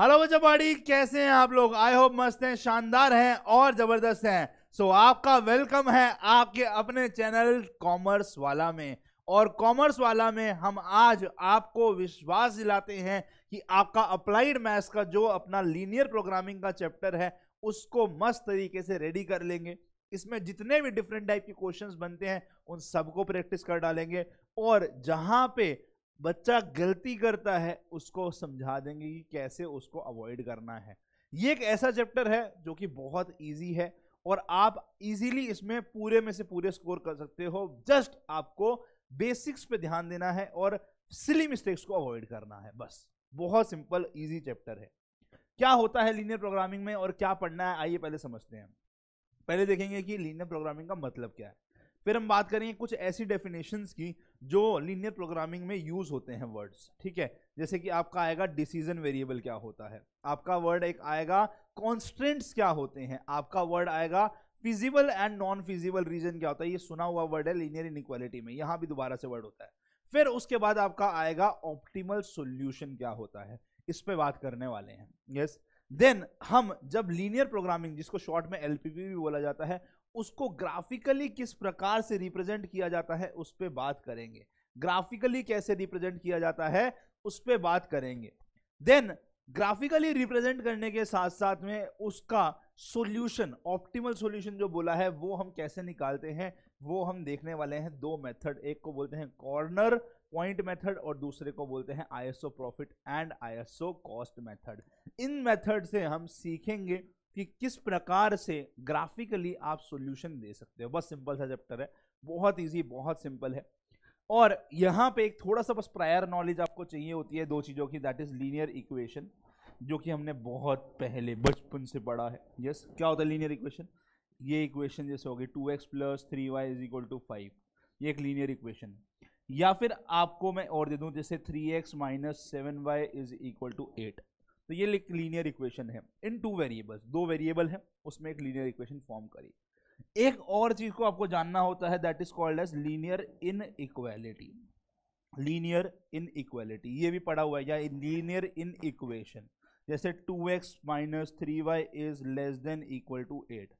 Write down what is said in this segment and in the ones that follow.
Hello बच्चा पाड़ी कैसे हैं आप लोग आई होप मस्त हैं शानदार हैं और ज़बरदस्त हैं सो so, आपका वेलकम है आपके अपने चैनल कॉमर्स वाला में और कॉमर्स वाला में हम आज आपको विश्वास दिलाते हैं कि आपका अप्लाइड मैथ्स का जो अपना लीनियर प्रोग्रामिंग का चैप्टर है उसको मस्त तरीके से रेडी कर लेंगे इसमें जितने भी डिफरेंट टाइप के क्वेश्चंस बनते हैं उन सबको प्रैक्टिस कर डालेंगे और जहाँ पे बच्चा गलती करता है उसको समझा देंगे कि कैसे उसको अवॉइड करना है ये एक ऐसा चैप्टर है जो कि बहुत इजी है और आप इजीली इसमें पूरे में से पूरे स्कोर कर सकते हो जस्ट आपको बेसिक्स पे ध्यान देना है और सिली मिस्टेक्स को अवॉइड करना है बस बहुत सिंपल इजी चैप्टर है क्या होता है लीनियर प्रोग्रामिंग में और क्या पढ़ना है आइए पहले समझते हैं पहले देखेंगे कि लीनियर प्रोग्रामिंग का मतलब क्या है फिर हम बात करेंगे कुछ ऐसी डेफिनेशंस की जो लीनियर प्रोग्रामिंग में यूज़ होते हैं वर्ड्स ठीक है जैसे कि आपका आएगा डिसीजन वेरिएबल क्या होता है आपका वर्ड एक आएगा कॉन्स्टेंट्स क्या होते हैं आपका वर्ड आएगा feasible and non feasible region क्या होता है ये सुना हुआ वर्ड है लीनियर इनिक्वालिटी में यहाँ भी दोबारा से वर्ड होता है फिर उसके बाद आपका आएगा ऑप्टिमल सोल्यूशन क्या होता है इस पर बात करने वाले हैं यस yes. देन हम जब लीनियर प्रोग्रामिंग जिसको शॉर्ट में एलपीपी भी बोला जाता है उसको ग्राफिकली किस प्रकार से रिप्रेजेंट किया जाता है उस पर बात करेंगे ग्राफिकली कैसे रिप्रेजेंट किया जाता है उस पर बात करेंगे देन ग्राफिकली रिप्रेजेंट करने के साथ साथ में उसका सॉल्यूशन ऑप्टिमल सॉल्यूशन जो बोला है वो हम कैसे निकालते हैं वो हम देखने वाले हैं दो मेथड एक को बोलते हैं कॉर्नर पॉइंट मेथड और दूसरे को बोलते हैं ISO profit and ISO cost method इन मेथड से हम सीखेंगे कि किस प्रकार से ग्राफिकली आप सॉल्यूशन दे सकते हो बस सिंपल सा चैप्टर है बहुत इजी बहुत सिंपल है और यहाँ पे एक थोड़ा सा बस प्रायर नॉलेज आपको चाहिए होती है दो चीज़ों की दैट इज़ लीनियर इक्वेशन जो कि हमने बहुत पहले बचपन से पढ़ा है यस yes, क्या होता है लीनियर इक्वेशन ये इक्वेशन जैसे होगी two x plus three y is equal to five ये एक लीनियर इक्वेशन या फिर आपको मैं और दे दूँ जैसे three x minus seven y is equal to eight तो ये लीनियर इक्वेशन है इन टू वेरिएबल्स दो वेरिएबल हैं उसमें एक लीनियर इक्वेशन फॉर्म करी एक और चीज को आपको जानना होता है that is called as linear inequality linear inequality ये भी पढ़ा हुआ है या लीनियर इन इक्वेशन जैसे 2x x minus three y is less than equal to eight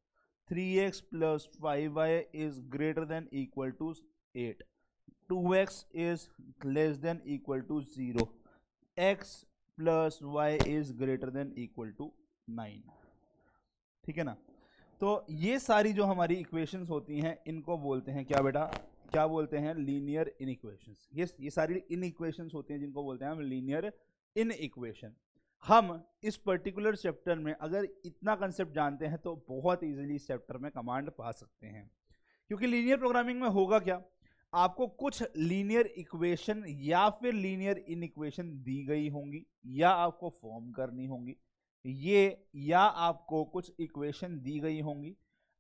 three x plus five y is greater than equal to eight two x is less than equal to zero x plus y is greater than equal to nine ठीक है ना तो ये सारी जो हमारी equations होती हैं इनको बोलते हैं क्या बेटा क्या बोलते हैं लीनियर इन इक्वेशन ये ये सारी इन इक्वेशन होती हैं जिनको बोलते हैं हम लीनियर इन इक्वेशन हम इस पर्टिकुलर चैप्टर में अगर इतना कंसेप्ट जानते हैं तो बहुत इजीली इस चैप्टर में कमांड पा सकते हैं क्योंकि लीनियर प्रोग्रामिंग में होगा क्या आपको कुछ लीनियर इक्वेशन या फिर लीनियर इन इक्वेशन दी गई होंगी या आपको फॉर्म करनी होंगी ये या आपको कुछ इक्वेशन दी गई होंगी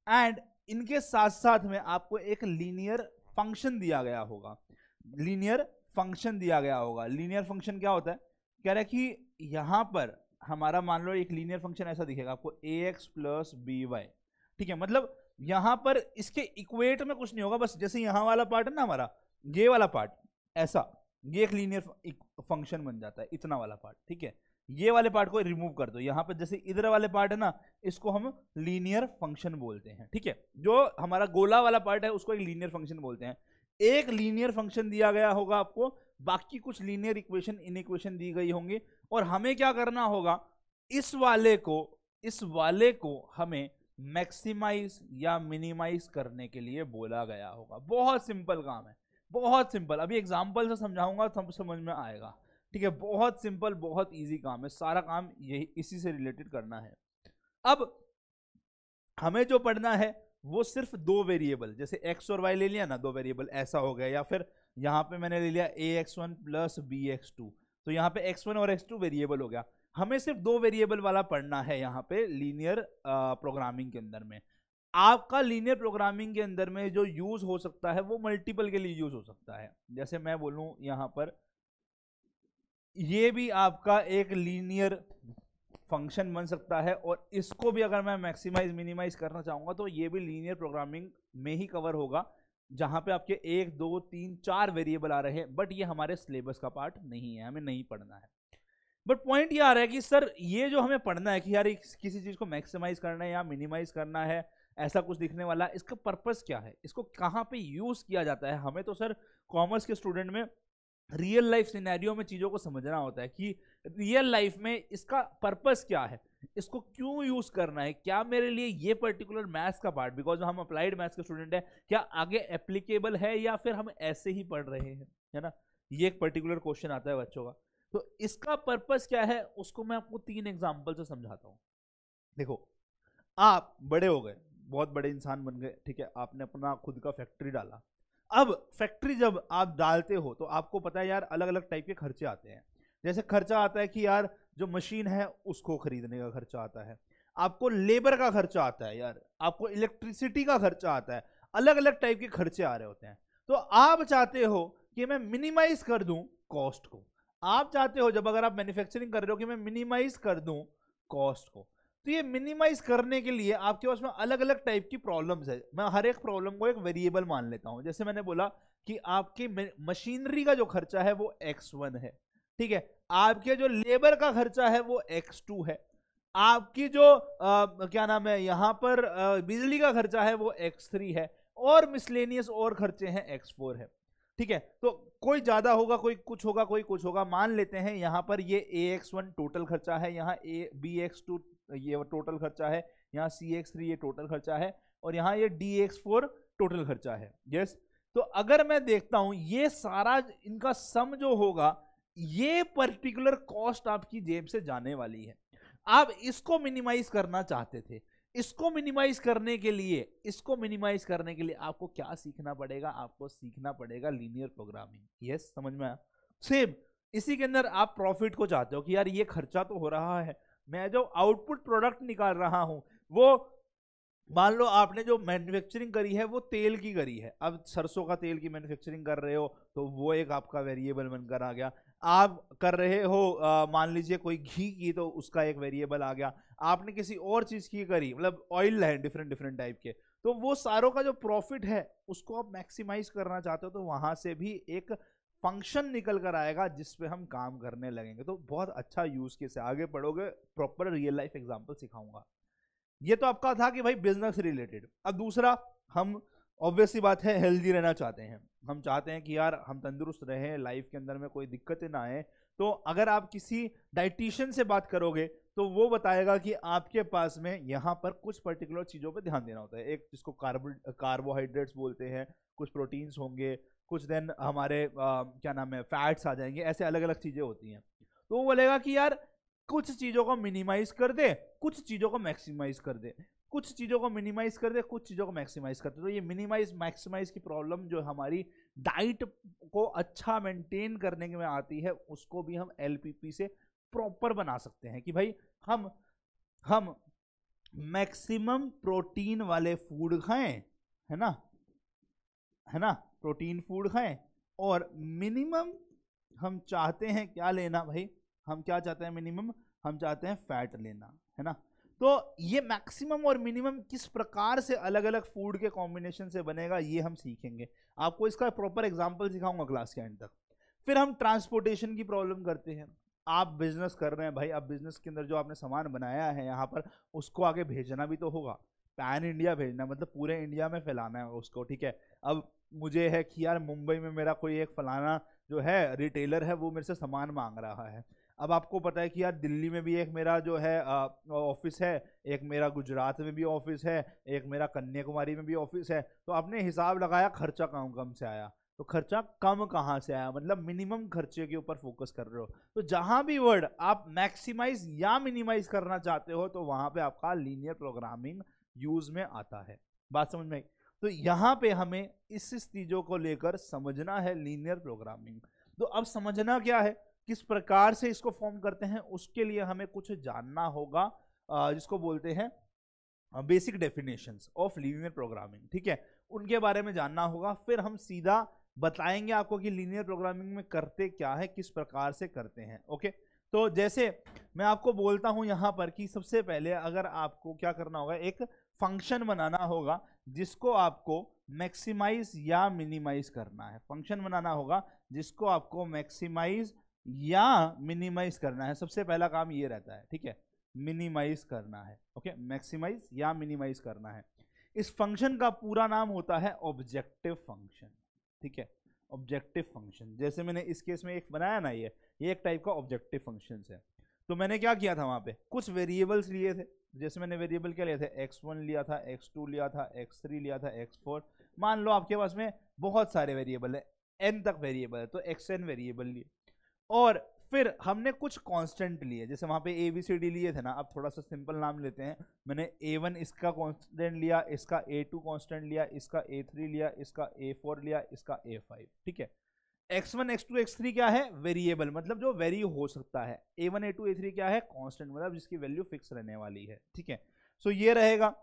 एंड इनके साथ साथ में आपको एक लीनियर फंक्शन दिया गया होगा लीनियर फंक्शन दिया गया होगा लीनियर फंक्शन क्या होता है कह रहा है कि यहाँ पर हमारा मान लो एक लीनियर फंक्शन ऐसा दिखेगा आपको a x plus b y ठीक है मतलब यहां पर इसके इक्वेट में कुछ नहीं होगा बस जैसे यहां वाला पार्ट है ना हमारा ये वाला पार्ट ऐसा ये एक लीनियर फंक्शन बन जाता है इतना वाला पार्ट ठीक है ये वाले पार्ट को रिमूव कर दो यहाँ पर जैसे इधर वाले पार्ट है ना इसको हम लीनियर फंक्शन बोलते हैं ठीक है जो हमारा गोला वाला पार्ट है उसको एक लीनियर फंक्शन बोलते हैं एक लीनियर फंक्शन दिया गया होगा आपको बाकी कुछ लीनियर इक्वेशन इन इक्वेशन दी गई होंगी और हमें क्या करना होगा इस वाले को इस वाले को हमें मैक्सिमाइज या मिनिमाइज करने के लिए बोला गया होगा बहुत सिंपल काम है बहुत सिंपल अभी एग्जाम्पल से समझाऊंगा तो सब समझ में आएगा ठीक है बहुत सिंपल बहुत ईजी काम है सारा काम यही इसी से रिलेटेड करना है अब हमें जो पढ़ना है वो सिर्फ दो वेरिएबल जैसे एक्स और वाई ले लिया ना दो वेरिएबल ऐसा हो गया या फिर यहाँ पे मैंने ले लिया a x one plus b x two तो यहाँ पे एक्स वन और एक्स टू वेरिएबल हो गया हमें सिर्फ दो वेरिएबल वाला पढ़ना है यहाँ पे लीनियर प्रोग्रामिंग के अंदर में आपका लीनियर प्रोग्रामिंग के अंदर में जो यूज़ हो सकता है वो मल्टीपल के लिए यूज़ हो सकता है जैसे मैं बोलूँ यहाँ पर ये भी आपका एक लीनियर फंक्शन बन सकता है और इसको भी अगर मैं मैक्सिमाइज मिनिमाइज करना चाहूँगा तो ये भी लीनियर प्रोग्रामिंग में ही कवर होगा जहाँ पे आपके एक दो तीन चार वेरिएबल आ रहे हैं बट ये हमारे सिलेबस का पार्ट नहीं है हमें नहीं पढ़ना है बट पॉइंट ये आ रहा है कि सर ये जो हमें पढ़ना है कि यार किसी चीज़ को मैक्सिमाइज करना है या मिनिमाइज करना है ऐसा कुछ दिखने वाला इसका पर्पज़ क्या है इसको कहाँ पे यूज़ किया जाता है हमें तो सर कॉमर्स के स्टूडेंट में रियल लाइफ सिनेरियो में चीज़ों को समझना होता है कि रियल लाइफ में इसका पर्पज़ क्या है इसको क्यों यूज़ करना है क्या मेरे लिए ये पर्टिकुलर मैथ्स का पार्ट बिकॉज हम अप्लाइड मैथ्स के स्टूडेंट हैं क्या आगे एप्लीकेबल है या फिर हम ऐसे ही पढ़ रहे हैं है ना ये एक पर्टिकुलर क्वेश्चन आता है बच्चों का तो इसका पर्पस क्या है उसको मैं आपको तीन एग्जाम्पल से समझाता हूँ देखो आप बड़े हो गए बहुत बड़े इंसान बन गए ठीक है आपने अपना खुद का फैक्ट्री डाला अब फैक्ट्री जब आप डालते हो तो आपको पता है यार अलग अलग टाइप के खर्चे आते हैं जैसे खर्चा आता है कि यार जो मशीन है उसको खरीदने का खर्चा आता है आपको लेबर का खर्चा आता है यार आपको इलेक्ट्रिसिटी का खर्चा आता है अलग अलग टाइप के खर्चे आ रहे होते हैं तो आप चाहते हो कि मैं मिनिमाइज कर दूं कॉस्ट को आप चाहते हो जब अगर आप मैन्युफैक्चरिंग कर रहे हो कि मैं मिनिमाइज कर दूं कॉस्ट को तो ये मिनिमाइज करने के लिए आपके पास में अलग अलग टाइप की प्रॉब्लम्स है मैं हर एक प्रॉब्लम को एक वेरिएबल मान लेता हूं जैसे मैंने बोला कि आपकी मशीनरी का जो खर्चा है वो एक्स वन है ठीक है आपके जो लेबर का खर्चा है वो एक्स टू है आपकी जो आ, क्या नाम है यहां पर आ, बिजली का खर्चा है वो एक्स थ्री है और मिसलेनियस और खर्चे हैं एक्स फोर है ठीक है तो कोई ज़्यादा होगा कोई कुछ होगा कोई कुछ होगा मान लेते हैं यहां पर ये ए एक्स वन टोटल खर्चा है यहाँ ए बी एक्स टू ये टोटल खर्चा है यहाँ सी एक्स थ्री ये टोटल खर्चा है और यहाँ ये डी एक्स फोर टोटल खर्चा है यस yes? तो अगर मैं देखता हूं ये सारा इनका सम जो होगा ये पर्टिकुलर कॉस्ट आपकी जेब से जाने वाली है आप इसको मिनिमाइज करना चाहते थे इसको मिनिमाइज करने के लिए इसको मिनिमाइज करने के लिए आपको क्या सीखना पड़ेगा आपको सीखना पड़ेगा लीनियर प्रोग्रामिंग यस समझ में आया सेम इसी के अंदर आप प्रॉफिट को चाहते हो कि यार ये खर्चा तो हो रहा है मैं जो आउटपुट प्रोडक्ट निकाल रहा हूं वो मान लो आपने जो मैन्युफैक्चरिंग करी है वो तेल की करी है अब सरसों का तेल की मैन्युफैक्चरिंग कर रहे हो तो वो एक आपका वेरिएबल बनकर आ गया आप कर रहे हो मान लीजिए कोई घी की तो उसका एक वेरिएबल आ गया आपने किसी और चीज़ की करी मतलब ऑयल है डिफरेंट डिफरेंट टाइप के तो वो सारों का जो प्रॉफिट है उसको आप मैक्सिमाइज करना चाहते हो तो वहाँ से भी एक फंक्शन निकल कर आएगा जिस पे हम काम करने लगेंगे तो बहुत अच्छा यूज़ केस है आगे पढ़ोगे प्रॉपर रियल लाइफ एग्जाम्पल सिखाऊंगा ये तो आपका था कि भाई बिजनेस रिलेटेड अब दूसरा हम ऑब्वियसली बात है हेल्दी रहना चाहते हैं हम चाहते हैं कि यार हम तंदुरुस्त रहें लाइफ के अंदर में कोई दिक्कतें ना आए तो अगर आप किसी डाइटिशियन से बात करोगे तो वो बताएगा कि आपके पास में यहाँ पर कुछ पर्टिकुलर चीज़ों पर ध्यान देना होता है एक जिसको कार्बो कार्बोहाइड्रेट्स बोलते हैं कुछ प्रोटीन्स होंगे कुछ देन हमारे आ, क्या नाम है फैट्स आ जाएंगे ऐसे अलग अलग चीज़ें होती हैं तो वो बोलेगा कि यार कुछ चीज़ों को मिनिमाइज कर दे कुछ चीज़ों को मैक्सिमाइज कर दे कुछ चीज़ों को मिनिमाइज कर दे कुछ चीज़ों को मैक्सिमाइज कर दे तो ये मिनिमाइज मैक्सिमाइज की प्रॉब्लम जो हमारी डाइट को अच्छा मेंटेन करने में आती है उसको भी हम एल से प्रॉपर बना सकते हैं कि भाई हम हम मैक्सिमम प्रोटीन वाले फूड खाएं है ना है ना प्रोटीन फूड खाएं और मिनिमम हम चाहते हैं क्या लेना भाई हम क्या चाहते हैं मिनिमम हम चाहते हैं फैट लेना है ना तो ये मैक्सिमम और मिनिमम किस प्रकार से अलग अलग फूड के कॉम्बिनेशन से बनेगा ये हम सीखेंगे आपको इसका प्रॉपर एग्जाम्पल सिखाऊंगा क्लास के एंड तक फिर हम ट्रांसपोर्टेशन की प्रॉब्लम करते हैं आप बिजनेस कर रहे हैं भाई आप बिजनेस के अंदर जो आपने सामान बनाया है यहाँ पर उसको आगे भेजना भी तो होगा पैन इंडिया भेजना मतलब पूरे इंडिया में फैलाना है उसको ठीक है अब मुझे है कि यार मुंबई में मेरा कोई एक फलाना जो है रिटेलर है वो मेरे से सामान मांग रहा है अब आपको पता है कि यार दिल्ली में भी एक मेरा जो है ऑफिस है एक मेरा गुजरात में भी ऑफिस है एक मेरा कन्याकुमारी में भी ऑफिस है तो आपने हिसाब लगाया खर्चा कम कम से आया तो खर्चा कम कहाँ से आया मतलब मिनिमम खर्चे के ऊपर फोकस कर रहे हो तो जहाँ भी वर्ड आप मैक्सिमाइज या मिनिमाइज करना चाहते हो तो वहाँ पे आपका लीनियर प्रोग्रामिंग यूज में आता है बात समझ में तो यहाँ पे हमें इस चीज़ों को लेकर समझना है लीनियर प्रोग्रामिंग तो अब समझना क्या है किस प्रकार से इसको फॉर्म करते हैं उसके लिए हमें कुछ जानना होगा जिसको बोलते हैं basic definitions of linear programming ठीक है उनके बारे में जानना होगा फिर हम सीधा बताएंगे आपको कि लीनियर प्रोग्रामिंग में करते क्या है किस प्रकार से करते हैं ओके तो जैसे मैं आपको बोलता हूं यहाँ पर कि सबसे पहले अगर आपको क्या करना होगा एक फंक्शन बनाना होगा जिसको आपको मैक्सिमाइज या मिनिमाइज करना है फंक्शन बनाना होगा जिसको आपको मैक्सिमाइज या मिनिमाइज करना है सबसे पहला काम ये रहता है ठीक है मिनिमाइज करना है ओके मैक्सिमाइज या मिनिमाइज करना है इस फंक्शन का पूरा नाम होता है ऑब्जेक्टिव फंक्शन ठीक है ऑब्जेक्टिव फंक्शन जैसे मैंने इस केस में एक बनाया ना ये ये एक टाइप का ऑब्जेक्टिव फंक्शन है तो मैंने क्या किया था वहाँ पे कुछ वेरिएबल्स लिए थे जैसे मैंने वेरिएबल क्या लिए थे एक्स वन लिया था एक्स टू लिया था एक्स थ्री लिया था एक्स फोर मान लो आपके पास में बहुत सारे वेरिएबल है एन तक वेरिएबल है तो एक्स एन वेरिएबल लिए और फिर हमने कुछ कांस्टेंट लिए जैसे वहां पे ए बी सी डी लिए थे ना अब थोड़ा सा सिंपल नाम लेते हैं मैंने ए वन इसका कांस्टेंट लिया इसका ए टू कॉन्स्टेंट लिया इसका ए थ्री लिया इसका ए फोर लिया इसका ए फाइव ठीक है x one x two x three क्या है वेरिएबल मतलब जो वेरी हो सकता है a one a two a three क्या है कॉन्स्टेंट मतलब जिसकी वैल्यू फिक्स रहने वाली है ठीक है सो ये रहेगा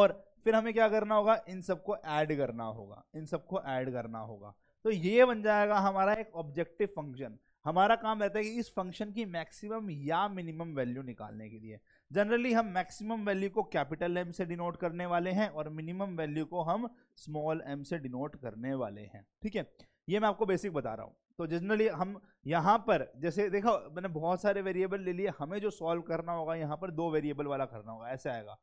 और फिर हमें क्या करना होगा इन सबको ऐड करना होगा इन सबको ऐड करना होगा तो ये बन जाएगा हमारा एक ऑब्जेक्टिव फंक्शन हमारा काम रहता है कि इस फंक्शन की मैक्सिमम या मिनिमम वैल्यू निकालने के लिए जनरली हम मैक्सिमम वैल्यू को कैपिटल एम से डिनोट करने वाले हैं और मिनिमम वैल्यू को हम स्मॉल एम से डिनोट करने वाले हैं ठीक है ये मैं आपको बेसिक बता रहा हूँ तो जनरली हम यहाँ पर जैसे देखो मैंने बहुत सारे वेरिएबल ले लिए हमें जो सॉल्व करना होगा यहाँ पर दो वेरिएबल वाला करना होगा ऐसे आएगा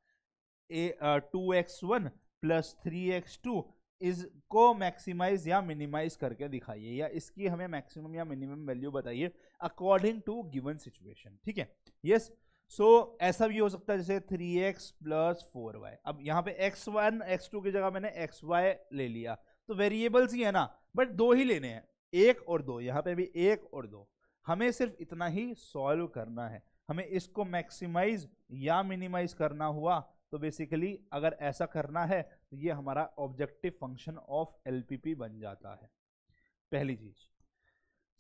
a two x one plus three x two इसको मैक्सिमाइज या मिनिमाइज करके दिखाइए या इसकी हमें मैक्सिमम या मिनिमम वैल्यू बताइए अकॉर्डिंग टू गिवन सिचुएशन ठीक है यस सो so, ऐसा भी हो सकता है जैसे three x plus four y अब यहाँ पे एक्स वन एक्स टू की जगह मैंने एक्स वाई ले लिया तो वेरिएबल्स ही है ना बट दो ही लेने हैं एक और दो यहाँ पे भी एक और दो हमें सिर्फ इतना ही सॉल्व करना है हमें इसको मैक्सिमाइज या मिनिमाइज करना हुआ तो बेसिकली अगर ऐसा करना है तो ये हमारा ऑब्जेक्टिव फंक्शन ऑफ एलपीपी बन जाता है पहली चीज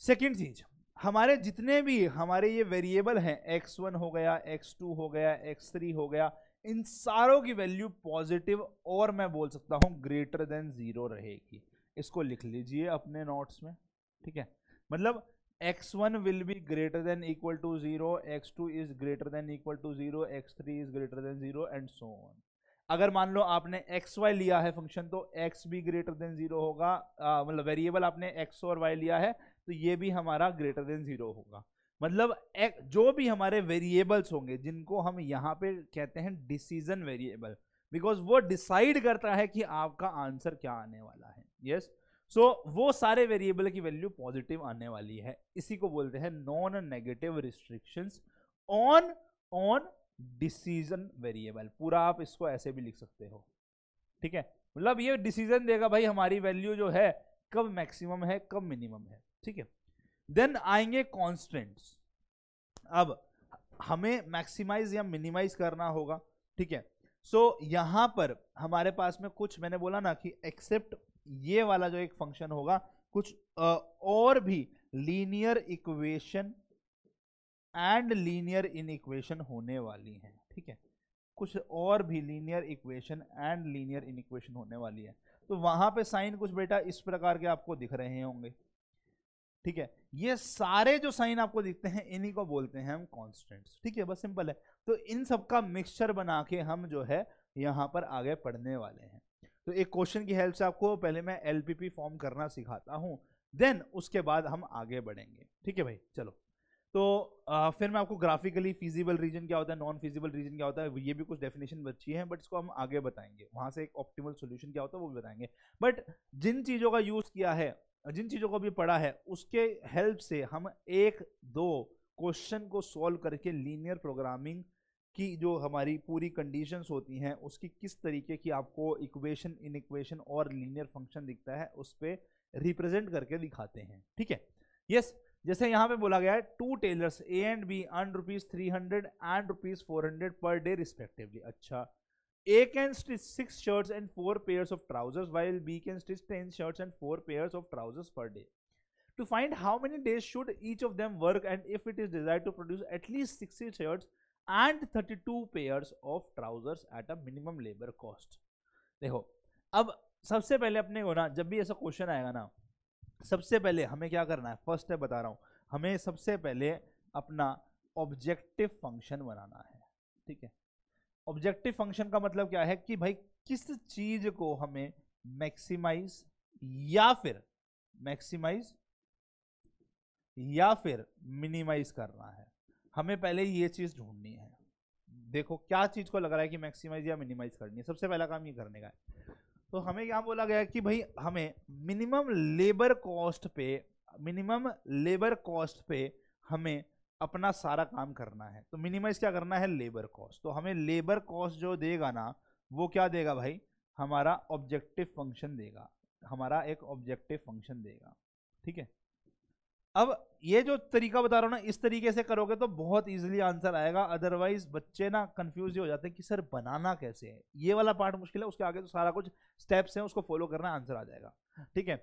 सेकंड चीज हमारे जितने भी हमारे ये वेरिएबल हैं एक्स वन हो गया एक्स टू हो गया एक्स थ्री हो गया इन सारों की वैल्यू पॉजिटिव और मैं बोल सकता हूँ ग्रेटर देन ज़ीरो रहेगी इसको लिख लीजिए अपने नोट्स में ठीक है मतलब x1 will be greater than equal to 0 x2 is greater than equal to 0 x3 is greater than 0 and so on अगर मान लो आपने एक्स वाई लिया है फंक्शन तो एक्स भी ग्रेटर देन जीरो होगा मतलब वेरिएबल आपने एक्स और वाई लिया है तो ये भी हमारा ग्रेटर देन जीरो होगा मतलब एक, जो भी हमारे वेरिएबल्स होंगे जिनको हम यहाँ पे कहते हैं डिसीजन वेरिएबल बिकॉज वो डिसाइड करता है कि आपका आंसर क्या आने वाला है यस yes? सो so, वो सारे वेरिएबल की वैल्यू पॉजिटिव आने वाली है इसी को बोलते हैं non negative restrictions on on decision variable पूरा आप इसको ऐसे भी लिख सकते हो ठीक है मतलब ये डिसीजन देगा भाई हमारी वैल्यू जो है कब मैक्सिमम है कब मिनिमम है ठीक है देन आएंगे कॉन्स्टेंट्स अब हमें मैक्सिमाइज या मिनिमाइज करना होगा ठीक है सो so, यहां पर हमारे पास में कुछ मैंने बोला ना कि एक्सेप्ट ये वाला जो एक फंक्शन होगा कुछ और भी linear equation and linear inequation होने वाली है ठीक है कुछ और भी linear equation and linear inequation होने वाली है तो वहां पे साइन कुछ बेटा इस प्रकार के आपको दिख रहे होंगे ठीक है ये सारे जो साइन आपको दिखते हैं इन्हीं को बोलते हैं हम कॉन्स्टेंट्स ठीक है बस सिंपल है तो इन सब का मिक्सचर बना के हम जो है यहां पर आगे पढ़ने वाले हैं तो एक क्वेश्चन की हेल्प से आपको पहले मैं एल फॉर्म करना सिखाता हूँ देन उसके बाद हम आगे बढ़ेंगे ठीक है भाई चलो तो आ, फिर मैं आपको ग्राफिकली फिजिबल रीजन क्या होता है नॉन फिजिबल रीजन क्या होता है ये भी कुछ डेफिनेशन बची है बट इसको हम आगे बताएंगे वहाँ से एक ऑप्टिमल सोल्यूशन क्या होता है वो भी बताएंगे बट जिन चीज़ों का यूज़ किया है जिन चीज़ों को भी पढ़ा है उसके हेल्प से हम एक दो क्वेश्चन को सॉल्व करके लीनियर प्रोग्रामिंग कि जो हमारी पूरी कंडीशन होती हैं उसकी किस तरीके की आपको इक्वेशन इन इक्वेशन और लीनियर फंक्शन दिखता है उस पर रिप्रेजेंट करके दिखाते हैं ठीक है यस yes, जैसे यहां पे बोला गया है two tailors A and B earn rupees three hundred and rupees four hundred per day respectively अच्छा A can stitch six shirts and four pairs of trousers while B can stitch ten shirts and four pairs of trousers per day to find how many days should each of them work and if it is desire to produce at least sixty shirts and thirty two pair of trousers eight a minimum labour cost देखो अब सबसे पहले अपने को ना जब भी ऐसा क्वेश्चन आएगा ना सबसे पहले हमें क्या करना है फर्स्ट स्टेप बता रहा हूँ हमें सबसे पहले अपना ऑब्जेक्टिव फंक्शन बनाना है ठीक है ऑब्जेक्टिव फंक्शन का मतलब क्या है कि भाई किस चीज को हमें मैक्सिमाइज या फिर मैक्सिमाइज या फिर मिनिमाइज करना है हमें पहले ये चीज़ ढूंढनी है देखो क्या चीज़ को लग रहा है कि मैक्सिमाइज या मिनिमाइज करनी है सबसे पहला काम ये करने का है तो हमें क्या बोला गया कि भाई हमें मिनिमम लेबर कॉस्ट पे मिनिमम लेबर कॉस्ट पे हमें अपना सारा काम करना है तो मिनिमाइज क्या करना है लेबर कॉस्ट तो हमें लेबर कॉस्ट जो देगा ना वो क्या देगा भाई हमारा ऑब्जेक्टिव फंक्शन देगा हमारा एक ऑब्जेक्टिव फंक्शन देगा ठीक है अब ये जो तरीका बता रहा हूँ ना इस तरीके से करोगे तो बहुत इजीली आंसर आएगा अदरवाइज बच्चे ना कंफ्यूज ही हो जाते हैं कि सर बनाना कैसे है ये वाला पार्ट मुश्किल है उसके आगे तो सारा कुछ स्टेप्स हैं उसको फॉलो करना आंसर आ जाएगा ठीक है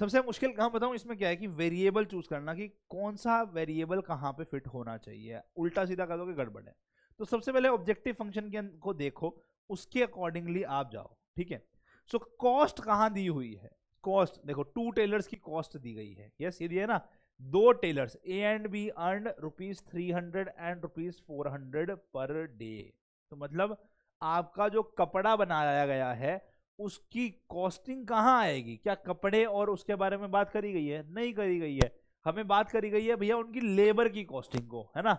सबसे मुश्किल कहाँ बताऊँ इसमें क्या है कि वेरिएबल चूज करना कि कौन सा वेरिएबल कहाँ पर फिट होना चाहिए उल्टा सीधा कर दोगे गड़बड़ है तो सबसे पहले ऑब्जेक्टिव फंक्शन के को देखो उसके अकॉर्डिंगली आप जाओ ठीक है सो कॉस्ट कहाँ दी हुई है कॉस्ट देखो टू टेलर्स की कॉस्ट दी गई है यस ये दिया ना दो tailors A and B earn rupees three hundred and rupees four hundred per day तो मतलब आपका जो कपड़ा बनाया गया है उसकी कॉस्टिंग कहाँ आएगी क्या कपड़े और उसके बारे में बात करी गई है नहीं करी गई है हमें बात करी गई है भैया उनकी लेबर की कॉस्टिंग को है ना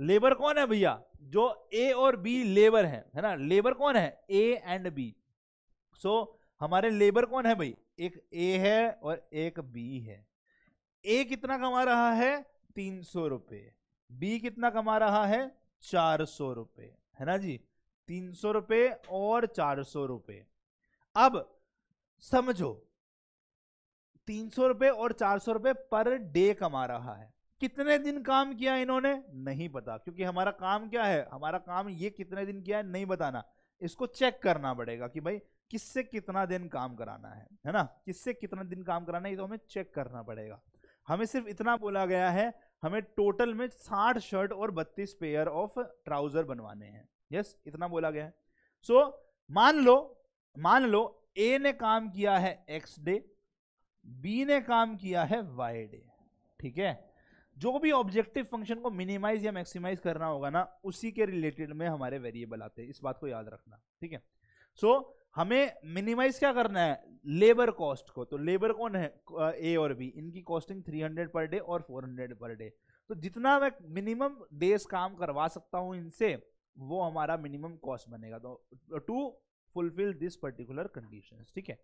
लेबर कौन है भैया जो ए और बी लेबर है है ना लेबर कौन है ए एंड बी सो हमारे लेबर कौन है भाई एक ए है और एक बी है ए कितना कमा रहा है तीन सौ रुपये बी कितना कमा रहा है चार सौ रुपये है ना जी तीन सौ रुपये और चार सौ रुपये अब समझो तीन सौ रुपये और चार सौ रुपये पर डे कमा रहा है कितने दिन काम किया इन्होंने नहीं पता क्योंकि हमारा काम क्या है हमारा काम ये कितने दिन किया है नहीं बताना इसको चेक करना पड़ेगा कि भाई किससे कितना दिन काम कराना है है ना किससे कितना दिन काम कराना है ये तो हमें चेक करना पड़ेगा हमें सिर्फ इतना बोला गया है हमें टोटल में साठ शर्ट और बत्तीस पेयर ऑफ ट्राउजर बनवाने हैं यस इतना बोला गया है सो so, मान लो मान लो ए ने काम किया है एक्स डे बी ने काम किया है वाई डे ठीक है जो भी ऑब्जेक्टिव फंक्शन को मिनिमाइज या मैक्सिमाइज करना होगा ना उसी के रिलेटेड में हमारे वेरिएबल आते हैं इस बात को याद रखना ठीक है सो so, हमें मिनिमाइज क्या करना है लेबर कॉस्ट को तो लेबर कौन है ए और बी इनकी कॉस्टिंग 300 पर डे और 400 पर डे तो जितना मैं मिनिमम डेज काम करवा सकता हूँ इनसे वो हमारा मिनिमम कॉस्ट बनेगा तो to fulfil this particular condition ठीक है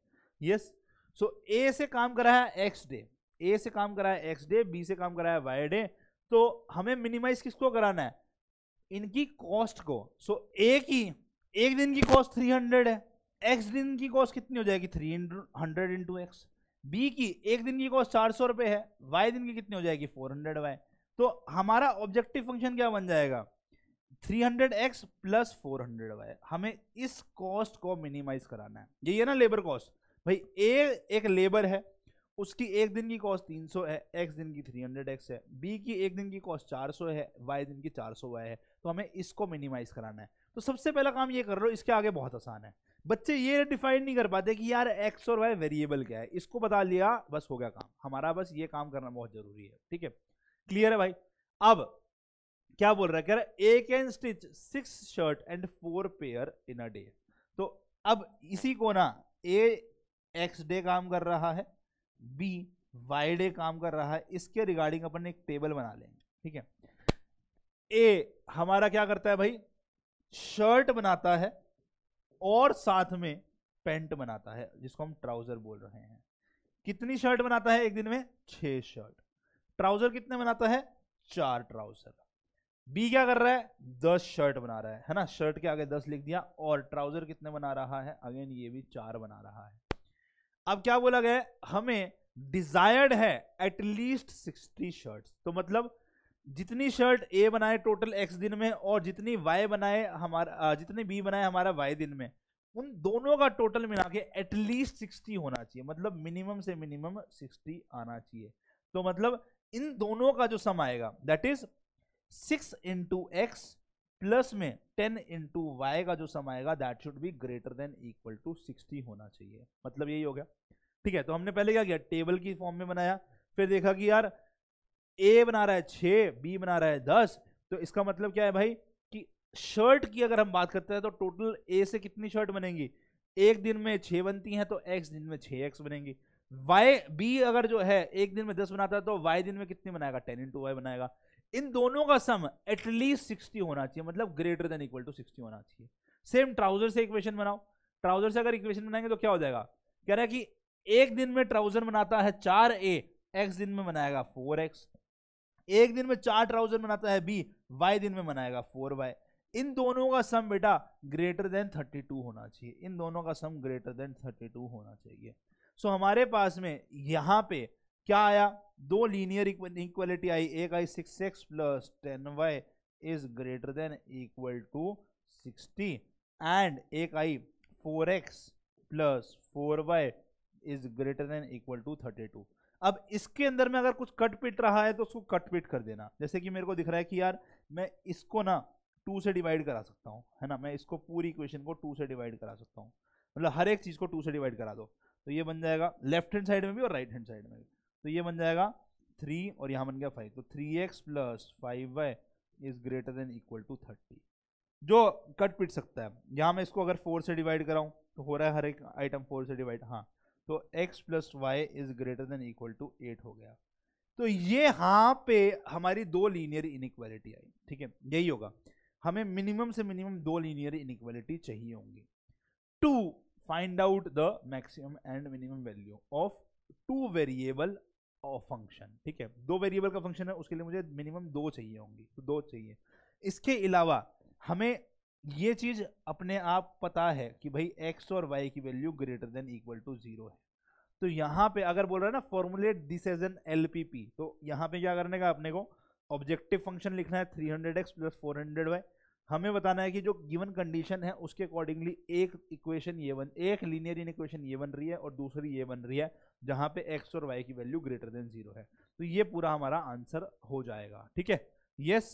यस सो ए से काम कराया एक्स डे ए से काम कराया एक्स डे बी से काम कराया वाई डे तो हमें मिनिमाइज किसको कराना है इनकी कॉस्ट को सो so, ए की एक दिन की कॉस्ट 300 है एक्स दिन की कॉस्ट कितनी हो जाएगी three hundred into x B की एक दिन की कॉस्ट चार सौ रुपये है वाई दिन की कितनी हो जाएगी फोर हंड्रेड वाई तो हमारा ऑब्जेक्टिव फंक्शन क्या बन जाएगा three hundred x plus four hundred y हमें इस कॉस्ट को मिनिमाइज कराना है यही है ना लेबर कॉस्ट भाई ए एक लेबर है उसकी एक दिन की कॉस्ट तीन सौ है एक्स दिन की थ्री हंड्रेड एक्स है बी की एक दिन की कॉस्ट चार सौ है वाई दिन की चार सौ वाई है तो हमें इसको मिनिमाइज कराना है तो सबसे पहला काम ये कर रहे हो इसके आगे बहुत आसान है बच्चे ये डिफाइन नहीं कर पाते कि यार एक्स और वाई वेरिएबल क्या है इसको बता लिया बस हो गया काम हमारा बस ये काम करना बहुत जरूरी है ठीक है क्लियर है भाई अब क्या बोल रहा है कह रहा A can stitch six shirt and four pair in a day तो अब इसी को ना ए एक्स डे काम कर रहा है बी वाई डे काम कर रहा है इसके रिगार्डिंग अपन एक टेबल बना लेंगे ठीक है ए हमारा क्या करता है भाई शर्ट बनाता है और साथ में पैंट बनाता है जिसको हम ट्राउजर बोल रहे हैं कितनी शर्ट बनाता है एक दिन में छह शर्ट ट्राउजर कितने बनाता है चार ट्राउजर बी क्या कर रहा है दस शर्ट बना रहा है है ना शर्ट के आगे दस लिख दिया और ट्राउजर कितने बना रहा है अगेन ये भी चार बना रहा है अब क्या बोला गया हमें डिजायर्ड है एटलीस्ट सिक्सटी शर्ट तो मतलब जितनी शर्ट ए बनाए टोटल एक्स दिन में और जितनी वाई बनाए हमारा जितने बी बनाए हमारा वाई दिन में उन दोनों का टोटल मिला के एटलीस्ट सिक्सटी होना चाहिए मतलब मिनिमम से मिनिमम सिक्सटी आना चाहिए तो मतलब इन दोनों का जो सम आएगा that is six into x plus में टेन इंटू वाई का जो सम आएगा that should be greater than equal to sixty होना चाहिए मतलब यही हो गया ठीक है तो हमने पहले क्या किया टेबल की फॉर्म में बनाया फिर देखा कि यार ए बना रहा है छ बी बना रहा है दस तो इसका मतलब क्या है भाई कि शर्ट की अगर हम बात करते हैं तो टोटल ए से कितनी शर्ट बनेंगी एक दिन में छ बनती हैं तो एक्स दिन में छ एक्स बनेंगी वाई बी अगर जो है एक दिन में दस बनाता है तो वाई दिन में कितनी बनाएगा टेन इंटू वाई बनाएगा इन दोनों का सम एटलीस्ट सिक्सटी होना चाहिए मतलब greater than equal to sixty होना चाहिए सेम ट्राउजर से इक्वेशन बनाओ ट्राउजर से अगर इक्वेशन बनाएंगे तो क्या हो जाएगा कह रहा है कि एक दिन में ट्राउजर बनाता है चार ए एक्स दिन में बनाएगा फोर एक्स एक दिन में चार ट्राउजर बनाता है बी वाई दिन में बनाएगा फोर वाई इन दोनों का सम बेटा ग्रेटर देन थर्टी टू होना चाहिए इन दोनों का sum greater than thirty two होना चाहिए सो so, हमारे पास में यहाँ पे क्या आया दो लीनियर इक्वलिटी आई एक I six x plus ten y is greater than equal to sixty and एक I four x plus four y is greater than equal to thirty two अब इसके अंदर में अगर कुछ कट पिट रहा है तो उसको कट पिट कर देना जैसे कि मेरे को दिख रहा है कि यार मैं इसको ना टू से डिवाइड करा सकता हूँ है ना मैं इसको पूरी इक्वेशन को टू से डिवाइड करा सकता हूँ मतलब हर एक चीज़ को टू से डिवाइड करा दो तो ये बन जाएगा लेफ्ट हैंड साइड में भी और राइट हैंड साइड में भी तो ये बन जाएगा थ्री और यहाँ बन गया फाइव तो three x plus five y is greater than equal to thirty जो कट पिट सकता है यहाँ मैं इसको अगर फोर से डिवाइड कराऊँ तो हो रहा है हर एक आइटम फोर से डिवाइड हाँ तो x plus y is greater than equal to eight हो गया तो ये यहां पे हमारी दो लीनियर इनक्वालिटी आई ठीक है यही होगा हमें मिनिमम से मिनिमम दो लीनियर इनक्वालिटी चाहिए होंगी to find out the maximum and minimum value of two variable और फंक्शन ठीक है दो वेरिएबल का फंक्शन है उसके लिए मुझे मिनिमम दो चाहिए होंगी तो दो चाहिए इसके अलावा हमें ये चीज़ अपने आप पता है कि भाई एक्स और वाई की value greater than equal to zero है तो यहाँ पे अगर बोल रहा है ना formulate this as an L P P तो यहाँ पे क्या करने का अपने को ऑब्जेक्टिव फंक्शन लिखना है three hundred x plus four hundred y हमें बताना है कि जो गिवन कंडीशन है उसके अकॉर्डिंगली एक इक्वेशन ये बन एक लीनियर इन इक्वेशन ये बन रही है और दूसरी ये बन रही है जहाँ पे एक्स और वाई की वैल्यू ग्रेटर देन जीरो है तो ये पूरा हमारा आंसर हो जाएगा ठीक है यस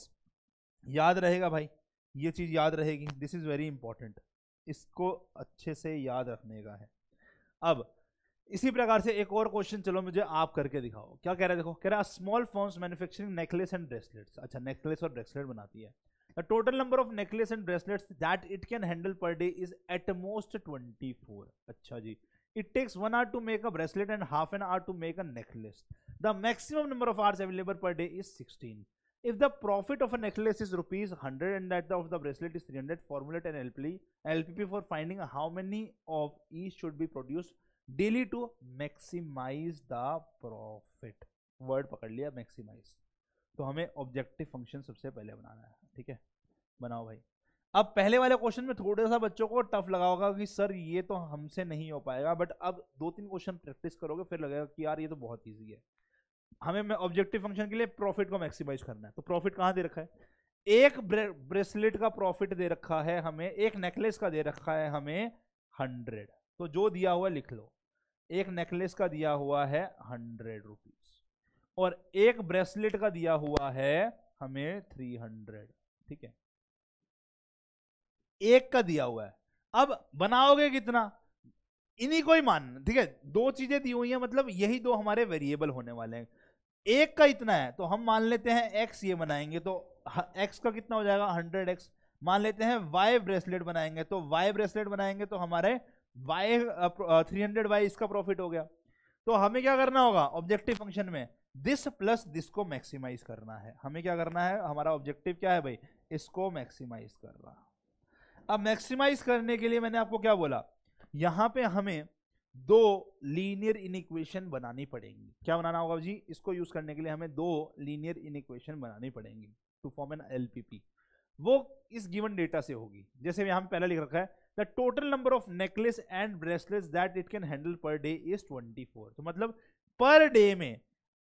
याद रहेगा भाई ये चीज़ याद रहेगी दिस इज़ वेरी इंपॉर्टेंट इसको अच्छे से याद रखने का है अब इसी प्रकार से एक और क्वेश्चन चलो मुझे आप करके दिखाओ क्या कह रहे देखो कह रहा है small forms manufacturing necklace and bracelets अच्छा नेकलेस और ब्रेसलेट बनाती है total number of necklace and bracelets that it can handle per day is at most twenty four अच्छा जी it takes one hour to make a bracelet and half an hour to make a necklace the maximum number of hours available per day is sixteen If the profit of a necklace is rupees 100 and that of the bracelet is 300, formulate an LPP, LPP for finding how many of each should be produced daily to maximize the profit. Word पकड़ लिया maximise तो हमें objective function सबसे पहले बनाना है ठीक है बनाओ भाई अब पहले वाले क्वेश्चन में थोड़ा सा बच्चों को टफ लगा होगा कि सर ये तो हमसे नहीं हो पाएगा बट अब दो तीन क्वेश्चन प्रैक्टिस करोगे फिर लगेगा कि यार ये तो बहुत ईजी है हमें ऑब्जेक्टिव फंक्शन के लिए प्रॉफिट को मैक्सिमाइज करना है तो प्रॉफिट कहाँ दे रखा है एक ब्रेसलेट का प्रॉफिट दे रखा है हमें एक नेकलेस का दे रखा है हमें हंड्रेड तो जो दिया हुआ लिख लो एक नेकलेस का दिया हुआ है हंड्रेड रुपीज और एक ब्रेसलेट का दिया हुआ है हमें थ्री हंड्रेड ठीक है एक का दिया हुआ है अब बनाओगे कितना इन्हीं को ही मान ठीक है दो चीजें दी हुई है मतलब यही दो हमारे वेरिएबल होने वाले हैं एक का इतना है तो हम मान लेते हैं एक्स ये बनाएंगे तो एक्स का कितना हो जाएगा हंड्रेड एक्स मान लेते हैं वाई ब्रेसलेट बनाएंगे तो वाई ब्रेसलेट बनाएंगे तो हमारे वाई थ्री हंड्रेड वाई इसका प्रॉफिट हो गया तो हमें क्या करना होगा ऑब्जेक्टिव फंक्शन में दिस प्लस दिस को मैक्सिमाइज करना है हमें क्या करना है हमारा ऑब्जेक्टिव क्या है भाई इसको मैक्सिमाइज करना अब मैक्सिमाइज करने के लिए मैंने आपको क्या बोला यहाँ पे हमें दो लीनियर इनइक्वेशन बनानी पड़ेगी क्या बनाना होगा जी इसको यूज करने के लिए हमें दो लीनियर इनइक्वेशन बनानी पड़ेगी टू फॉर्म एन एलपीपी वो इस गिवन डेटा से होगी जैसे यहां पहला लिख रखा है the total number of necklace and bracelet that it can handle per day is 24 तो मतलब पर डे में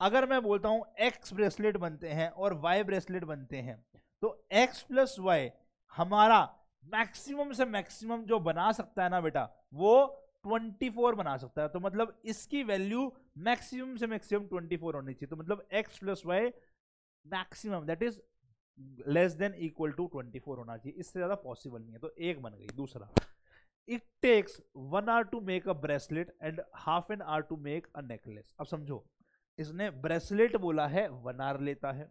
अगर मैं बोलता हूँ एक्स ब्रेसलेट बनते हैं और वाई ब्रेसलेट बनते हैं तो एक्स प्लस वाई हमारा मैक्सिमम से मैक्सिमम जो बना सकता है ना बेटा वो ट्वेंटी फोर बना सकता है तो मतलब इसकी वैल्यू मैक्सिमम से मैक्सिमम ट्वेंटी फोर होनी चाहिए तो मतलब x plus y maximum that is less than equal to twenty four होना चाहिए इससे ज़्यादा पॉसिबल नहीं है तो एक बन गई दूसरा it takes one hour to make a bracelet and half an hour to make a necklace अब समझो इसने ब्रेसलेट बोला है वन आर लेता है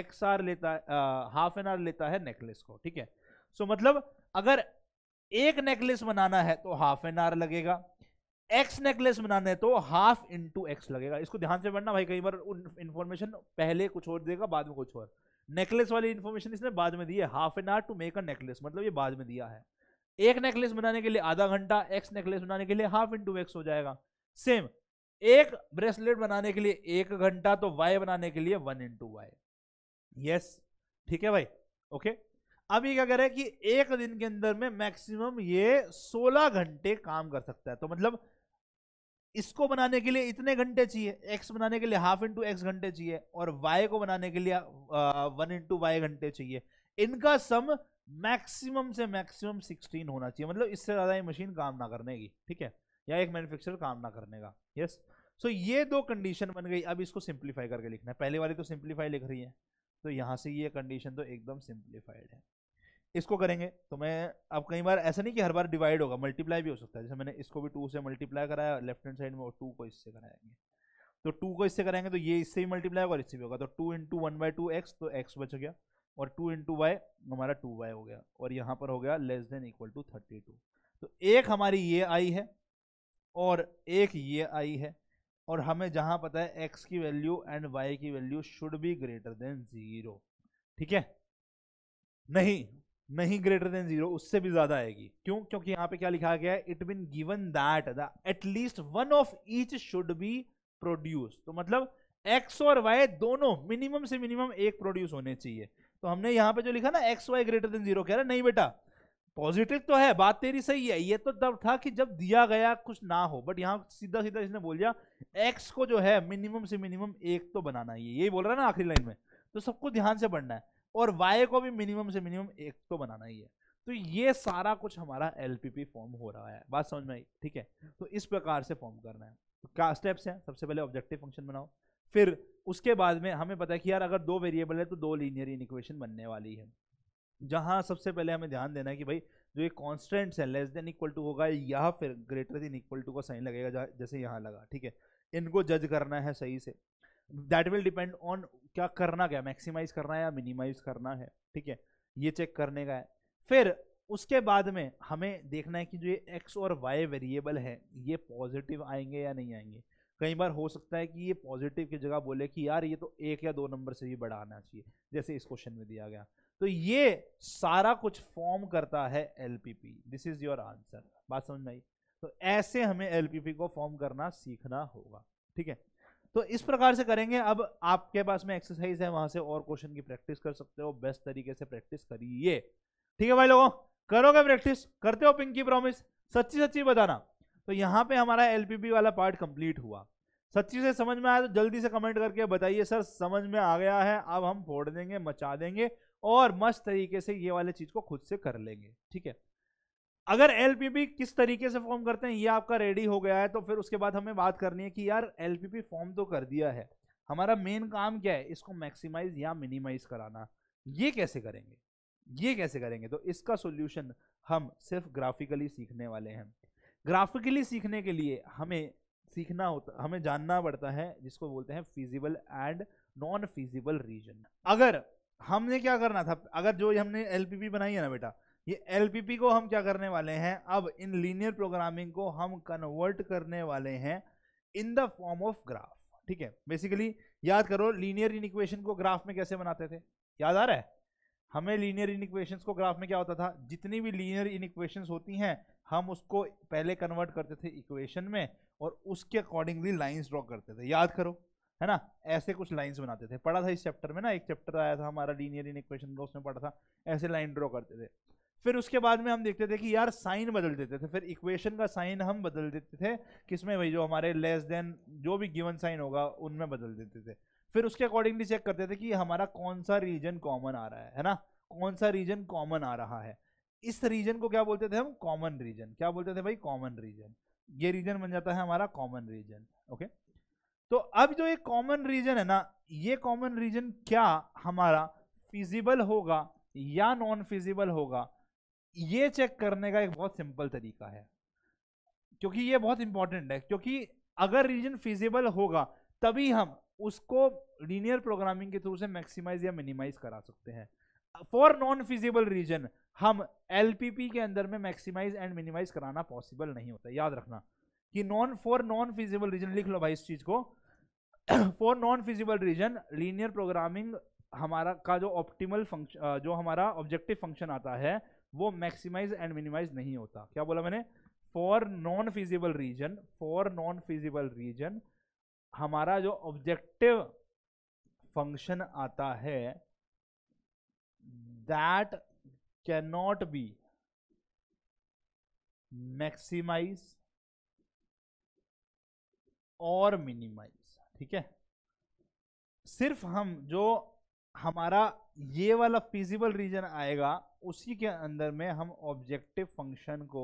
एक्स आर लेता है हाफ एन आर लेता है नेकलेस को ठीक है सो so, मतलब अगर एक नेकलेस बनाना है तो हाफ एन आर लगेगा एक्स नेकलेस बनाना है तो हाफ इंटू एक्स लगेगा इसको ध्यान से पढ़ना भाई कई बार इन्फॉर्मेशन पहले कुछ और देगा बाद में कुछ और नेकलेस वाली इन्फॉर्मेशन इसने बाद में दी है half an hour to make a necklace मतलब ये बाद में दिया है एक नेकलेस बनाने के लिए आधा घंटा एक्स नेकलेस बनाने के लिए हाफ इंटू एक्स हो जाएगा सेम एक ब्रेसलेट बनाने के लिए एक घंटा तो वाई बनाने के लिए वन इंटू वाई यस ठीक है भाई ओके okay? अभी क्या करे कि एक दिन के अंदर में मैक्सिमम ये 16 घंटे काम कर सकता है तो मतलब इसको बनाने के लिए इतने घंटे चाहिए एक्स बनाने के लिए हाफ इंटू एक्स घंटे चाहिए और वाई को बनाने के लिए वन इंटू वाई घंटे चाहिए इनका सम मैक्सिमम से मैक्सिमम 16 होना चाहिए मतलब इससे ज़्यादा ये मशीन काम ना करने की ठीक है या एक मैन्युफैक्चरर काम ना करने का यस yes? सो so, ये दो कंडीशन बन गई अब इसको सिंप्लीफाई करके लिखना है पहले वाली तो सिंप्लीफाई लिख रही है तो यहां से ये कंडीशन तो एकदम सिंप्लीफाइड है इसको करेंगे तो मैं अब कई बार ऐसा नहीं कि हर बार डिवाइड होगा मल्टीप्लाई भी हो सकता है जैसे मैंने इसको भी टू से मल्टीप्लाई कराया लेफ्ट हैंड साइड में और टू को इससे कराएंगे तो टू को इससे कराएंगे तो ये इससे भी मल्टीप्लाई होगा और इससे भी होगा तो two into one by two x तो एक्स बच गया और टू इंटू वाई हमारा टू वाई हो गया और यहाँ पर हो गया less than equal to thirty two तो एक हमारी ये आई है और एक ये आई है और हमें जहाँ पता है एक्स की वैल्यू एंड वाई की value should be greater than zero ठीक है नहीं नहीं ग्रेटर देन जीरो उससे भी ज्यादा आएगी क्यों क्योंकि यहां पे क्या लिखा गया है it been given that the at least one of each should be produce तो मतलब एक्स और वाई दोनों मिनिमम से मिनिमम एक प्रोड्यूस होने चाहिए तो हमने यहाँ पे जो लिखा ना x y greater than zero कह रहा नहीं बेटा पॉजिटिव तो है बात तेरी सही है ये तो तब था कि जब दिया गया कुछ ना हो बट यहाँ सीधा सीधा इसने बोल दिया एक्स को जो है मिनिमम से मिनिमम एक तो बनाना है यही बोल रहा है ना आखिरी लाइन में तो सबको ध्यान से पढ़ना है और वाई को भी मिनिमम से मिनिमम एक तो बनाना ही है तो ये सारा कुछ हमारा एल फॉर्म हो रहा है बात समझ में आई ठीक है तो इस प्रकार से फॉर्म करना है तो क्या स्टेप्स हैं सबसे पहले ऑब्जेक्टिव फंक्शन बनाओ फिर उसके बाद में हमें पता है कि यार अगर दो वेरिएबल है तो दो लीनियर इन इक्वेशन बनने वाली है जहाँ सबसे पहले हमें ध्यान देना है कि भाई जो ये कॉन्स्टेंट्स है लेस देन इक्वल टू होगा या फिर ग्रेटर देन इक्वल टू का साइन लगेगा जैसे यहाँ लगा ठीक है इनको जज करना है सही say that will depend on क्या करना क्या मैक्सिमाइज करना है या मिनिमाइज करना है ठीक है ये चेक करने का है फिर उसके बाद में हमें देखना है कि जो ये एक्स और वाई वेरिएबल है ये पॉजिटिव आएंगे या नहीं आएंगे कई बार हो सकता है कि ये पॉजिटिव की जगह बोले कि यार ये तो एक या दो नंबर से भी बढ़ाना चाहिए जैसे इस क्वेश्चन में दिया गया तो ये सारा कुछ फॉर्म करता है P this is your answer बात समझ में आई तो ऐसे हमें पी को फॉर्म करना सीखना होगा ठीक है तो इस प्रकार से करेंगे अब आपके पास में एक्सरसाइज है वहां से और क्वेश्चन की प्रैक्टिस कर सकते हो बेस्ट तरीके से प्रैक्टिस करिए ठीक है भाई लोगों करोगे प्रैक्टिस करते हो पिंकी प्रॉमिस सच्ची सच्ची बताना तो यहाँ पे हमारा एलपीपी वाला पार्ट कंप्लीट हुआ सच्ची से समझ में आया तो जल्दी से कमेंट करके बताइए सर समझ में आ गया है अब हम फोड़ देंगे मचा देंगे और मस्त तरीके से ये वाले चीज़ को खुद से कर लेंगे ठीक है अगर एलपीपी किस तरीके से फॉर्म करते हैं ये आपका रेडी हो गया है तो फिर उसके बाद हमें बात करनी है कि यार एलपीपी फॉर्म तो कर दिया है हमारा मेन काम क्या है इसको मैक्सिमाइज या मिनिमाइज कराना ये कैसे करेंगे ये कैसे करेंगे तो इसका सोल्यूशन हम सिर्फ ग्राफिकली सीखने वाले हैं ग्राफिकली सीखने के लिए हमें सीखना होता हमें जानना पड़ता है जिसको बोलते हैं feasible and non feasible region अगर हमने क्या करना था अगर जो हमने एलपीपी बनाई है ना बेटा ये एल को हम क्या करने वाले हैं अब इन लीनियर प्रोग्रामिंग को हम कन्वर्ट करने वाले हैं in the form of graph ठीक है बेसिकली याद करो लीनियर इन इक्वेशन को ग्राफ में कैसे बनाते थे याद आ रहा है हमें लीनियर इन इक्वेशन को ग्राफ में क्या होता था जितनी भी लीनियर इन इक्वेशन होती हैं हम उसको पहले कन्वर्ट करते थे इक्वेशन में और उसके अकॉर्डिंगली लाइन्स ड्रॉ करते थे याद करो है ना ऐसे कुछ लाइंस बनाते थे पढ़ा था इस चैप्टर में ना एक चैप्टर आया था हमारा लीनियर इन इक्वेशन का उसमें पढ़ा था ऐसे लाइन ड्रॉ करते थे फिर उसके बाद में हम देखते थे कि यार साइन बदल देते थे फिर इक्वेशन का साइन हम बदल देते थे किसमें भाई जो हमारे लेस देन जो भी गिवन साइन होगा उनमें बदल देते थे फिर उसके अकॉर्डिंगली चेक करते थे कि हमारा कौन सा रीजन कॉमन आ रहा है है ना कौन सा रीजन कॉमन आ रहा है इस रीजन को क्या बोलते थे हम कॉमन रीजन क्या बोलते थे भाई कॉमन रीजन ये रीजन बन जाता है हमारा कॉमन रीजन ओके तो अब जो ये कॉमन रीजन है ना ये कॉमन रीजन क्या हमारा फिजिबल होगा या नॉन फिजिबल होगा ये चेक करने का एक बहुत सिंपल तरीका है क्योंकि ये बहुत इंपॉर्टेंट है क्योंकि अगर रीजन फिजिबल होगा तभी हम उसको लीनियर प्रोग्रामिंग के थ्रू से मैक्सिमाइज या मिनिमाइज करा सकते हैं फॉर नॉन फिजिबल रीजन हम एल के अंदर में मैक्सिमाइज एंड मिनिमाइज कराना पॉसिबल नहीं होता याद रखना कि non for non feasible region लिख लो भाई इस चीज को for non feasible region linear programming हमारा का जो ऑप्टिमल फंक्शन जो हमारा ऑब्जेक्टिव फंक्शन आता है वो मैक्सिमाइज एंड मिनिमाइज नहीं होता क्या बोला मैंने for non feasible region for non feasible region हमारा जो ऑब्जेक्टिव फंक्शन आता है that can not be maximize और मिनिमाइज ठीक है सिर्फ हम जो हमारा ये वाला फिजिबल रीजन आएगा उसी के अंदर में हम ऑब्जेक्टिव फंक्शन को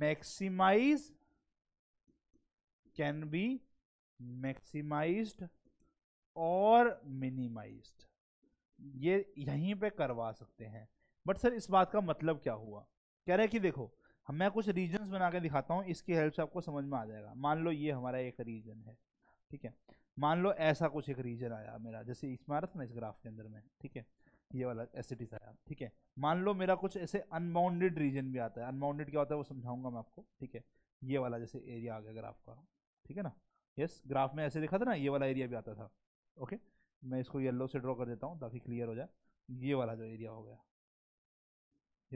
मैक्सिमाइज कैन बी मैक्सिमाइज्ड और मिनिमाइज्ड ये यहीं पे करवा सकते हैं बट सर इस बात का मतलब क्या हुआ कह रहे कि देखो मैं कुछ रीजन्स बना के दिखाता हूँ इसकी हेल्प से आपको समझ में आ जाएगा मान लो ये हमारा एक रीजन है ठीक है मान लो ऐसा कुछ एक रीजन आया मेरा जैसे इस मारा था ना इस ग्राफ के अंदर में ठीक है ये वाला एसिडिस आया ठीक है मान लो मेरा कुछ ऐसे अनबाउंडेड रीजन भी आता है अनबाउंडेड क्या होता है वो समझाऊंगा मैं आपको ठीक है ये वाला जैसे एरिया आ गया ग्राफ का ठीक है ना यस ग्राफ में ऐसे देखा था ना ये वाला एरिया भी आता था ओके मैं इसको येल्लो से ड्रॉ कर देता हूँ ताकि क्लियर हो जाए ये वाला जो एरिया हो गया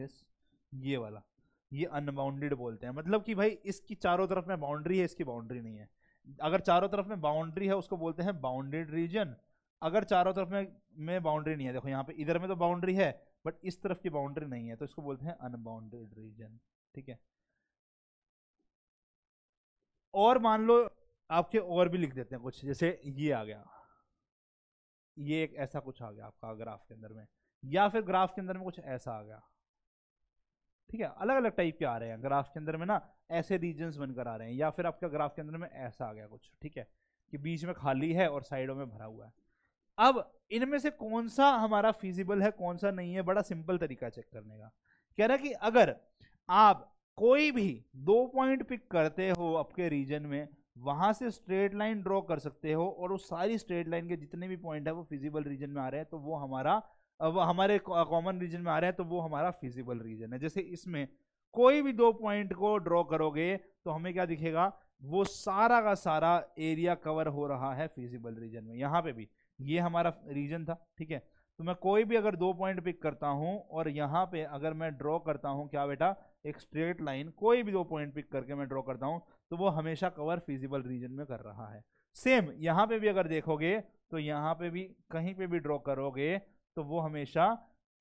यस ये वाला ये अनबाउंडेड बोलते हैं मतलब कि भाई इसकी चारों तरफ में बाउंड्री है इसकी बाउंड्री नहीं है अगर चारों तरफ में बाउंड्री है उसको बोलते हैं बाउंडेड रीजन अगर चारों तरफ में में बाउंड्री नहीं है देखो यहाँ पे इधर में तो बाउंड्री है बट इस तरफ की बाउंड्री नहीं है तो इसको बोलते हैं अनबाउंडेड रीजन ठीक है और मान लो आपके और भी लिख देते हैं कुछ जैसे ये आ गया ये एक ऐसा कुछ आ गया आपका ग्राफ के अंदर में या फिर ग्राफ के अंदर में कुछ ऐसा आ गया ठीक है अलग अलग टाइप के आ रहे हैं ग्राफ के अंदर में ना ऐसे रीजन्स बनकर आ रहे हैं या फिर आपका ग्राफ के अंदर में ऐसा आ गया कुछ ठीक है कि बीच में खाली है और साइडों में भरा हुआ है अब इनमें से कौन सा हमारा फिजिबल है कौन सा नहीं है बड़ा सिंपल तरीका चेक करने का कह रहा कि अगर आप कोई भी दो पॉइंट पिक करते हो आपके रीजन में वहां से स्ट्रेट लाइन ड्रॉ कर सकते हो और उस सारी स्ट्रेट लाइन के जितने भी पॉइंट है वो फिजिबल रीजन में आ रहे हैं तो वो हमारा अब हमारे कॉमन रीजन में आ रहे हैं तो वो हमारा फिजिबल रीजन है जैसे इसमें कोई भी दो पॉइंट को ड्रॉ करोगे तो हमें क्या दिखेगा वो सारा का सारा एरिया कवर हो रहा है फिजिबल रीजन में यहाँ पे भी ये हमारा रीजन था ठीक है तो मैं कोई भी अगर दो पॉइंट पिक करता हूँ और यहाँ पे अगर मैं ड्रॉ करता हूँ क्या बेटा एक स्ट्रेट लाइन कोई भी दो पॉइंट पिक करके मैं ड्रॉ करता हूँ तो वो हमेशा कवर फिजिबल रीजन में कर रहा है सेम यहाँ पे भी अगर देखोगे तो यहाँ पे भी कहीं पे भी ड्रॉ करोगे तो वो हमेशा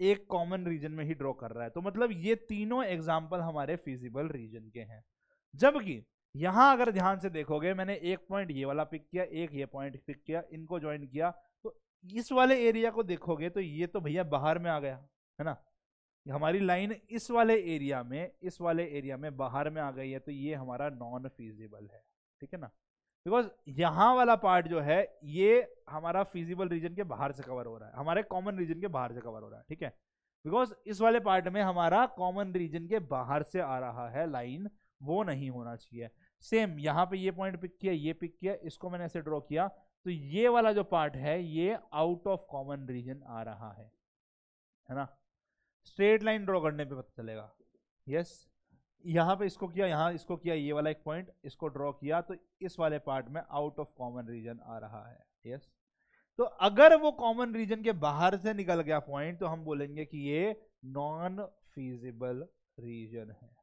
एक कॉमन रीजन में ही ड्रॉ कर रहा है तो मतलब ये तीनों एग्जाम्पल हमारे फिजिबल रीजन के हैं जबकि यहां अगर ध्यान से देखोगे मैंने एक पॉइंट ये वाला पिक किया एक ये पॉइंट पिक किया इनको ज्वाइन किया तो इस वाले एरिया को देखोगे तो ये तो भैया बाहर में आ गया है ना हमारी लाइन इस वाले एरिया में इस वाले एरिया में बाहर में आ गई है तो ये हमारा नॉन फिजिबल है ठीक है ना बिकॉज यहाँ वाला पार्ट जो है ये हमारा फिजिबल रीजन के बाहर से कवर हो रहा है हमारे कॉमन रीजन के बाहर से कवर हो रहा है ठीक है बिकॉज इस वाले पार्ट में हमारा कॉमन रीजन के बाहर से आ रहा है लाइन वो नहीं होना चाहिए सेम यहाँ पे ये पॉइंट पिक किया ये पिक किया इसको मैंने ऐसे ड्रॉ किया तो ये वाला जो पार्ट है ये आउट ऑफ कॉमन रीजन आ रहा है है ना स्ट्रेट लाइन ड्रॉ करने पे पता चलेगा यस yes? यहाँ पे इसको किया यहाँ इसको किया ये वाला एक पॉइंट इसको ड्रॉ किया तो इस वाले पार्ट में आउट ऑफ कॉमन रीजन आ रहा है यस yes? तो अगर वो कॉमन रीजन के बाहर से निकल गया पॉइंट तो हम बोलेंगे कि ये नॉन फीजिबल रीजन है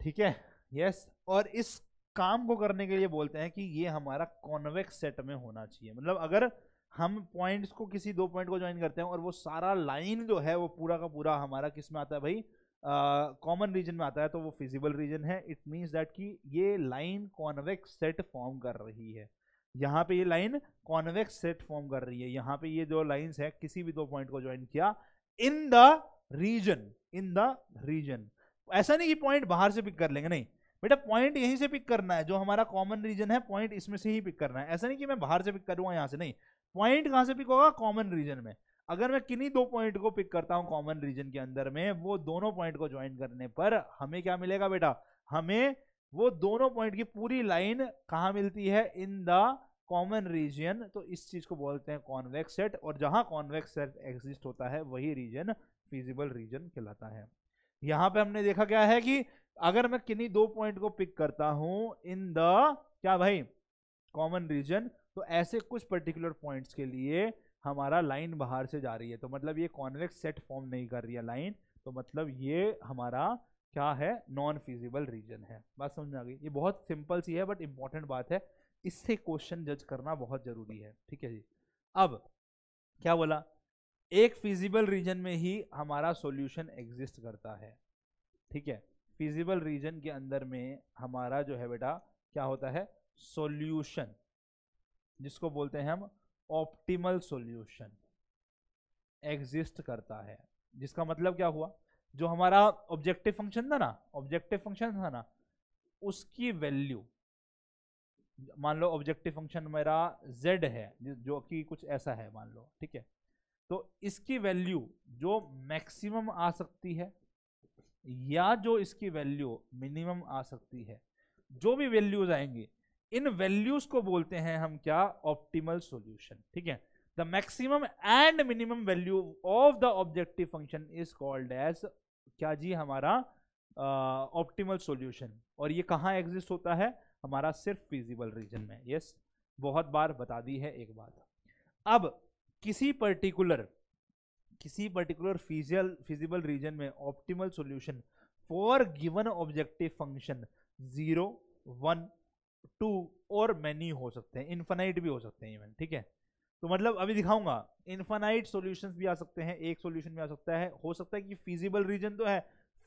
ठीक है यस yes? और इस काम को करने के लिए बोलते हैं कि ये हमारा कॉन्वेक्स सेट में होना चाहिए मतलब अगर हम पॉइंट्स को किसी दो पॉइंट को ज्वाइन करते हैं और वो सारा लाइन जो है वो पूरा का पूरा हमारा किस में आता है भाई कॉमन uh, रीजन में आता है तो वो फिजिबल रीजन है इट मीन्स दैट कि ये लाइन कॉन्वेक्स सेट फॉर्म कर रही है यहाँ पे ये लाइन कॉन्वेक्स सेट फॉर्म कर रही है यहाँ पे ये जो लाइंस है किसी भी दो पॉइंट को ज्वाइन किया in the region in the region ऐसा नहीं कि पॉइंट बाहर से पिक कर लेंगे नहीं बेटा पॉइंट यहीं से पिक करना है जो हमारा कॉमन रीजन है पॉइंट इसमें से ही पिक करना है ऐसा नहीं कि मैं बाहर से पिक करूंगा यहाँ से नहीं पॉइंट कहाँ से पिक होगा कॉमन रीजन में अगर मैं किन्हीं दो पॉइंट को पिक करता हूं कॉमन रीजन के अंदर में वो दोनों पॉइंट को ज्वाइन करने पर हमें क्या मिलेगा बेटा हमें वो दोनों पॉइंट की पूरी लाइन कहा मिलती है इन द कॉमन रीजन तो इस चीज को बोलते हैं कॉन्वेक्स सेट और जहां कॉन्वेक्स सेट एग्जिस्ट होता है वही रीजन फिजिबल रीजन कहलाता है यहां पे हमने देखा क्या है कि अगर मैं किन्हीं दो पॉइंट को पिक करता हूं इन द क्या भाई कॉमन रीजन तो ऐसे कुछ पर्टिकुलर पॉइंट्स के लिए हमारा लाइन बाहर से जा रही है तो मतलब ये कॉन्वेक्स सेट फॉर्म नहीं कर रही है लाइन तो मतलब ये हमारा क्या है नॉन फिजिबल रीजन है बात समझ में आ गई ये बहुत सिंपल सी है बट इम्पॉर्टेंट बात है इससे क्वेश्चन जज करना बहुत ज़रूरी है ठीक है जी अब क्या बोला एक फिजिबल रीजन में ही हमारा सॉल्यूशन एग्जिस्ट करता है ठीक है फिजिबल रीजन के अंदर में हमारा जो है बेटा क्या होता है सॉल्यूशन जिसको बोलते हैं हम ऑप्टिमल सॉल्यूशन एग्जिस्ट करता है जिसका मतलब क्या हुआ जो हमारा ऑब्जेक्टिव फंक्शन था ना ऑब्जेक्टिव फंक्शन था ना उसकी वैल्यू मान लो ऑब्जेक्टिव फंक्शन मेरा z है जो कि कुछ ऐसा है मान लो ठीक है तो इसकी वैल्यू जो मैक्सिमम आ सकती है या जो इसकी वैल्यू मिनिमम आ सकती है जो भी वैल्यूज आएंगी इन वैल्यूज को बोलते हैं हम क्या ऑप्टिमल सोल्यूशन ठीक है the maximum and minimum value of the objective function is called as क्या जी हमारा ऑप्टिमल uh, सॉल्यूशन और ये कहाँ एग्जिस्ट होता है हमारा सिर्फ फिजिबल रीजन में यस yes, बहुत बार बता दी है एक बात अब किसी पर्टिकुलर किसी पर्टिकुलर फिजियल फिजिबल रीजन में optimal solution for given objective function zero one two और मैनी हो सकते हैं इन्फानाइट भी हो सकते हैं इवन ठीक है तो मतलब अभी दिखाऊंगा इन्फानाइट सॉल्यूशंस भी आ सकते हैं एक सॉल्यूशन भी आ सकता है हो सकता है कि फिजिबल रीजन तो है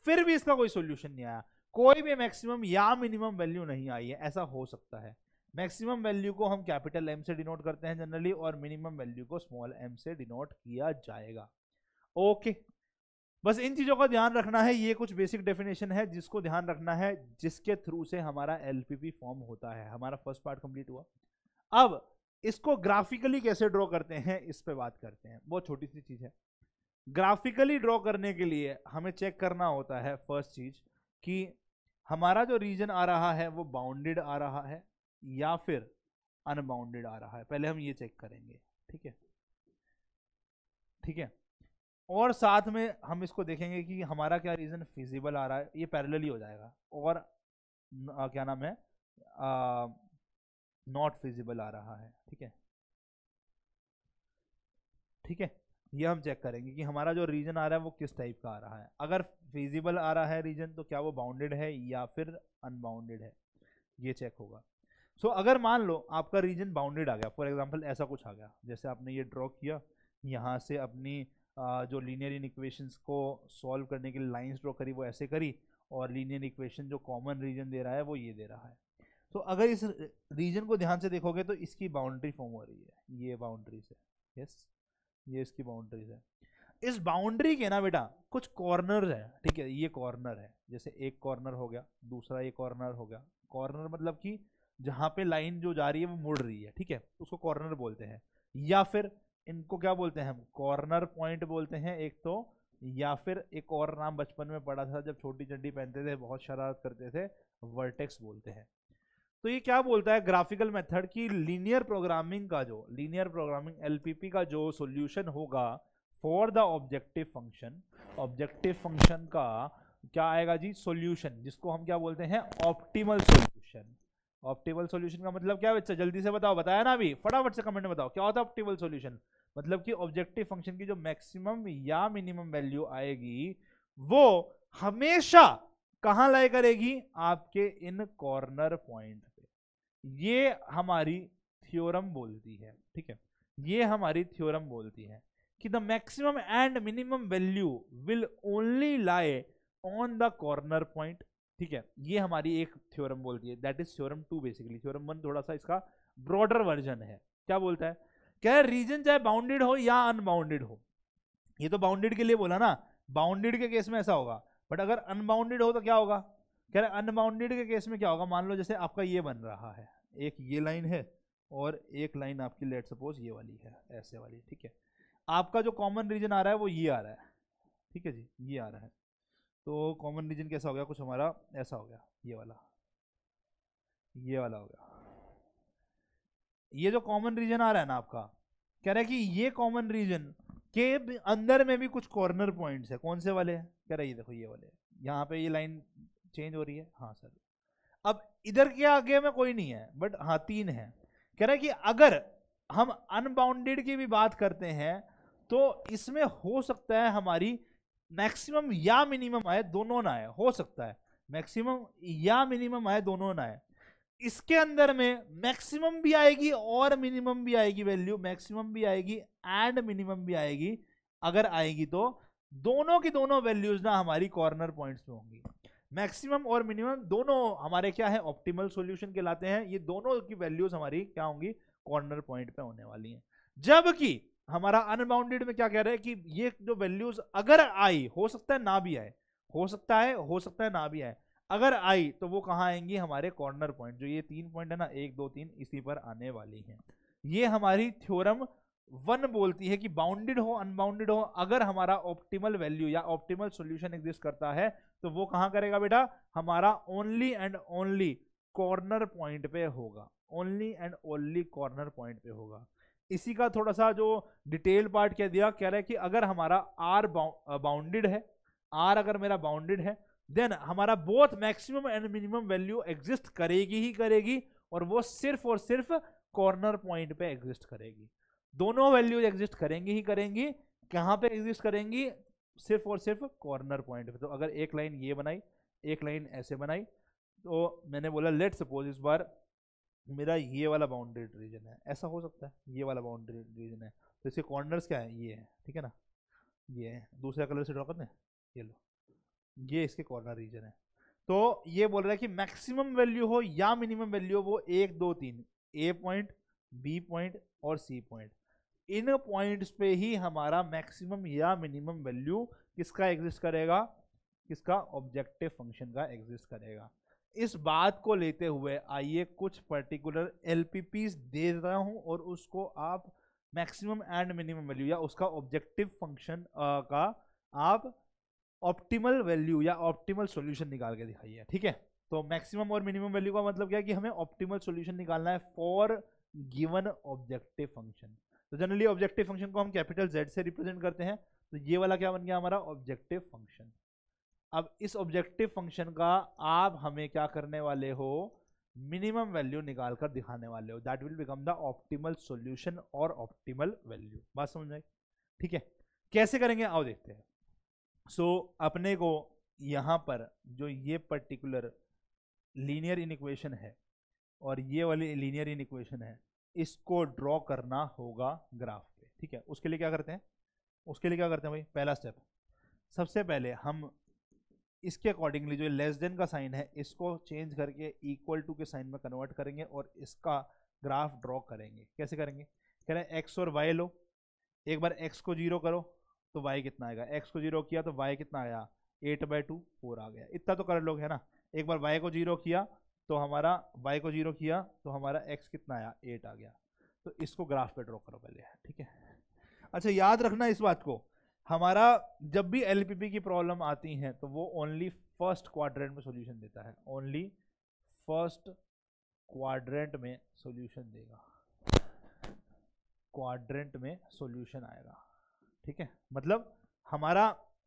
फिर भी इसका कोई सॉल्यूशन नहीं आया कोई भी मैक्सिमम या मिनिमम वैल्यू नहीं आई है ऐसा हो सकता है मैक्सिमम वैल्यू को हम कैपिटल एम से डिनोट करते हैं जनरली और मिनिमम वैल्यू को स्मॉल एम से डिनोट किया जाएगा ओके बस इन चीज़ों का ध्यान रखना है ये कुछ बेसिक डेफिनेशन है जिसको ध्यान रखना है जिसके थ्रू से हमारा एल फॉर्म होता है हमारा फर्स्ट पार्ट कंप्लीट हुआ अब इसको ग्राफिकली कैसे ड्रॉ करते हैं इस पर बात करते हैं बहुत छोटी सी चीज़ है ग्राफिकली ड्रॉ करने के लिए हमें चेक करना होता है फर्स्ट चीज़ कि हमारा जो रीजन आ रहा है वो बाउंडेड आ रहा है या फिर अनबाउंडेड आ रहा है पहले हम ये चेक करेंगे ठीक है ठीक है और साथ में हम इसको देखेंगे कि हमारा क्या रीज़न फिजिबल आ रहा है ये पैरेलल ही हो जाएगा और आ, क्या नाम है नॉट फिजिबल आ रहा है ठीक है ठीक है ये हम चेक करेंगे कि हमारा जो रीजन आ रहा है वो किस टाइप का आ रहा है अगर फिजिबल आ रहा है रीजन तो क्या वो बाउंडेड है या फिर अनबाउंडेड है ये चेक होगा सो so, अगर मान लो आपका रीजन बाउंडेड आ गया फॉर एग्जाम्पल ऐसा कुछ आ गया जैसे आपने ये ड्रॉ किया यहाँ से अपनी जो लीनियर इन इक्वेशंस को सॉल्व करने के लिए लाइन्स ड्रॉ करी वो ऐसे करी और लीनियर इक्वेशन जो कॉमन रीजन दे रहा है वो ये दे रहा है तो अगर इस रीजन को ध्यान से देखोगे तो इसकी बाउंड्री फॉर्म हो रही है ये बाउंड्रीज है यस ये इसकी बाउंड्रीज है इस बाउंड्री के ना बेटा कुछ कॉर्नर है ठीक है ये कॉर्नर है जैसे एक कॉर्नर हो गया दूसरा ये कॉर्नर हो गया कॉर्नर मतलब कि जहाँ पे लाइन जो जा रही है वो मुड़ रही है ठीक है उसको कॉर्नर बोलते हैं या फिर इनको क्या बोलते हैं हम कॉर्नर पॉइंट बोलते हैं एक तो या फिर एक और नाम बचपन में पड़ा था जब छोटी चड्डी पहनते थे बहुत शरारत करते थे वर्टेक्स बोलते हैं तो ये क्या बोलता है ग्राफिकल मेथड की लीनियर प्रोग्रामिंग का जो लीनियर प्रोग्रामिंग एलपीपी का जो सॉल्यूशन होगा for the objective function objective function का क्या आएगा जी सॉल्यूशन जिसको हम क्या बोलते हैं ऑप्टिमल सॉल्यूशन ऑप्टिबल सॉल्यूशन का मतलब क्या बच्चा जल्दी से बताओ बताया ना अभी फटाफट से कमेंट में बताओ क्या होता है ऑप्टिबल सॉल्यूशन मतलब कि ऑब्जेक्टिव फंक्शन की जो मैक्सिमम या मिनिमम वैल्यू आएगी वो हमेशा कहाँ लाई करेगी आपके इन कॉर्नर पॉइंट पे ये हमारी थ्योरम बोलती है ठीक है ये हमारी थ्योरम बोलती है कि the maximum and minimum value will only lie on the corner point ठीक है ये हमारी एक थ्योरम बोलती है that is theorem two basically theorem one थोड़ा सा इसका ब्रॉडर वर्जन है क्या बोलता है कह रीजन चाहे बाउंडेड हो या अनबाउंडेड हो ये तो बाउंडेड के लिए बोला ना बाउंडेड के केस में ऐसा होगा बट अगर अनबाउंडेड हो तो क्या होगा कह रहे अनबाउंडेड के केस में क्या होगा मान लो जैसे आपका ये बन रहा है एक ये लाइन है और एक लाइन आपकी लेट सपोज ये वाली है ऐसे वाली ठीक है आपका जो कॉमन रीजन आ रहा है वो ये आ रहा है ठीक है जी ये आ रहा है तो कॉमन रीजन कैसा हो गया कुछ हमारा ऐसा हो गया ये वाला ये वाला हो गया ये जो कॉमन रीजन आ रहा है ना आपका कह रहा है कि ये कॉमन रीजन के अंदर में भी कुछ कॉर्नर पॉइंट्स है कौन से वाले कह रहा है ये देखो ये वाले यहाँ पे ये लाइन चेंज हो रही है हाँ सर अब इधर के आगे में कोई नहीं है बट हाँ तीन है कह रहा है कि अगर हम अनबाउंडेड की भी बात करते हैं तो इसमें हो सकता है हमारी मैक्सिमम या मिनिमम आए दोनों ना आए हो सकता है मैक्सिमम या मिनिमम आए दोनों ना आए इसके अंदर में मैक्सिमम भी आएगी और मिनिमम भी आएगी वैल्यू मैक्सिमम भी आएगी एंड मिनिमम भी आएगी अगर आएगी तो दोनों की दोनों वैल्यूज ना हमारी कॉर्नर पॉइंट्स में होंगी मैक्सिमम और मिनिमम दोनों हमारे क्या है ऑप्टिमल सॉल्यूशन लाते हैं ये दोनों की वैल्यूज हमारी क्या होंगी कॉर्नर पॉइंट पे होने वाली हैं जबकि हमारा अनबाउंडेड में क्या कह रहे हैं कि ये जो वैल्यूज अगर आई हो सकता है ना भी आए हो सकता है हो सकता है ना भी आए अगर आई तो वो कहाँ आएंगी हमारे कॉर्नर पॉइंट जो ये तीन पॉइंट है ना एक दो तीन इसी पर आने वाली हैं ये हमारी थ्योरम वन बोलती है कि बाउंडेड हो अनबाउंडेड हो अगर हमारा ऑप्टिमल वैल्यू या ऑप्टिमल सॉल्यूशन एग्जिस्ट करता है तो वो कहाँ करेगा बेटा हमारा only and only corner point पे होगा only and only corner point पे होगा इसी का थोड़ा सा जो डिटेल पार्ट क्या दिया कह रहा है कि अगर हमारा आर बाउंडेड है आर अगर मेरा बाउंडेड है देन हमारा both maximum and minimum value exist करेगी ही करेगी और वो सिर्फ और सिर्फ कॉर्नर पॉइंट पे एग्जिस्ट करेगी दोनों वैल्यूज एग्जिस्ट करेंगी ही करेंगी कहाँ पे एग्जिस्ट करेंगी सिर्फ और सिर्फ कॉर्नर पॉइंट पे तो अगर एक लाइन ये बनाई एक लाइन ऐसे बनाई तो मैंने बोला लेट सपोज इस बार मेरा ये वाला बाउंड्री रीजन है ऐसा हो सकता है ये वाला बाउंड्री रीजन है तो इसके कॉर्नर्स क्या है ये है ठीक है ना ये है दूसरा कलर से ड्रॉ कर ये लो ये इसके कॉर्नर रीजन है तो ये बोल रहा है कि मैक्सिमम वैल्यू हो या मिनिमम वैल्यू हो वो एक दो तीन ए पॉइंट बी पॉइंट और सी पॉइंट इन पॉइंट्स पे ही हमारा मैक्सिमम या मिनिमम वैल्यू किसका एग्जिस्ट करेगा किसका ऑब्जेक्टिव फंक्शन का एग्जिस्ट करेगा इस बात को लेते हुए आइए कुछ पर्टिकुलर एल दे रहा हूँ और उसको आप मैक्सिमम एंड मिनिमम वैल्यू या उसका ऑब्जेक्टिव फंक्शन का आप ऑप्टिमल वैल्यू या ऑप्टिमल सॉल्यूशन निकाल के दिखाइए ठीक है तो मैक्सिमम और मिनिमम वैल्यू का मतलब क्या है कि हमें ऑप्टिमल सॉल्यूशन निकालना है फॉर गिवन ऑब्जेक्टिव फंक्शन तो जनरली ऑब्जेक्टिव फंक्शन को हम कैपिटल जेड से रिप्रेजेंट करते हैं तो ये वाला क्या बन गया हमारा ऑब्जेक्टिव फंक्शन अब इस ऑब्जेक्टिव फंक्शन का आप हमें क्या करने वाले हो मिनिमम वैल्यू निकाल कर दिखाने वाले हो that will become the optimal solution और ऑप्टिमल वैल्यू बात समझ आई ठीक है कैसे करेंगे आओ देखते हैं सो so, अपने को यहाँ पर जो ये पर्टिकुलर लीनियर इन इक्वेशन है और ये वाली लीनियर इन इक्वेशन है इसको ड्रॉ करना होगा ग्राफ पे ठीक है उसके लिए क्या करते हैं उसके लिए क्या करते हैं भाई पहला स्टेप सबसे पहले हम इसके अकॉर्डिंगली जो लेस देन का साइन है इसको चेंज करके इक्वल टू के साइन में कन्वर्ट करेंगे और इसका ग्राफ ड्रॉ करेंगे कैसे करेंगे कह रहे हैं एक्स और वाई लो एक बार एक्स को जीरो करो तो वाई कितना आएगा एक्स को जीरो किया तो वाई कितना आया एट बाई टू फोर आ गया इतना तो कर लोग है ना एक बार वाई को जीरो किया तो हमारा वाई को जीरो किया तो हमारा एक्स कितना आया एट आ गया तो इसको ग्राफ पे ड्रॉ करो पहले ठीक है अच्छा याद रखना इस बात को हमारा जब भी एल की प्रॉब्लम आती हैं तो वो ओनली फर्स्ट क्वाड्रेंट में सोल्यूशन देता है ओनली फर्स्ट क्वाड्रेंट में सोल्यूशन देगा क्वाड्रेंट में सोल्यूशन आएगा ठीक है मतलब हमारा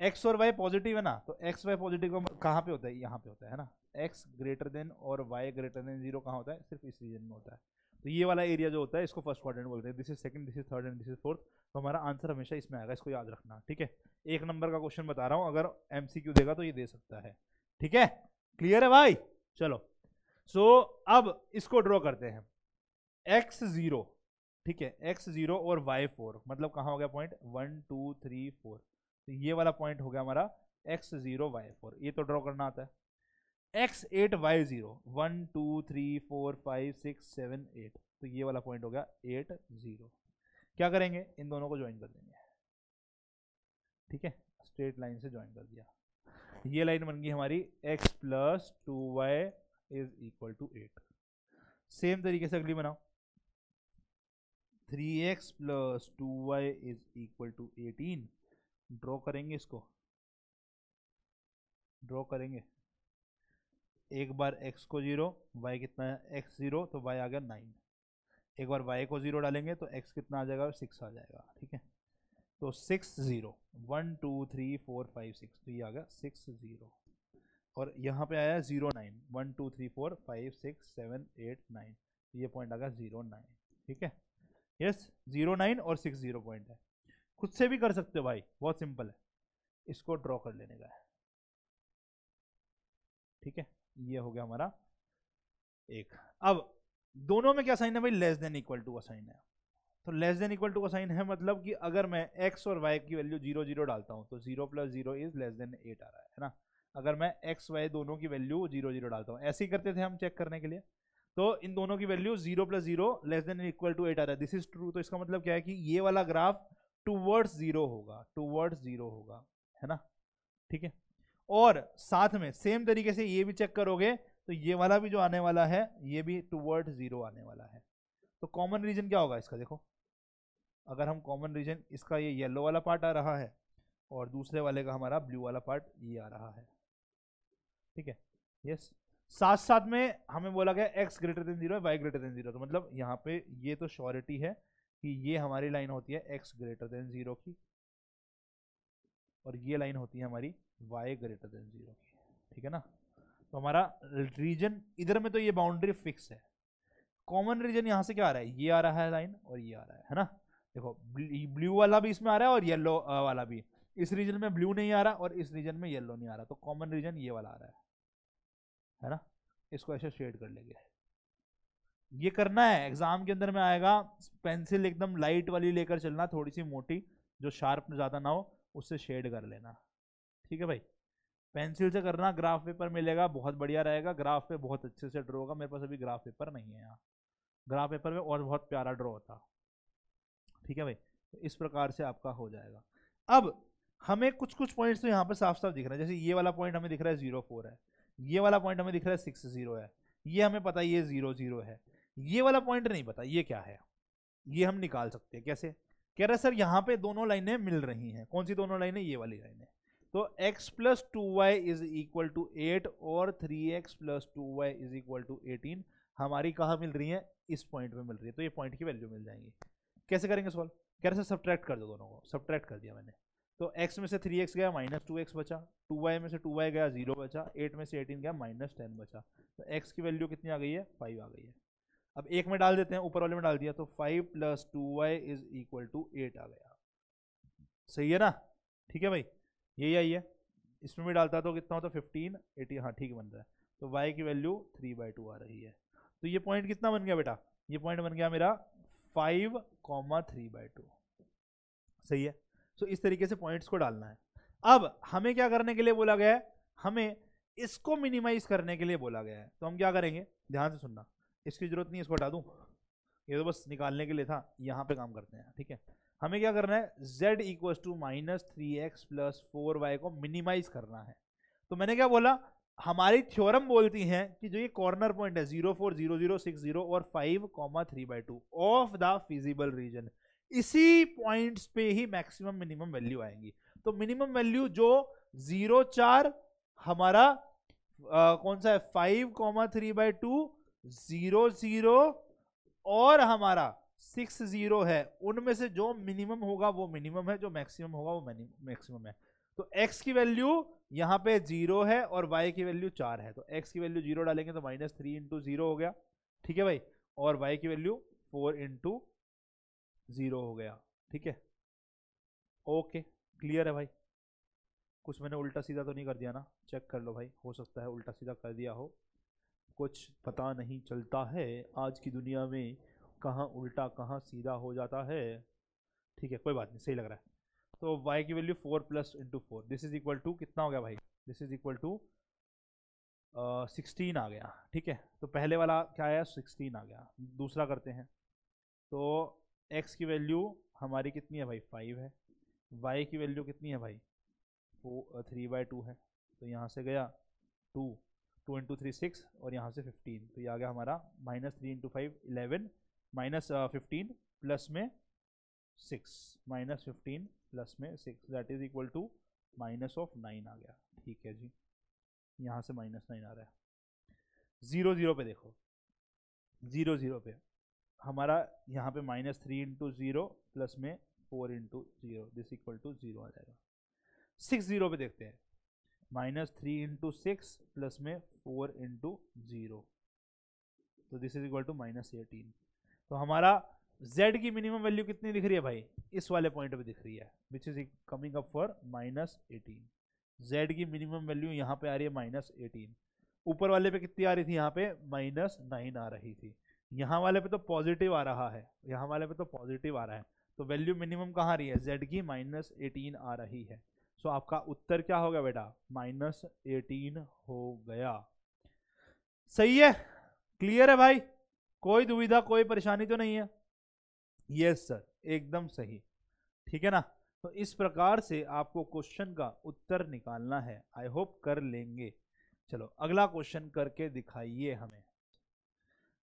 एक्स और वाई पॉजिटिव है ना तो एक्स वाई पॉजिटिव कहाँ पे होता है यहाँ पे होता है ना एक्स ग्रेटर देन और वाई ग्रेटर देन जीरो कहाँ होता है सिर्फ इस रीजन में होता है तो ये वाला एरिया जो होता है इसको फर्स्ट क्वाड्रेंट बोलते हैं this is second this is third and this is fourth तो हमारा आंसर हमेशा इसमें आएगा इसको याद रखना ठीक है एक नंबर का क्वेश्चन बता रहा हूँ अगर क्यू देगा तो ये दे सकता है ठीक है क्लियर है भाई चलो सो so, अब इसको ड्रॉ करते हैं एक्स जीरो ठीक है एक्स जीरो और वाई फोर मतलब कहाँ हो गया point one two three four तो ये वाला पॉइंट हो गया हमारा एक्स जीरो वाई फोर ये तो ड्रॉ करना आता है x eight y zero one two three four five six seven eight तो ये वाला पॉइंट हो गया एट जीरो क्या करेंगे इन दोनों को ज्वाइन कर देंगे ठीक है स्ट्रेट लाइन से ज्वाइन कर दिया ये लाइन बन गई हमारी x plus two y is equal to eight same तरीके से अगली बनाओ three x plus two y is equal to eighteen draw करेंगे इसको ड्रॉ करेंगे एक बार x को जीरो y कितना है x जीरो तो y आ गया नाइन एक बार वाई को ज़ीरो डालेंगे तो एक्स कितना आ जाएगा सिक्स आ जाएगा ठीक है तो six zero one two three four five six तो ये आ गया सिक्स ज़ीरो और यहाँ पे आया zero nine one two three four five six seven eight nine ये पॉइंट आ गया ज़ीरो नाइन ठीक है यस ज़ीरो नाइन और सिक्स ज़ीरो पॉइंट है खुद से भी कर सकते हो भाई बहुत सिंपल है इसको ड्रॉ कर लेने का है ठीक है ये हो गया हमारा एक अब दोनों में क्या साइन है भाई लेस देन इक्वल टू का साइन है तो लेस देन इक्वल टू का साइन है मतलब कि अगर मैं एक्स और वाई की वैल्यू जीरो जीरो डालता हूँ तो zero plus zero is less than eight आ रहा है ना अगर मैं एक्स वाई दोनों की वैल्यू जीरो जीरो डालता हूँ ऐसे ही करते थे हम चेक करने के लिए तो इन दोनों की value zero plus zero less than equal to eight आ रहा है दिस इज ट्रू तो इसका मतलब क्या है कि ये वाला ग्राफ टू वर्ड्स जीरो होगा टू वर्ड्स जीरो होगा है ना ठीक है और साथ में सेम तरीके से ये भी चेक करोगे तो ये वाला भी जो आने वाला है ये भी टूवर्ड जीरो आने वाला है तो कॉमन रीजन क्या होगा इसका देखो अगर हम कॉमन रीजन इसका ये येलो वाला पार्ट आ रहा है और दूसरे वाले का हमारा ब्लू वाला पार्ट ये आ रहा है ठीक है यस साथ साथ में हमें बोला गया x greater than zero y greater than zero तो मतलब यहाँ पे ये तो श्योरिटी है कि ये हमारी लाइन होती है एक्स ग्रेटर देन जीरो की और ये लाइन होती है हमारी वाई ग्रेटर देन जीरो की ठीक है ना तो हमारा रीजन इधर में तो ये बाउंड्री फिक्स है कॉमन रीजन यहाँ से क्या आ रहा है ये आ रहा है लाइन और ये आ रहा है है ना देखो ब्लू वाला भी इसमें आ रहा है और येलो वाला भी इस रीजन में ब्लू नहीं आ रहा और इस रीजन में येलो नहीं आ रहा तो कॉमन रीजन ये वाला आ रहा है है ना इसको ऐसे शेड कर लेंगे ये करना है एग्जाम के अंदर में आएगा पेंसिल एकदम लाइट वाली लेकर चलना थोड़ी सी मोटी जो शार्प ज़्यादा ना हो उससे शेड कर लेना ठीक है भाई पेंसिल से करना ग्राफ पेपर मिलेगा बहुत बढ़िया रहेगा ग्राफ पे बहुत अच्छे से ड्रॉ होगा मेरे पास अभी ग्राफ पेपर नहीं है यहाँ ग्राफ पेपर में और बहुत प्यारा ड्रॉ होता ठीक है भाई तो इस प्रकार से आपका हो जाएगा अब हमें कुछ कुछ पॉइंट्स तो यहाँ पर साफ साफ दिख रहे हैं जैसे ये वाला पॉइंट हमें दिख रहा है जीरो फोर है ये वाला पॉइंट हमें दिख रहा है सिक्स जीरो है ये हमें पता है ये जीरो जीरो है ये वाला पॉइंट नहीं पता ये क्या है ये हम निकाल सकते हैं कैसे कह रहे सर यहाँ पे दोनों लाइनें मिल रही हैं कौन सी दोनों लाइनें ये वाली लाइनें तो x plus two y is equal to eight और three x plus two y is equal to eighteen हमारी कहाँ मिल रही है इस पॉइंट पे मिल रही है तो ये पॉइंट की वैल्यू मिल जाएंगी कैसे करेंगे सॉल्व कह रहे सब्ट्रैक्ट कर दो दोनों को सब्ट्रैक्ट कर दिया मैंने तो x में से 3x गया माइनस टू बचा 2y में से 2y गया जीरो बचा 8 में से 18 गया माइनस टेन बचा तो x की वैल्यू कितनी आ गई है फाइव आ गई है अब एक में डाल देते हैं ऊपर वाले में डाल दिया तो five plus two y is equal to eight आ गया सही है ना ठीक है भाई यही आई है इसमें भी डालता तो कितना होता फिफ्टीन एटी हाँ ठीक बन रहा है तो वाई की वैल्यू थ्री बाई टू आ रही है तो ये पॉइंट कितना बन गया बेटा ये पॉइंट बन गया मेरा five comma three by two सही है सो so, इस तरीके से पॉइंट्स को डालना है अब हमें क्या करने के लिए बोला गया है हमें इसको मिनिमाइज करने के लिए बोला गया है तो हम क्या करेंगे ध्यान से सुनना इसकी जरूरत नहीं इसको हटा दूँ ये तो बस निकालने के लिए था यहाँ पे काम करते हैं ठीक है हमें क्या करना है z equal to minus three x plus four y को मिनिमाइज करना है तो मैंने क्या बोला हमारी थ्योरम बोलती है कि जो ये कॉर्नर पॉइंट है zero four zero zero six zero और five comma three by two of the feasible region इसी पॉइंट्स पे ही मैक्सिमम मिनिमम वैल्यू आएंगी तो मिनिमम वैल्यू जो जीरो चार हमारा आ, कौन सा है five comma three by two zero zero और हमारा सिक्स जीरो है उनमें से जो मिनिमम होगा वो मिनिमम है जो मैक्सिमम होगा वो मैक्सिमम है तो x की वैल्यू यहाँ पे जीरो है और y की वैल्यू चार है तो x की वैल्यू जीरो डालेंगे तो माइनस थ्री इंटू जीरो हो गया ठीक है भाई और y की वैल्यू फोर इंटू जीरो हो गया ठीक है ओके क्लियर है भाई कुछ मैंने उल्टा सीधा तो नहीं कर दिया ना चेक कर लो भाई हो सकता है उल्टा सीधा कर दिया हो कुछ पता नहीं चलता है आज की दुनिया में कहाँ उल्टा कहाँ सीधा हो जाता है ठीक है कोई बात नहीं सही लग रहा है तो y की value four plus into four this is equal to कितना हो गया भाई this is equal to sixteen आ गया ठीक है तो पहले वाला क्या आया सिक्सटीन आ गया दूसरा करते हैं तो x की वैल्यू हमारी कितनी है भाई फाइव है y की वैल्यू कितनी है भाई फोर थ्री बाई टू है तो यहाँ से गया two two into three six और यहाँ से फिफ्टीन तो ये आ गया हमारा minus three into five eleven minus fifteen plus में सिक्स माइनस फिफ्टीन प्लस में six that is equal to minus of nine आ गया ठीक है जी यहाँ से माइनस नाइन आ रहा है ज़ीरो ज़ीरो पे देखो ज़ीरो ज़ीरो पे हमारा यहाँ पे minus three into zero plus में four into zero this equal to zero आ जाएगा सिक्स ज़ीरो पे देखते हैं minus three into six plus में फोर इंटू ज़ीरो तो this is equal to minus eighteen तो हमारा z की मिनिमम वैल्यू कितनी दिख रही है भाई इस वाले पॉइंट पे दिख रही है which is coming up for minus eighteen z की मिनिमम वैल्यू यहाँ पे आ रही है माइनस एटीन ऊपर वाले पे कितनी आ रही थी यहाँ पे माइनस नाइन आ रही थी यहाँ वाले पे तो पॉजिटिव आ रहा है यहाँ वाले पे तो पॉजिटिव आ रहा है तो वैल्यू मिनिमम कहाँ आ रही है जेड की माइनस एटीन आ रही है सो so, आपका उत्तर क्या हो गया बेटा माइनस एटीन हो गया सही है क्लियर है भाई कोई दुविधा कोई परेशानी तो नहीं है यस सर एकदम सही ठीक है ना तो इस प्रकार से आपको क्वेश्चन का उत्तर निकालना है आई होप कर लेंगे चलो अगला क्वेश्चन करके दिखाइए हमें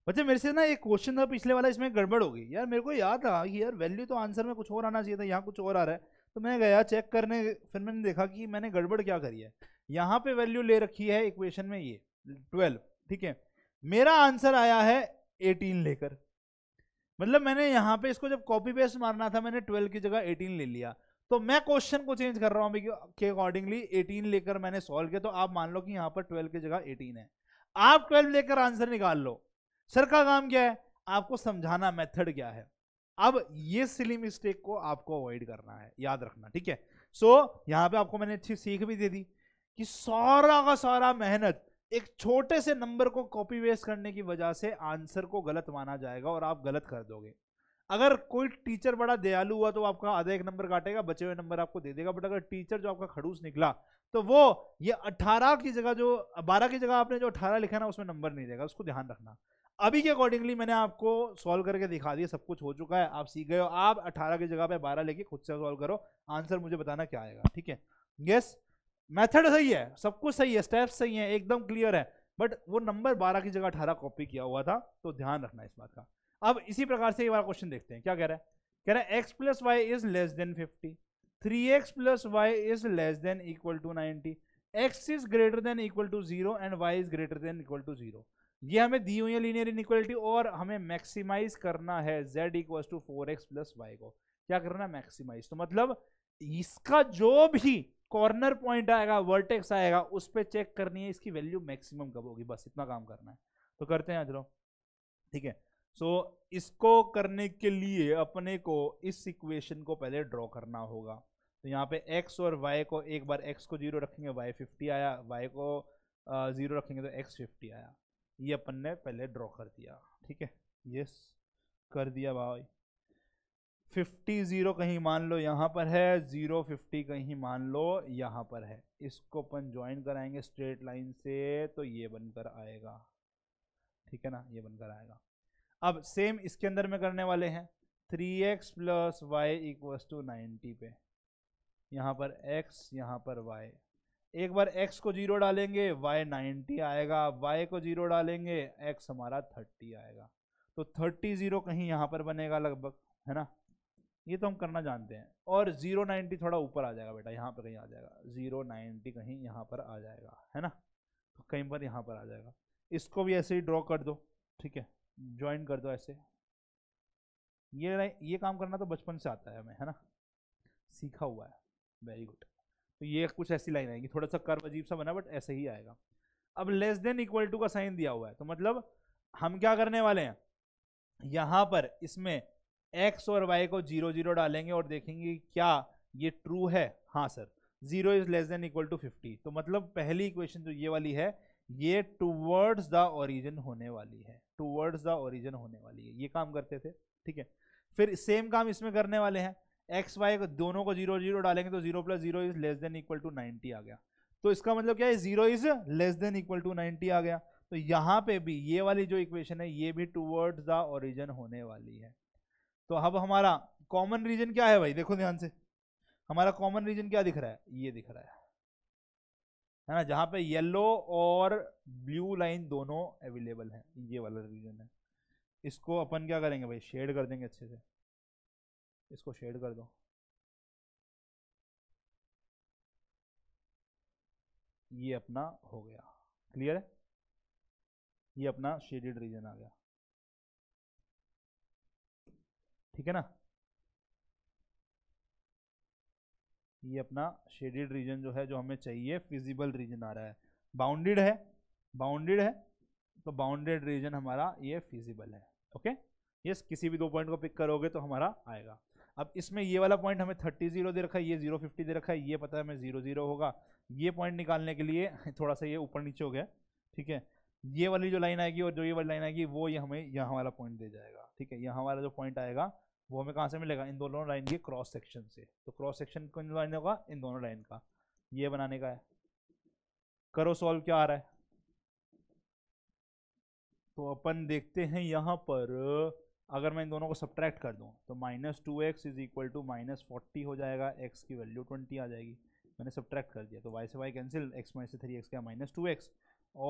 बच्चे मेरे से ना एक क्वेश्चन था पिछले वाला इसमें गड़बड़ हो गई यार मेरे को याद रहा कि यार वैल्यू तो आंसर में कुछ और आना चाहिए था यहाँ कुछ और आ रहा है तो मैं गया चेक करने फिर मैंने देखा कि मैंने गड़बड़ क्या करी है यहाँ पे वैल्यू ले रखी है इक्वेशन में ये ट्वेल्व ठीक है मेरा आंसर आया है एटीन लेकर मतलब मैंने यहां पे इसको जब कॉपी पेस्ट मारना था मैंने ट्वेल्व की जगह एटीन ले लिया तो मैं क्वेश्चन को चेंज कर रहा हूँ के अकॉर्डिंगली एटीन लेकर मैंने सॉल्व किया तो आप मान लो कि यहां पर ट्वेल्व की जगह एटीन है आप ट्वेल्व लेकर आंसर निकाल लो सर का काम क्या है आपको समझाना मेथड क्या है अब ये सिली मिस्टेक को आपको अवॉइड करना है याद रखना ठीक है सो so, यहां पे आपको मैंने अच्छी सीख भी दे दी कि सारा का सारा मेहनत एक छोटे से नंबर को कॉपी वेस्ट करने की वजह से आंसर को गलत माना जाएगा और आप गलत कर दोगे अगर कोई टीचर बड़ा दयालु हुआ तो आपका आधा एक नंबर काटेगा बचे हुए नंबर आपको दे देगा बट अगर टीचर जो आपका खड़ूस निकला तो वो ये 18 की जगह जो 12 की जगह आपने जो 18 लिखा ना उसमें नंबर नहीं देगा उसको ध्यान रखना अभी के अकॉर्डिंगली मैंने आपको सॉल्व करके दिखा दिया सब कुछ हो चुका है आप सीख गए हो आप 18 की जगह पे 12 लेके खुद से सॉल्व करो आंसर मुझे बताना क्या आएगा ठीक है यस मेथड सही है सब कुछ सही है स्टेप सही है एकदम क्लियर है बट वो नंबर बारह की जगह अठारह कॉपी किया हुआ था तो ध्यान रखना इस बात का अब इसी प्रकार से एक बार क्वेश्चन देखते हैं क्या कह रहा है कह रहा है x plus y is less than fifty three x plus y is less than equal to ninety x is greater than equal to zero and y is greater than equal to zero ये हमें दी हुई है linear inequality और हमें maximise करना है z equal to four x plus y को क्या करना है मैक्सिमाइज तो मतलब इसका जो भी कॉर्नर पॉइंट आएगा वर्टेक्स आएगा उस पर चेक करनी है इसकी वैल्यू मैक्सिमम कब होगी बस इतना काम करना है तो करते हैं हाजरों ठीक है सो so, इसको करने के लिए अपने को इस इक्वेशन को पहले ड्रॉ करना होगा तो यहाँ पे x और y को एक बार x को जीरो रखेंगे y फिफ्टी आया y को ज़ीरो रखेंगे तो x फिफ्टी आया ये अपन ने पहले ड्रॉ कर दिया ठीक है यस कर दिया भाई फिफ्टी ज़ीरो कहीं मान लो यहाँ पर है ज़ीरो फिफ्टी कहीं मान लो यहाँ पर है इसको अपन ज्वाइन कराएंगे स्ट्रेट लाइन से तो ये बनकर आएगा ठीक है ना ये बनकर आएगा अब सेम इसके अंदर में करने वाले हैं three x plus y equals to ninety पे यहाँ पर एक्स यहाँ पर वाई एक बार एक्स को जीरो डालेंगे वाई नाइन्टी आएगा वाई को जीरो डालेंगे एक्स हमारा थर्टी आएगा तो थर्टी जीरो कहीं यहाँ पर बनेगा लगभग है ना ये तो हम करना जानते हैं और ज़ीरो नाइन्टी थोड़ा ऊपर आ जाएगा बेटा यहाँ पर कहीं आ जाएगा ज़ीरो नाइन्टी कहीं यहाँ पर आ जाएगा है ना तो कहीं पर यहाँ पर आ जाएगा इसको भी ऐसे ही ड्रॉ कर दो ठीक है ज्वाइन कर दो ऐसे ये ये काम करना तो बचपन से आता है हमें है ना सीखा हुआ है वेरी गुड तो ये कुछ ऐसी लाइन आएगी थोड़ा सा कर्व अजीब सा बना बट ऐसे ही आएगा अब लेस देन इक्वल टू का साइन दिया हुआ है तो मतलब हम क्या करने वाले हैं यहाँ पर इसमें एक्स और वाई को जीरो जीरो डालेंगे और देखेंगे क्या ये ट्रू है हाँ sir zero is less than equal to fifty तो मतलब पहली इक्वेशन जो ये वाली है ये टूवर्ड्स द ओरिजिन होने वाली है टूवर्ड्स द ओरिजिन होने वाली है ये काम करते थे ठीक है फिर सेम काम इसमें करने वाले हैं एक्स वाई दोनों को जीरो जीरो डालेंगे तो zero plus zero is less than equal to ninety आ गया तो इसका मतलब क्या है zero is less than equal to ninety आ गया तो यहाँ पे भी ये वाली जो इक्वेशन है ये भी टूवर्ड्स द ओरिजिन होने वाली है तो अब हमारा कॉमन रीजन क्या है भाई देखो ध्यान से हमारा कॉमन रीजन क्या दिख रहा है ये दिख रहा है है ना जहां पे येलो और ब्लू लाइन दोनों अवेलेबल है ये वाला रीजन है इसको अपन क्या करेंगे भाई शेड कर देंगे अच्छे से इसको शेड कर दो ये अपना हो गया क्लियर है ये अपना शेडेड रीजन आ गया ठीक है ना ये अपना शेडेड रीजन जो है जो हमें चाहिए फिजिबल रीजन आ रहा है बाउंडेड है बाउंडेड है तो बाउंडेड रीजन हमारा ये फिजिबल है ओके यस किसी भी दो पॉइंट को पिक करोगे तो हमारा आएगा अब इसमें ये वाला पॉइंट हमें थर्टी जीरो दे रखा है ये जीरो फिफ्टी दे रखा है ये पता है हमें जीरो जीरो होगा ये पॉइंट निकालने के लिए थोड़ा सा ये ऊपर नीचे हो गया ठीक है ये वाली जो लाइन आएगी और जो ये वाली लाइन आएगी वो ये हमें यहाँ वाला पॉइंट दे जाएगा ठीक है यहाँ वाला जो पॉइंट आएगा वो हमें कहाँ से मिलेगा इन दोनों लाइन के क्रॉस सेक्शन से तो क्रॉस सेक्शन कौन लाइन होगा इन दोनों लाइन का ये बनाने का है करो सॉल्व क्या आ रहा है तो अपन देखते हैं यहाँ पर अगर मैं इन दोनों को सब्ट्रैक्ट कर दूँ तो minus two x is equal to minus forty हो जाएगा एक्स की वैल्यू ट्वेंटी आ जाएगी मैंने सब्ट्रैक्ट कर दिया तो वाई से वाई कैंसिल एक्स माइनस से थ्री एक्स गया माइनस टू एक्स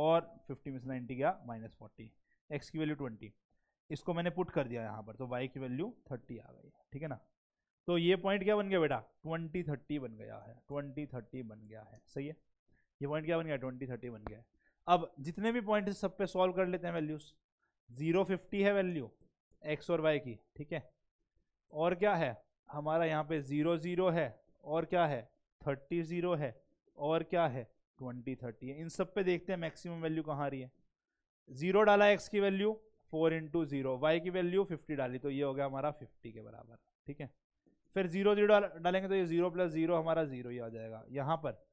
और फिफ्टी में से नाइन्टी गया माइनस फोर्टी एक्स की वैल्यू ट्वेंटी इसको मैंने पुट कर दिया यहाँ पर तो वाई की वैल्यू थर्टी आ गई ठीक है ना तो ये पॉइंट क्या बन गया बेटा ट्वेंटी थर्टी बन गया है ट्वेंटी थर्टी बन गया है सही है ये पॉइंट क्या बन गया ट्वेंटी थर्टी बन गया है अब जितने भी पॉइंट सब पे सॉल्व कर लेते हैं वैल्यूज जीरो फिफ्टी है वैल्यू एक्स और वाई की ठीक है और क्या है हमारा यहाँ पे ज़ीरो ज़ीरो है और क्या है थर्टी ज़ीरो है और क्या है ट्वेंटी थर्टी है इन सब पे देखते हैं मैक्सिमम वैल्यू कहाँ आ रही है ज़ीरो डाला एक्स की value four into zero y की वैल्यू फिफ्टी डाली तो ये हो गया हमारा फिफ्टी के बराबर ठीक है फिर जीरो जीरो डालेंगे तो ये जीरो प्लस जीरो हमारा जीरो ही आ जाएगा यहाँ पर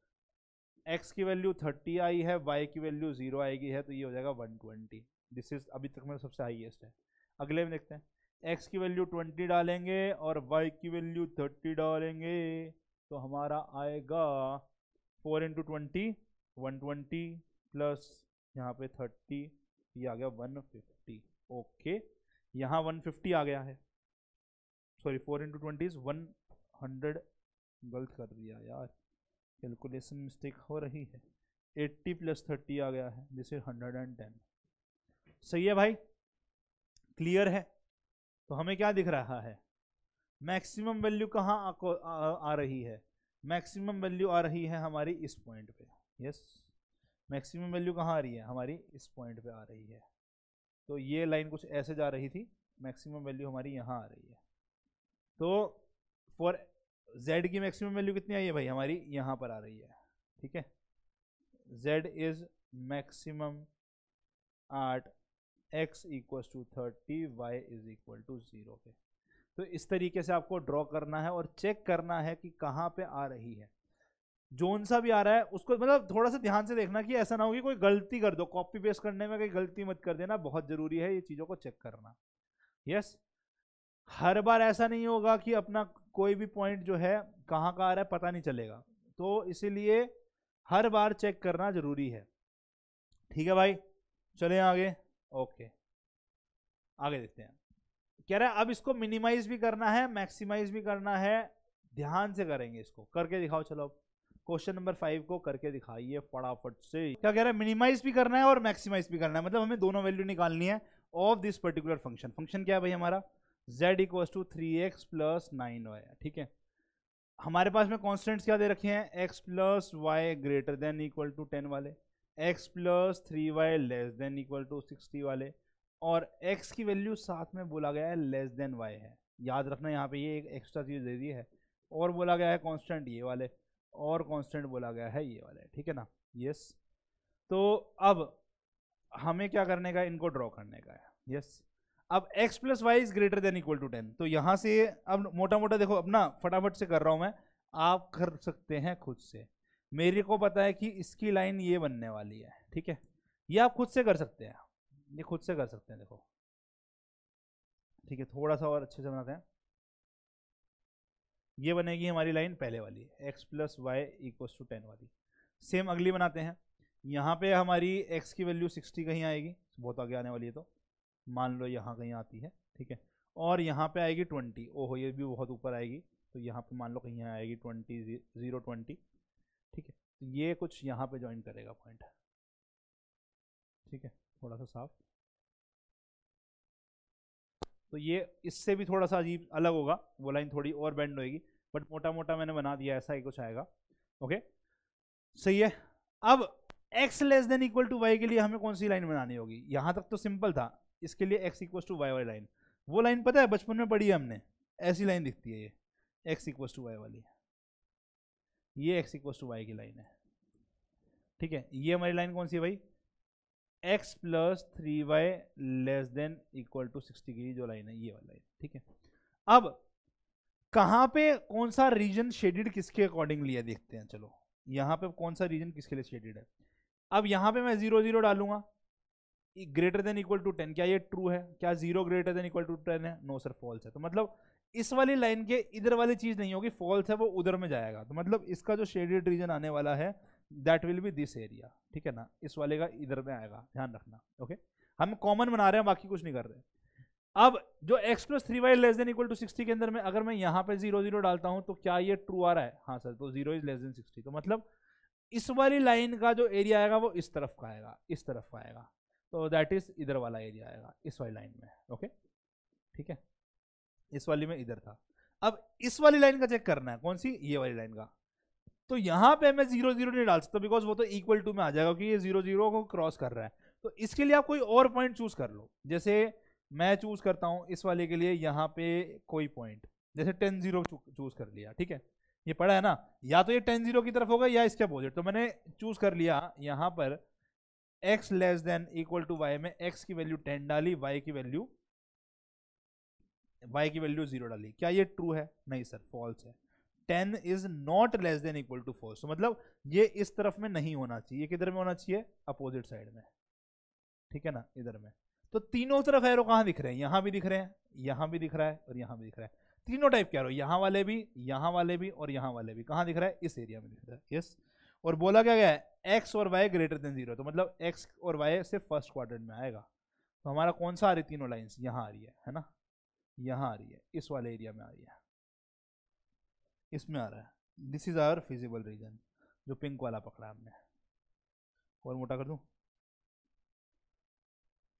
एक्स की वैल्यू थर्टी आई है वाई की वैल्यू जीरो आएगी है तो ये हो जाएगा वन ट्वेंटी दिस इज अभी तक मेरा सबसे हाईएस्ट है अगले में देखते हैं एक्स की वैल्यू ट्वेंटी डालेंगे और वाई की वैल्यू थर्टी डालेंगे तो हमारा आएगा four into twenty one twenty plus यहाँ पे थर्टी ये आ गया वन फिफ्टी ओके वन 150 आ गया है sorry four into twenty is one hundred गलत कर दिया यार कैलकुलेशन मिस्टेक हो रही है 80 प्लस थर्टी आ गया है this is hundred and ten सही है भाई क्लियर है तो हमें क्या दिख रहा है मैक्सिमम वैल्यू कहाँ आ, आ रही है मैक्सिमम वैल्यू आ रही है हमारी इस पॉइंट पे यस मैक्सिमम वैल्यू कहाँ आ रही है हमारी इस पॉइंट पे आ रही है तो ये लाइन कुछ ऐसे जा रही थी मैक्सिमम वैल्यू हमारी यहाँ आ रही है तो फॉर z की मैक्सिमम वैल्यू कितनी आई है भाई हमारी यहाँ पर आ रही है ठीक है z is maximum at x equal to thirty y is equal to zero के तो इस तरीके से आपको ड्रॉ करना है और चेक करना है कि कहाँ पे आ रही है जोन सा भी आ रहा है उसको मतलब थोड़ा सा ध्यान से देखना कि ऐसा ना हो कि कोई गलती कर दो कॉपी पेस्ट करने में कोई गलती मत कर देना बहुत ज़रूरी है ये चीज़ों को चेक करना यस हर बार ऐसा नहीं होगा कि अपना कोई भी पॉइंट जो है कहाँ का आ रहा है पता नहीं चलेगा तो इसीलिए हर बार चेक करना ज़रूरी है ठीक है भाई चले आगे ओके आगे देखते हैं कह रहा है अब इसको मिनिमाइज भी करना है मैक्सिमाइज भी करना है ध्यान से करेंगे इसको करके दिखाओ चलो अब क्वेश्चन नंबर फाइव को करके दिखाइए फटाफट से क्या कह रहा है मिनिमाइज भी करना है और मैक्सिमाइज भी करना है मतलब हमें दोनों वैल्यू निकालनी है of this particular function function क्या है भाई हमारा z equals to three x plus nine y ठीक है हमारे पास में कॉन्स्टेंट्स क्या दे रखे हैं x plus y greater than equal to ten वाले x plus three y less than equal to sixty वाले और x की वैल्यू साथ में बोला गया है लेस देन y है याद रखना यहाँ पे ये एक एक्स्ट्रा चीज़ दे दी है और बोला गया है कॉन्स्टेंट ये वाले और कांस्टेंट बोला गया है ये वाला ठीक है ना यस तो अब हमें क्या करने का इनको ड्रॉ करने का है यस अब x plus y is greater than equal to ten तो यहां से अब मोटा मोटा देखो अपना फटाफट से कर रहा हूं मैं आप कर सकते हैं खुद से मेरे को पता है कि इसकी लाइन ये बनने वाली है ठीक है ये आप खुद से कर सकते हैं ये खुद से कर सकते हैं देखो ठीक है थोड़ा सा और अच्छे से बनाते हैं ये बनेगी हमारी लाइन पहले वाली x plus y equal to ten वाली सेम अगली बनाते हैं यहाँ पे हमारी x की वैल्यू 60 कहीं आएगी बहुत आगे आने वाली है तो मान लो यहाँ कहीं आती है ठीक है और यहाँ पे आएगी 20 ओहो ये भी बहुत ऊपर आएगी तो यहाँ पे मान लो कहीं आएगी 20 जीरो ट्वेंटी ठीक है तो ये कुछ यहाँ पे ज्वाइन करेगा पॉइंट ठीक है थोड़ा सा साफ तो ये इससे भी थोड़ा सा अजीब अलग होगा वो लाइन थोड़ी और बेंड होएगी बट मोटा मोटा मैंने बना दिया ऐसा ही कुछ आएगा ओके सही है अब x less than equal to y के लिए हमें कौन सी लाइन बनानी होगी यहां तक तो सिंपल था इसके लिए एक्स इक्वल टू वाई वाली लाइन वो लाइन पता है बचपन में पढ़ी है हमने ऐसी लाइन दिखती है ये एक्स इक्वल टू वाई वाली ये एक्स इक्वल टू वाई की लाइन है ठीक है ये हमारी लाइन कौन सी है भाई x plus three y less than equal to sixty की जो लाइन है ये वाली लाइन ठीक है अब कहां पे कौन सा रीजन शेडेड किसके अकॉर्डिंग लिया देखते हैं चलो यहाँ पे कौन सा रीजन किसके लिए शेडेड है अब यहाँ पे मैं जीरो जीरो डालूंगा greater than equal to ten क्या ये ट्रू है क्या zero greater than equal to ten है नो सर फॉल्स है तो मतलब इस वाली लाइन के इधर वाली चीज़ नहीं होगी फॉल्स है वो उधर में जाएगा तो मतलब इसका जो शेडेड रीजन आने वाला है that will be this area ठीक है ना इस वाले का इधर में आएगा ध्यान रखना ओके हम कॉमन बना रहे हैं बाकी कुछ नहीं कर रहे अब जो x plus three y less than equal to sixty के अंदर में अगर मैं यहां पे जीरो जीरो डालता हूं तो क्या ये ट्रू आ रहा है हाँ सर तो zero is less than sixty तो मतलब इस वाली लाइन का जो एरिया आएगा वो इस तरफ का आएगा इस तरफ का आएगा तो दैट इज इधर वाला एरिया आएगा इस वाली लाइन में ओके ठीक है इस वाली में इधर था अब इस वाली लाइन का चेक करना है कौन सी ये वाली लाइन का तो यहां पे मैं जीरो जीरो नहीं डाल सकता बिकॉज वो तो इक्वल टू में आ जाएगा क्योंकि ये जीरो जीरो को क्रॉस कर रहा है तो इसके लिए आप कोई और पॉइंट चूज कर लो जैसे मैं चूज करता हूँ इस वाले के लिए यहाँ पे कोई पॉइंट जैसे टेन जीरो चूज कर लिया ठीक है ये पड़ा है ना या तो ये टेन जीरो की तरफ होगा या इसके अपोजिट तो मैंने चूज कर लिया यहाँ पर x less than equal to y में एक्स की वैल्यू टेन डाली वाई की वैल्यू वाई की वैल्यू जीरो डाली क्या ये ट्रू है नहीं सर फॉल्स है ten is not less than equal to four मतलब ये इस तरफ में नहीं होना चाहिए किधर में होना चाहिए अपोजिट साइड में ठीक है ना इधर में तो तीनों तरफ एरो कहां दिख रहे हैं यहां भी दिख रहे हैं यहां भी दिख रहा है और यहां भी दिख रहा है तीनों टाइप के एरो यहां वाले भी यहाँ वाले भी और यहां वाले भी कहां दिख रहा है इस एरिया में दिख रहा है यस और बोला क्या गया है एक्स और वाई ग्रेटर देन जीरो तो मतलब एक्स और वाई सिर्फ फर्स्ट क्वार्टर में आएगा तो हमारा कौन सा आ रही तीनों लाइन्स यहाँ आ रही है है ना यहाँ आ रही है इस वाले एरिया में आ रही है इसमें आ रहा है this is our feasible region जो पिंक वाला पकड़ा हमने और मोटा कर दूं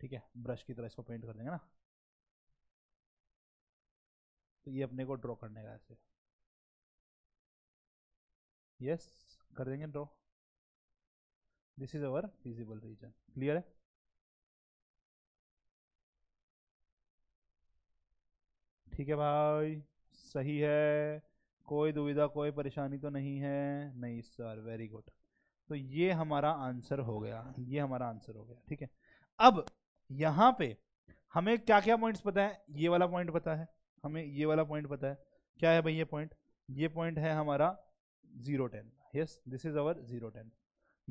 ठीक है ब्रश की तरह इसको पेंट कर देंगे ना तो ये अपने को ड्रॉ करने का ऐसे यस कर देंगे draw this is our feasible region clear है ठीक है भाई सही है कोई दुविधा कोई परेशानी तो नहीं है नहीं सर वेरी गुड तो ये हमारा आंसर हो गया ये हमारा आंसर हो गया ठीक है अब यहां पे हमें क्या क्या पॉइंट्स पता है ये वाला पॉइंट पता है हमें ये वाला पॉइंट पता है क्या है भाई ये पॉइंट ये पॉइंट है हमारा zero ten yes this is our zero ten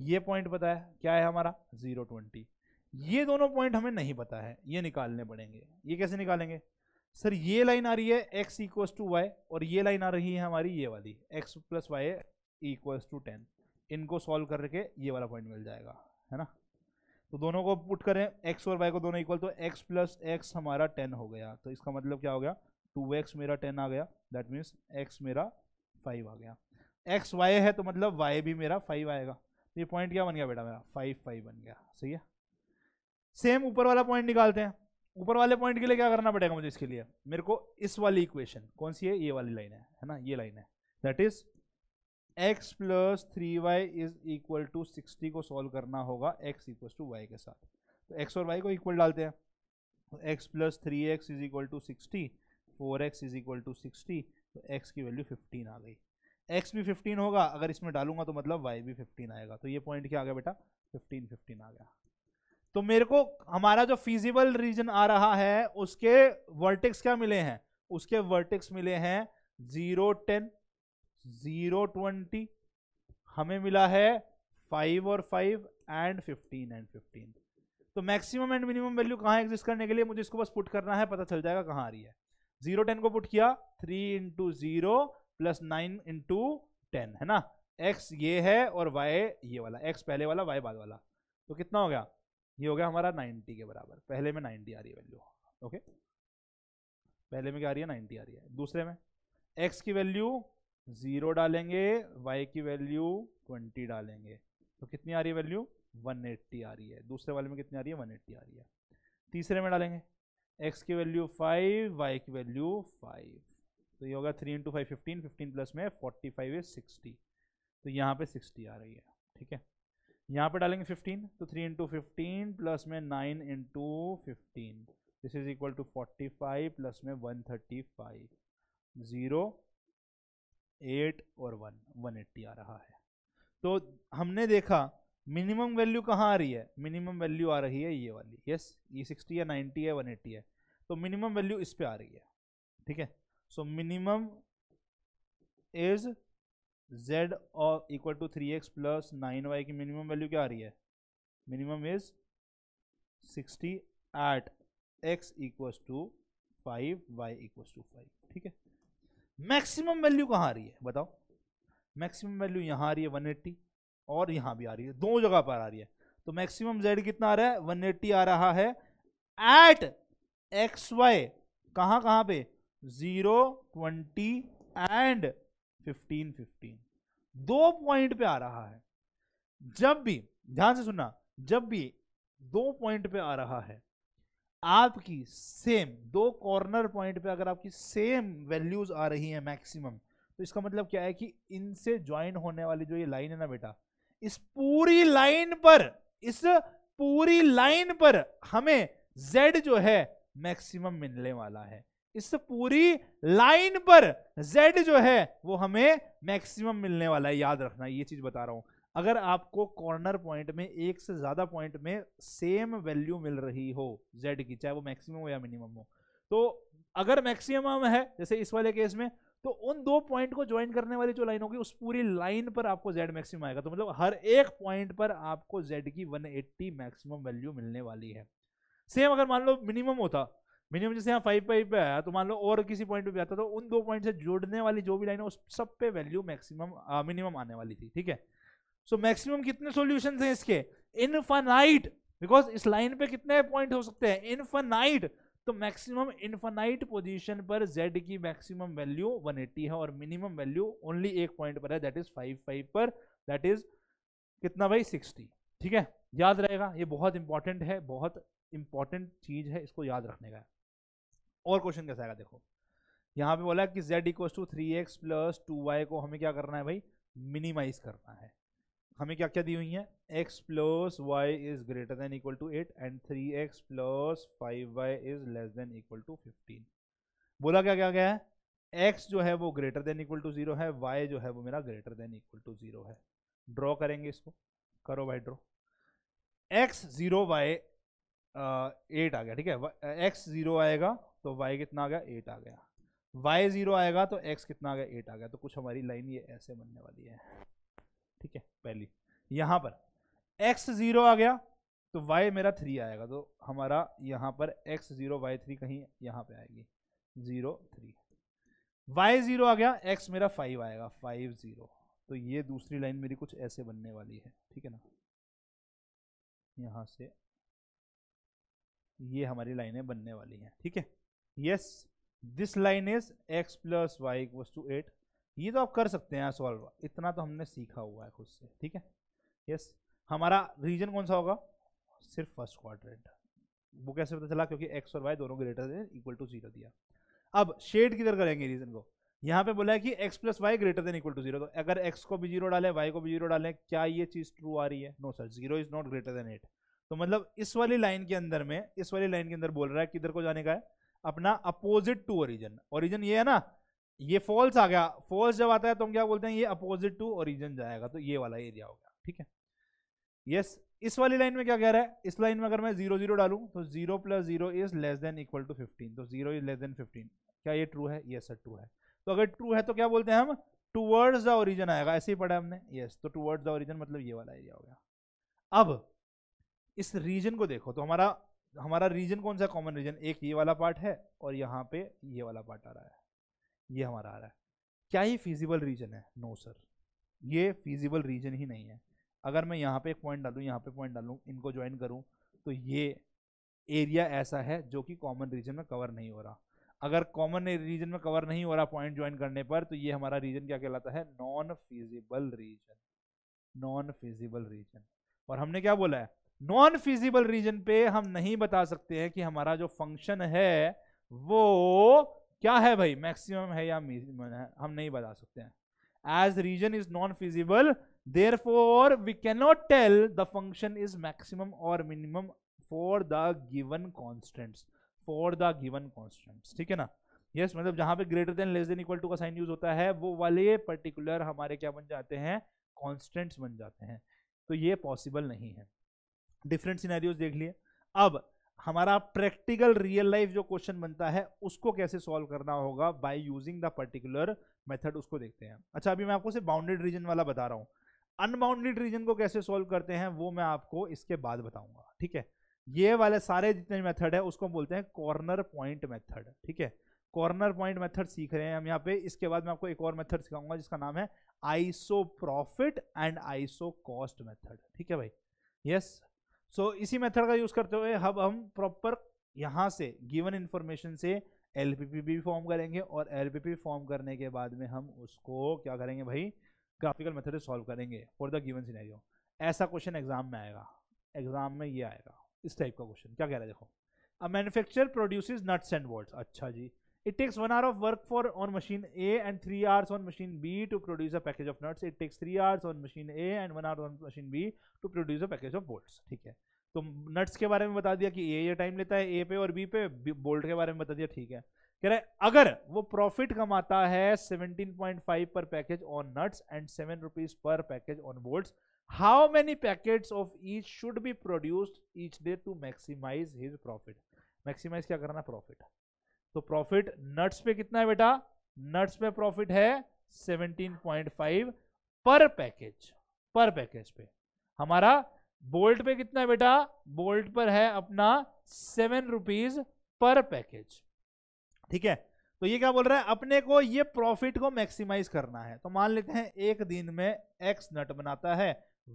ये पॉइंट पता है क्या है हमारा जीरो ट्वेंटी ये दोनों पॉइंट हमें नहीं पता है ये निकालने पड़ेंगे ये कैसे निकालेंगे सर ये लाइन आ रही है एक्स इक्व टू वाई और ये लाइन आ रही है हमारी ये वाली x plus y equals to ten इनको सॉल्व करके ये वाला पॉइंट मिल जाएगा है ना तो दोनों को पुट करें एक्स और वाई को दोनों इक्वल तो एक्स प्लस एक्स हमारा टेन हो गया तो इसका मतलब क्या हो गया टू एक्स मेरा टेन आ गया दैट मीन्स एक्स मेरा 5 आ गया x वाई है तो मतलब वाई भी मेरा फाइव आएगा तो ये पॉइंट क्या बन गया बेटा मेरा फाइव फाइव बन गया सही है सेम ऊपर वाला पॉइंट निकालते हैं ऊपर वाले पॉइंट के लिए क्या करना पड़ेगा मुझे इसके लिए मेरे को इस वाली इक्वेशन कौन सी है ये वाली लाइन है है ना ये लाइन है that is x plus three y is equal to sixty को सॉल्व करना होगा x इक्वल टू वाई के साथ तो x और y को इक्वल डालते हैं तो x plus three x is equal to sixty four x is equal to sixty तो x की वैल्यू फिफ्टीन आ गई x भी फिफ्टीन होगा अगर इसमें डालूंगा तो मतलब y भी फिफ्टीन आएगा तो ये पॉइंट क्या आ गया बेटा फिफ्टीन फिफ्टीन आ गया तो मेरे को हमारा जो फिजिबल रीजन आ रहा है उसके वर्टिक्स क्या मिले हैं उसके वर्टिक्स मिले हैं जीरो टेन जीरो ट्वेंटी हमें मिला है फाइव और five and fifteen and fifteen तो मैक्सिमम एंड मिनिमम वैल्यू कहाँ एग्जिस्ट करने के लिए मुझे इसको बस पुट करना है पता चल जाएगा कहाँ आ रही है जीरो टेन को पुट किया three into zero plus nine into ten है ना एक्स ये है और वाई ये वाला एक्स पहले वाला वाई बाद वाला तो कितना हो गया ये हो गया हमारा नाइन्टी के बराबर पहले में नाइन्टी आ रही है वैल्यू ओके पहले में क्या आ रही है नाइन्टी आ रही है दूसरे में एक्स की वैल्यू जीरो डालेंगे वाई की वैल्यू ट्वेंटी डालेंगे तो कितनी आ रही है वैल्यू वन एट्टी आ रही है दूसरे वाले में कितनी आ रही है वन एट्टी आ रही है तीसरे में डालेंगे एक्स की वैल्यू फाइव वाई की वैल्यू फाइव तो ये होगा three into five fifteen fifteen plus में फोर्टी फाइव इज सिक्सटी तो यहाँ पे सिक्सटी आ रही है ठीक है यहाँ पे डालेंगे फिफ्टीन तो थ्री इंटू फिफ्टीन प्लस में nine into fifteen this is equal to forty five plus में one thirty five zero eight और वन वन एट्टी आ रहा है तो हमने देखा मिनिमम वैल्यू कहाँ आ रही है मिनिमम वैल्यू आ रही है ये वाली यस ये सिक्सटी है नाइन्टी है वन एट्टी है तो मिनिमम वैल्यू इस पर आ रही है ठीक है सो मिनिमम इज जेड और equal to three x plus nine y की मिनिमम वैल्यू क्या आ रही है minimum is sixty eight x equals to five y equals to five ठीक है मैक्सिमम वैल्यू कहाँ आ रही है बताओ मैक्सिमम वैल्यू यहाँ आ रही है एट्टी और यहाँ भी आ रही है दो जगह पर आ रही है तो मैक्सिमम जेड कितना आ रहा है एट्टी आ रहा है एट एक्स वाई कहाँ कहाँ पे zero twenty and fifteen fifteen दो पॉइंट पे आ रहा है जब भी ध्यान से सुनना जब भी दो पॉइंट पे आ रहा है आपकी सेम दो कॉर्नर पॉइंट पे अगर आपकी सेम वैल्यूज आ रही हैं मैक्सिमम तो इसका मतलब क्या है कि इनसे ज्वाइन होने वाली जो ये लाइन है ना बेटा इस पूरी लाइन पर इस पूरी लाइन पर हमें z जो है मैक्सिमम मिलने वाला है इस पूरी लाइन पर z जो है वो हमें मैक्सिमम मिलने वाला है याद रखना ये चीज बता रहा हूं अगर आपको कॉर्नर पॉइंट में एक से ज़्यादा पॉइंट में सेम वैल्यू मिल रही हो जेड की चाहे वो मैक्सिमम हो या मिनिमम हो तो अगर मैक्सिमम है जैसे इस वाले केस में तो उन दो पॉइंट को ज्वाइन करने वाली जो लाइन होगी उस पूरी लाइन पर आपको जेड मैक्सिमम आएगा तो मतलब हर एक पॉइंट पर आपको जेड की 180 मैक्सिमम वैल्यू मिलने वाली है सेम अगर मान लो मिनिमम होता मिनिमम जैसे यहाँ फाइव फाइव पे आया तो मान लो और किसी पॉइंट पे भी आता तो उन दो पॉइंट से जोड़ने वाली जो भी लाइन है उस सब पे वैल्यू मैक्सिमम मिनिमम आने वाली थी ठीक है सो मैक्सिमम कितने सोल्यूशन हैं इसके इनफानाइट बिकॉज इस लाइन पे कितने पॉइंट हो सकते हैं इनफानाइट तो मैक्सिमम इनफाइट पोजीशन पर z की मैक्सिमम वैल्यू 180 है और मिनिमम वैल्यू ओनली एक पॉइंट पर है दैट इज 55 पर दैट इज कितना भाई 60 ठीक है याद रहेगा ये बहुत इंपॉर्टेंट है बहुत इंपॉर्टेंट चीज है इसको याद रखने का और क्वेश्चन कैसा आएगा देखो यहाँ पे बोला कि z equal to three x plus two y को हमें क्या करना है भाई मिनिमाइज करना है हमें क्या क्या दी हुई है x plus y is greater than equal to eight and three x plus five y is less than equal to fifteen बोला क्या क्या गया है x जो है वो greater than equal to zero है y जो है वो मेरा greater than equal to zero है ड्रॉ करेंगे इसको करो भाई draw x zero y eight आ गया ठीक है एक्स जीरो आएगा तो वाई कितना आ गया एट आ गया वाई जीरो आएगा तो एक्स कितना आ गया एट आ गया तो कुछ हमारी लाइन ये ऐसे बनने वाली है ठीक है पहली यहाँ पर एक्स ज़ीरो आ गया तो y मेरा थ्री आएगा तो हमारा यहाँ पर एक्स ज़ीरो वाई थ्री कहीं यहाँ पे आएगी ज़ीरो थ्री वाई ज़ीरो आ गया x मेरा फाइव आएगा फाइव ज़ीरो तो ये दूसरी लाइन मेरी कुछ ऐसे बनने वाली है ठीक है ना यहाँ से ये हमारी लाइनें बनने वाली हैं ठीक है yes this line is x plus y equals to eight ये तो आप कर सकते हैं सॉल्व इतना तो हमने सीखा हुआ है खुद से ठीक है यस हमारा रीजन कौन सा होगा सिर्फ फर्स्ट क्वाड्रेंट वो कैसे पता चला क्योंकि एक्स और वाई दोनों greater than equal to zero दिया अब शेड किधर करेंगे रीजन को यहाँ पे बोला है कि x plus y greater than equal to zero तो अगर एक्स को भी जीरो डालें वाई को भी जीरो डालें क्या ये चीज़ ट्रू आ रही है no sir zero is not greater than eight तो मतलब इस वाली लाइन के अंदर में इस वाली लाइन के अंदर बोल रहा है किधर को जाने का है अपना अपोजिट टू ओरिजन ओरिजन ये है ना ये फॉल्स आ गया फॉल्स जब आता है तो हम क्या बोलते हैं ये अपोजिट टू ओरिजिन जाएगा तो ये वाला एरिया हो गया ठीक है यस yes, इस वाली लाइन में क्या कह रहा है इस लाइन में अगर मैं जीरो जीरो डालू तो zero plus zero is less than equal to fifteen तो zero is less than fifteen क्या ये ट्रू है ये सर ट्रू है तो अगर ट्रू है तो क्या बोलते हैं हम टूवर्ड्स द ओरिजन आएगा ऐसे ही पढ़ा हमने यस yes, तो टूवर्ड्स द ओरिजन मतलब ये वाला एरिया हो गया अब इस रीजन को देखो तो हमारा हमारा रीजन कौन सा कॉमन रीजन एक ये वाला पार्ट है और यहाँ पे ये वाला पार्ट आ रहा है ये हमारा आ रहा है क्या ही फिजिबल रीजन है नो सर ये फिजिबल रीजन ही नहीं है अगर मैं यहाँ पे एक पॉइंट डालूँ यहाँ पे पॉइंट डालूँ इनको ज्वाइन करूँ तो ये एरिया ऐसा है जो कि कॉमन रीजन में कवर नहीं हो रहा अगर कॉमन रीजन में कवर नहीं हो रहा पॉइंट ज्वाइन करने पर तो ये हमारा रीजन क्या कहलाता है non feasible region non feasible region और हमने क्या बोला है नॉन फिजिबल रीजन पे हम नहीं बता सकते हैं कि हमारा जो फंक्शन है वो क्या है भाई मैक्सिमम है या मिनिमम है हम नहीं बता सकते हैं as region is non feasible therefore we cannot tell the function is maximum और minimum for the given constants for the given constants ठीक है ना यस yes, मतलब जहां पे greater than less than equal to का sign use होता है वो वाले पर्टिकुलर हमारे क्या बन जाते हैं कॉन्स्टेंट्स बन जाते हैं तो ये पॉसिबल नहीं है डिफरेंट सिनेरियोज देख लिए अब हमारा प्रैक्टिकल रियल लाइफ जो क्वेश्चन बनता है उसको कैसे सॉल्व करना होगा by using the particular method उसको देखते हैं अच्छा अभी मैं आपको सिर्फ बाउंडेड रीजन वाला बता रहा हूँ अनबाउंडेड रीजन को कैसे सॉल्व करते हैं वो मैं आपको इसके बाद बताऊंगा ठीक है ये वाले सारे जितने मेथड है उसको बोलते हैं कॉर्नर पॉइंट मेथड ठीक है कॉर्नर पॉइंट मेथड सीख रहे हैं हम यहाँ पे इसके बाद मैं आपको एक और मेथड सिखाऊंगा जिसका नाम है iso profit and iso cost method ठीक है भाई यस yes, सो so, इसी मेथड का यूज़ करते हुए अब हम प्रॉपर यहाँ से गिवन इन्फॉर्मेशन से एल भी फॉर्म करेंगे और एल फॉर्म करने के बाद में हम उसको क्या करेंगे भाई ग्राफिकल मेथड से सॉल्व करेंगे फॉर द गिवन सिनेरियो ऐसा क्वेश्चन एग्जाम में आएगा एग्जाम में ये आएगा इस टाइप का क्वेश्चन क्या कह रहे हैं देखो a manufacture produces nuts and words अच्छा जी It takes one hour of work for on machine A and three hours on machine B to produce a package of nuts. It takes three hours on machine A and one hour on machine B to produce a package of bolts. ठीक है तो nuts के बारे में बता दिया कि ए ये टाइम लेता है ए पे और बी पे बोल्ट के बारे में बता दिया ठीक है कह रहे अगर वो प्रॉफिट कमाता है 17.5 per package on nuts and seven rupees per package on bolt how many packets of each should be produced each day to maximize his profit maximize क्या करना प्रॉफिट तो प्रॉफिट नट्स पे कितना है बेटा नट्स पे प्रॉफिट है 17.5 per package पर पैकेज पे हमारा बोल्ट पे कितना है बेटा बोल्ट पर है अपना सेवन रुपीज पर पैकेज ठीक है तो ये क्या बोल रहा है अपने को ये प्रॉफिट को मैक्सिमाइज करना है तो मान लेते हैं एक दिन में एक्स नट बनाता है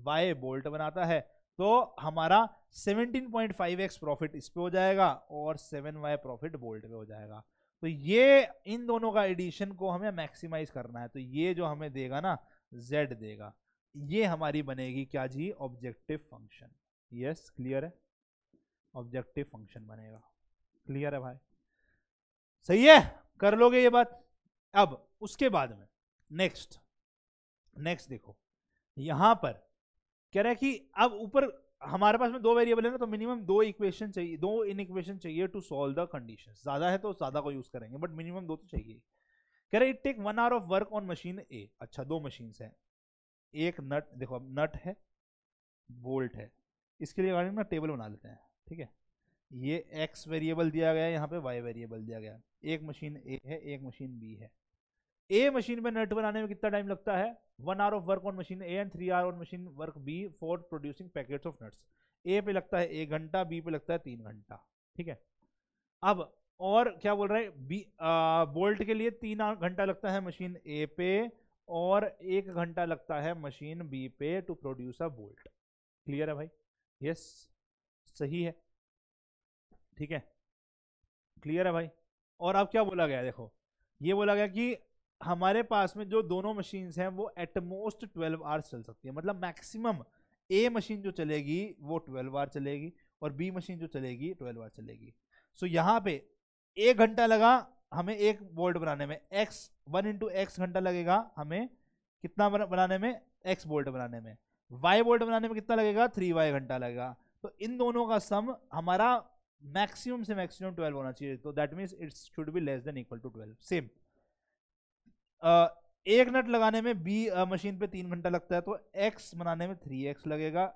वाई बोल्ट बनाता है तो हमारा 17.5x प्रॉफिट इस पे हो जाएगा और 7y प्रॉफिट बोल्ट पे हो जाएगा तो ये इन दोनों का एडिशन को हमें मैक्सिमाइज करना है तो ये जो हमें देगा ना z देगा ये हमारी बनेगी क्या जी ऑब्जेक्टिव फंक्शन यस क्लियर है ऑब्जेक्टिव फंक्शन बनेगा क्लियर है भाई सही है कर लोगे ये बात अब उसके बाद में नेक्स्ट नेक्स्ट देखो यहां पर कह रहा है कि अब ऊपर हमारे पास में दो वेरिएबल है ना तो मिनिमम दो इक्वेशन चाहिए दो इन इक्वेशन चाहिए टू सॉल्व द कंडीशन ज़्यादा है तो ज़्यादा को यूज़ करेंगे बट मिनिमम दो तो चाहिए कह रहे it take one hour of work on machine A अच्छा दो मशीन है एक नट देखो अब नट है बोल्ट है इसके लिए गाड़ी ना टेबल बना लेते हैं ठीक है ये एक्स वेरिएबल दिया गया है यहाँ पे वाई वेरिएबल दिया गया है एक मशीन ए है एक मशीन बी है ए मशीन में नट बनाने में कितना टाइम लगता है one hour of work on machine A and three hour on machine work B for producing packets of nuts A पे लगता है एक घंटा बी पे लगता है तीन घंटा ठीक है अब और क्या बोल रहा है बी बोल्ट के लिए तीन घंटा लगता है मशीन ए पे और एक घंटा लगता है मशीन बी पे to produce a bolt clear है भाई यस सही है ठीक है क्लियर है भाई और अब क्या बोला गया देखो ये बोला गया कि हमारे पास में जो दोनों मशीन हैं वो एटमोस्ट ट्वेल्व आवर्स चल सकती है मतलब मैक्सिमम ए मशीन जो चलेगी वो ट्वेल्व आवर चलेगी और बी मशीन जो चलेगी ट्वेल्व आवर चलेगी सो so, यहाँ पे एक घंटा लगा हमें एक बोल्ट बनाने में एक्स वन इंटू एक्स घंटा लगेगा हमें कितना बनाने में एक्स बोल्ट बनाने में वाई बोल्ट बनाने में कितना लगेगा थ्री वाई घंटा लगेगा तो इन दोनों का सम हमारा मैक्सिमम से मैक्सिमम ट्वेल्व होना चाहिए तो that means it's should be less than equal to twelve same एक नट लगाने में बी मशीन पे तीन घंटा लगता है तो एक्स बनाने में थ्री एक्स लगेगा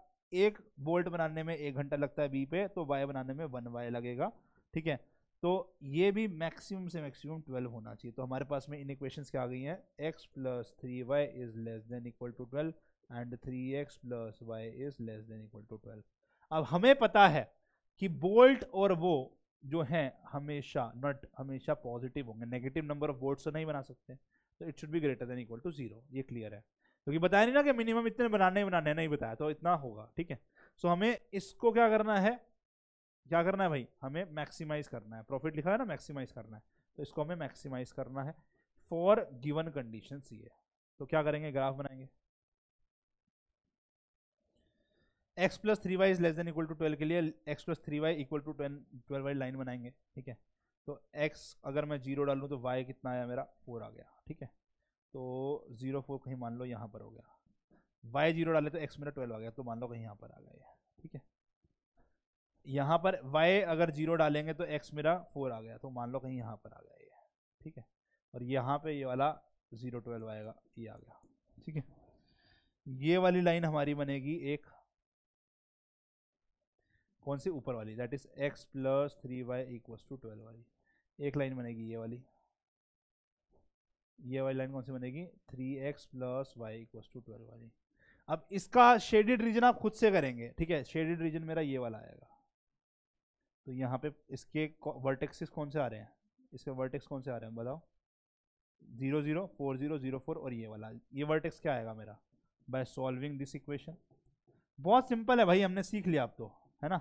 एक बोल्ट बनाने में एक घंटा लगता है बी पे तो वाई बनाने में वन वाई लगेगा ठीक है तो ये भी मैक्सिमम से मैक्सिमम ट्वेल्व होना चाहिए तो हमारे पास में इन इक्वेशन क्या आ गई हैं x plus three y is less than equal to twelve and three x plus y is less than equal to twelve अब हमें पता है कि बोल्ट और वो जो हैं हमेशा नट हमेशा पॉजिटिव होंगे नेगेटिव नंबर ऑफ बोल्ट नहीं बना सकते तो it should be greater than equal to zero ये क्लियर है क्योंकि तो बताया नहीं ना कि मिनिमम इतने बनाने बनाने नहीं बताया तो इतना होगा ठीक है सो so, हमें इसको क्या करना है क्या करना है भाई हमें मैक्सिमाइज करना है प्रॉफिट लिखा है ना मैक्सिमाइज करना है तो इसको हमें मैक्सिमाइज करना है फॉर गिवन कंडीशन ये तो क्या करेंगे ग्राफ बनाएंगे x plus three y is less than equal to twelve के लिए x plus three y equal to ten twelve y line बनाएंगे ठीक है तो एक्स अगर मैं जीरो डालूँ तो वाई कितना आया मेरा फोर आ गया ठीक है तो ज़ीरो फोर कहीं मान लो यहाँ पर हो गया वाई जीरो डाले तो x मेरा ट्वेल्व आ गया तो मान लो कहीं यहाँ पर आ गया ठीक है यहाँ पर वाई अगर जीरो डालेंगे तो एक्स मेरा फोर आ गया तो मान लो कहीं यहाँ पर आ गया ये ठीक है और यहाँ पे ये वाला ज़ीरो ट्वेल्व आएगा ये आ गया ठीक है ये वाली लाइन हमारी बनेगी एक कौन सी ऊपर वाली that is x plus three y equals to twelve वाली एक लाइन बनेगी ये वाली ये वाली लाइन कौन सी बनेगी three x plus y equals to twelve वाली अब इसका शेडिड रीजन आप खुद से करेंगे ठीक है शेडेड रीजन मेरा ये वाला आएगा तो यहाँ पे इसके वर्टेक्सिस कौन से आ रहे हैं इसके वर्टेक्स कौन से आ रहे हैं बताओ zero zero four zero zero four और ये वाला ये वर्टेक्स क्या आएगा मेरा बाय सॉल्विंग दिस इक्वेशन बहुत सिंपल है भाई हमने सीख लिया आप तो है ना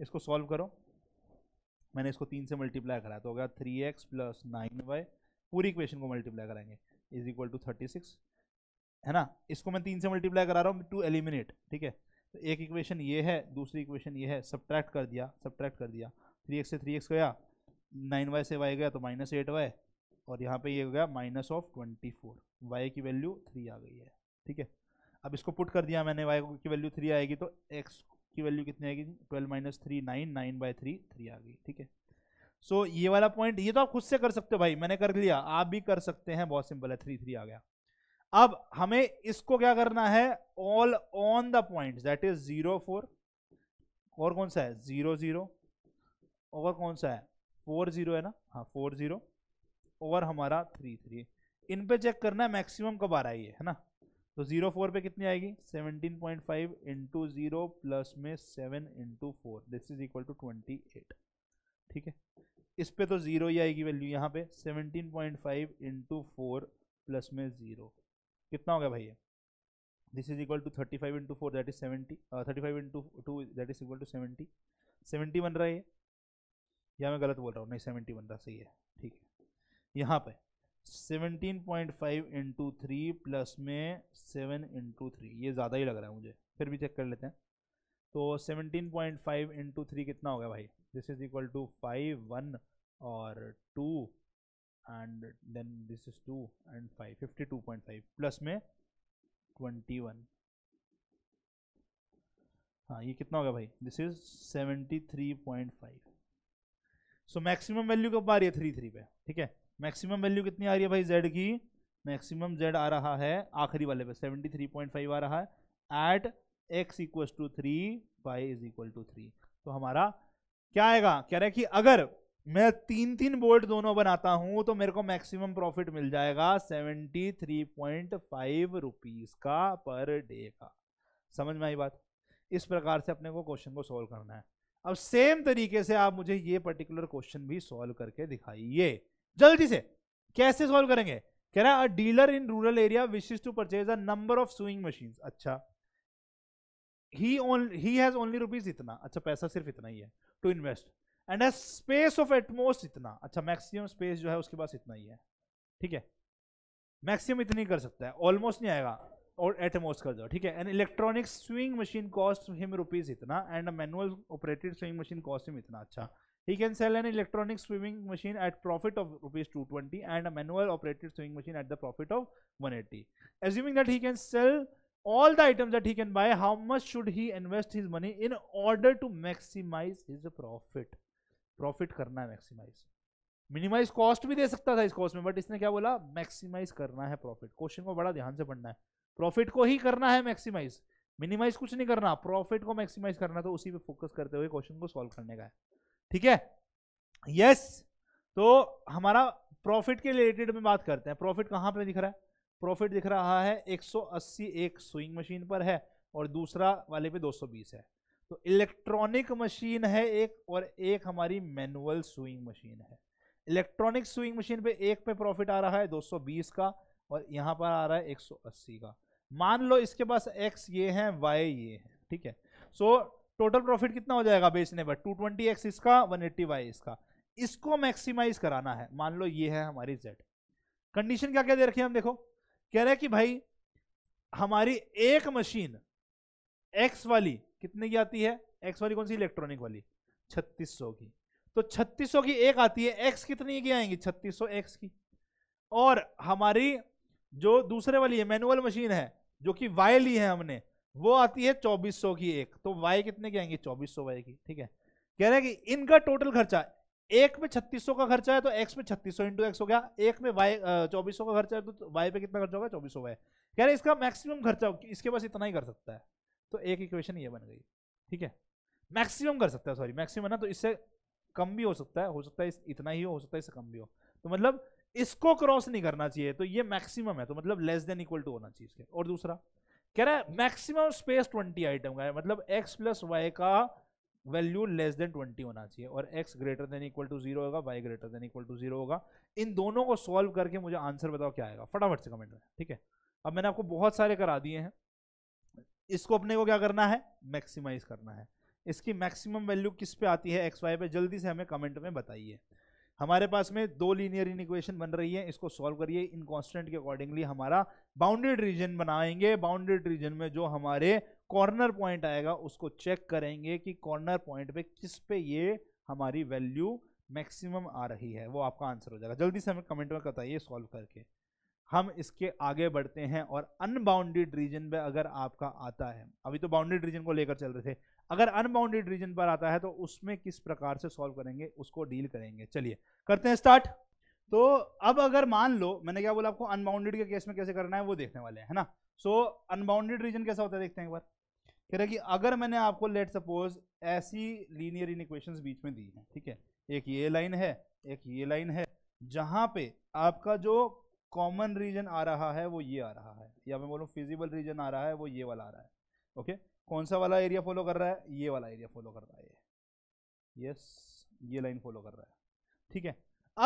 इसको सॉल्व करो मैंने इसको तीन से मल्टीप्लाई करा तो हो गया three x plus nine y पूरी इक्वेशन को मल्टीप्लाई कराएंगे is equal to thirty six है ना इसको मैं तीन से मल्टीप्लाई करा रहा हूँ टू एलिमिनेट ठीक है तो एक इक्वेशन ये है दूसरी इक्वेशन ये है सब्ट्रैक्ट कर दिया सब्ट्रैक्ट कर दिया थ्री एक्स से थ्री एक्स गया नाइन वाई से वाई गया तो माइनस एट वाई और यहाँ पे ये हो गया minus of twenty four y की वैल्यू थ्री आ गई है ठीक है अब इसको पुट कर दिया मैंने वाई की वैल्यू थ्री आएगी तो एक्स की वैल्यू कितनी आएगी जी twelve minus three nine nine by three three आ गई ठीक है सो so, ये वाला पॉइंट ये तो आप खुद से कर सकते हो भाई मैंने कर लिया आप भी कर सकते हैं बहुत सिंपल है थ्री थ्री आ गया अब हमें इसको क्या करना है all on the point that is zero four और कौन सा है जीरो जीरो और कौन सा है फोर जीरो है ना हाँ फोर जीरो और हमारा थ्री थ्री इन पे चेक करना है मैक्सिमम कब आ रहा है ये है ना तो जीरो फोर पे कितनी आएगी seventeen point five into zero plus में seven into four this is equal to twenty eight ठीक है इस पे तो जीरो ही आएगी वैल्यू यहाँ पे seventeen point five into four plus में जीरो कितना हो गया भैया this is equal to thirty five into four that is seventy thirty five into two that is equal to seventy seventy बन रहा है या मैं गलत बोल रहा हूँ नहीं सेवेंटी बन रहा सही है ठीक है यहाँ पे seventeen point five into three plus में सेवन इंटू थ्री ये ज़्यादा ही लग रहा है मुझे फिर भी चेक कर लेते हैं तो seventeen point five into three कितना हो गया भाई this is equal to five one और two and then this is two and five fifty two point five plus में ट्वेंटी वन हाँ ये कितना हो गया भाई this is seventy three point five so maximum value कब आ रही है थ्री थ्री पे ठीक है मैक्सिमम वैल्यू कितनी आ रही है भाई जेड की मैक्सिमम जेड आ रहा है आखिरी वाले पे सेवेंटी थ्री पॉइंट फाइव आ रहा है at x equal to three y is equal to three तो हमारा क्या आएगा कह रहा है कि अगर मैं तीन तीन बोर्ड दोनों बनाता हूं तो मेरे को मैक्सिमम प्रॉफिट मिल जाएगा seventy three point five rupees का पर डे का समझ में आई बात इस प्रकार से अपने को क्वेश्चन को सोल्व करना है अब सेम तरीके से आप मुझे ये पर्टिकुलर क्वेश्चन भी सोल्व करके दिखाइए जल्दी से कैसे सॉल्व करेंगे कह रहा है dealer in rural area wishes to purchase a number of sewing machine अच्छा ही ही हैज ओनली रुपीज इतना अच्छा पैसा सिर्फ इतना ही है to invest and has space of at most इतना अच्छा मैक्सिमम स्पेस जो है उसके पास इतना ही है ठीक है मैक्सिमम इतनी कर सकता है ऑलमोस्ट नहीं आएगा और एटमोस्ट कर दो ठीक है and electronic swing machine cost him rupees इतना and manual operated swing machine cost him इतना अच्छा He can sell an electronic swimming machine at profit of rupees 220 and a manual operated swimming machine at the profit of 180. Assuming that he can sell all the items that he can buy, how much should he invest his money in order to maximize his profit? Profit करना है maximize. Minimise cost भी दे सकता था इस cost में but इसने क्या बोला मैक्सिमाइज करना है प्रॉफिट क्वेश्चन को बड़ा ध्यान से पढ़ना है प्रॉफिट को ही करना है मैक्सिमाइज मिनिमाइज कुछ नहीं करना प्रॉफिट को मैक्सिमाइज करना तो उसी पे फोकस करते हुए क्वेश्चन को सॉल्व करने का है ठीक है यस तो हमारा प्रॉफिट के रिलेटेड में बात करते हैं प्रॉफिट कहां पे दिख रहा है प्रॉफिट दिख रहा है 180 एक स्विंग मशीन पर है और दूसरा वाले पे 220 है तो इलेक्ट्रॉनिक मशीन है एक और एक हमारी मैनुअल स्विंग मशीन है इलेक्ट्रॉनिक स्विंग मशीन पे एक पे प्रॉफिट आ रहा है 220 का और यहां पर आ रहा है 180 का मान लो इसके पास एक्स ये है वाई ये है ठीक है सो टोटल प्रॉफिट कितना हो जाएगा बेचने पर टू ट्वेंटी एक्स इसका वन एट्टी वाई इसका इसको मैक्सिमाइज कराना है मान लो ये है हमारी जेड कंडीशन क्या क्या दे रखी है हम देखो कह रहे हैं कि भाई हमारी एक मशीन एक्स वाली कितने की आती है एक्स वाली कौन सी इलेक्ट्रॉनिक वाली 3600 की तो 3600 की एक आती है एक्स कितनी की आएंगी 3600 एक्स की और हमारी जो दूसरे वाली है मैनुअल मशीन है जो कि वाई ली है हमने वो आती है चौबीस सौ की एक तो वाई कितने की आएंगी चौबीस सौ वाई की ठीक है कह रहे हैं कि इनका टोटल खर्चा एक में छत्तीस सौ का खर्चा है तो एक्स में छत्तीस सौ इंटू एक्स हो गया एक में वाई चौबीस सौ का खर्चा है तो वाई पे कितना खर्चा होगा चौबीस सौ वाई कह रहे इसका मैक्सिमम खर्चा इसके पास इतना ही कर सकता है तो एक इक्वेशन ये बन गई ठीक है मैक्सिमम कर सकता है सॉरी मैक्सिमम ना तो इससे कम भी हो सकता है हो सकता है इतना ही हो, हो सकता है इससे कम भी हो तो मतलब इसको क्रॉस नहीं करना चाहिए तो ये मैक्सिमम है तो मतलब लेस देन इक्वल टू होना चाहिए इसके और दूसरा कह रहा है मैक्सिमम स्पेस ट्वेंटी आइटम का है मतलब एक्स प्लस वाई का वैल्यू लेस देन ट्वेंटी होना चाहिए और x greater than equal to zero होगा y greater than equal to zero होगा इन दोनों को सॉल्व करके मुझे आंसर बताओ क्या आएगा फटाफट से कमेंट में ठीक है अब मैंने आपको बहुत सारे करा दिए हैं इसको अपने को क्या करना है मैक्सिमाइज करना है इसकी मैक्सिमम वैल्यू किस पे आती है एक्स वाई पे जल्दी से हमें कमेंट में बताइए हमारे पास में दो लीनियर इन इक्वेशन बन रही है इसको सॉल्व करिए इन कॉन्स्टेंट के अकॉर्डिंगली हमारा बाउंडेड रीजन बनाएंगे बाउंडेड रीजन में जो हमारे कॉर्नर पॉइंट आएगा उसको चेक करेंगे कि कॉर्नर पॉइंट पे किस पे ये हमारी वैल्यू मैक्सिमम आ रही है वो आपका आंसर हो जाएगा जल्दी से हमें कमेंट में बताइए सॉल्व करके हम इसके आगे बढ़ते हैं और अनबाउंडेड रीजन पे अगर आपका आता है अभी तो बाउंडेड रीजन को लेकर चल रहे थे अगर अनबाउंडेड रीजन पर आता है तो उसमें किस प्रकार से सॉल्व करेंगे उसको डील करेंगे चलिए करते हैं स्टार्ट तो अब अगर मान लो मैंने क्या बोला आपको अनबाउंडेड के केस में कैसे करना है वो देखने वाले हैं ना सो अनबाउंडेड रीजन कैसा होता है देखते हैं एक बार कह रहे कि अगर मैंने आपको लेट सपोज ऐसी लीनियर इन इक्वेशन बीच में दी है ठीक है एक ये लाइन है एक ये लाइन है जहां पे आपका जो कॉमन रीजन आ रहा है वो ये आ रहा है या मैं बोलूँ फिजिबल रीजन आ रहा है वो ये वाला आ रहा है ओके कौन सा वाला एरिया फॉलो कर रहा है ये वाला एरिया फॉलो कर रहा है ये यस ये लाइन फॉलो कर रहा है ठीक है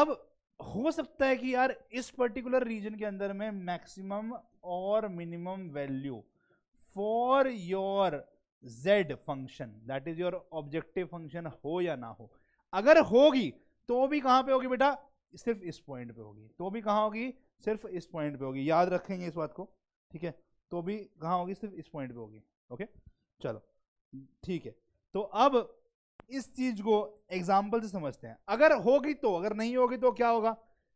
अब हो सकता है कि यार इस पर्टिकुलर रीजन के अंदर में मैक्सिमम और minimum value for your z function that is your objective function हो या ना हो अगर होगी तो भी कहां पे होगी बेटा सिर्फ इस पॉइंट पे होगी तो भी कहां होगी सिर्फ इस पॉइंट पे होगी याद रखेंगे इस बात को ठीक है तो भी कहां होगी सिर्फ इस पॉइंट पे होगी ओके चलो ठीक है तो अब इस चीज को एग्जाम्पल से समझते हैं अगर होगी तो अगर नहीं होगी तो क्या होगा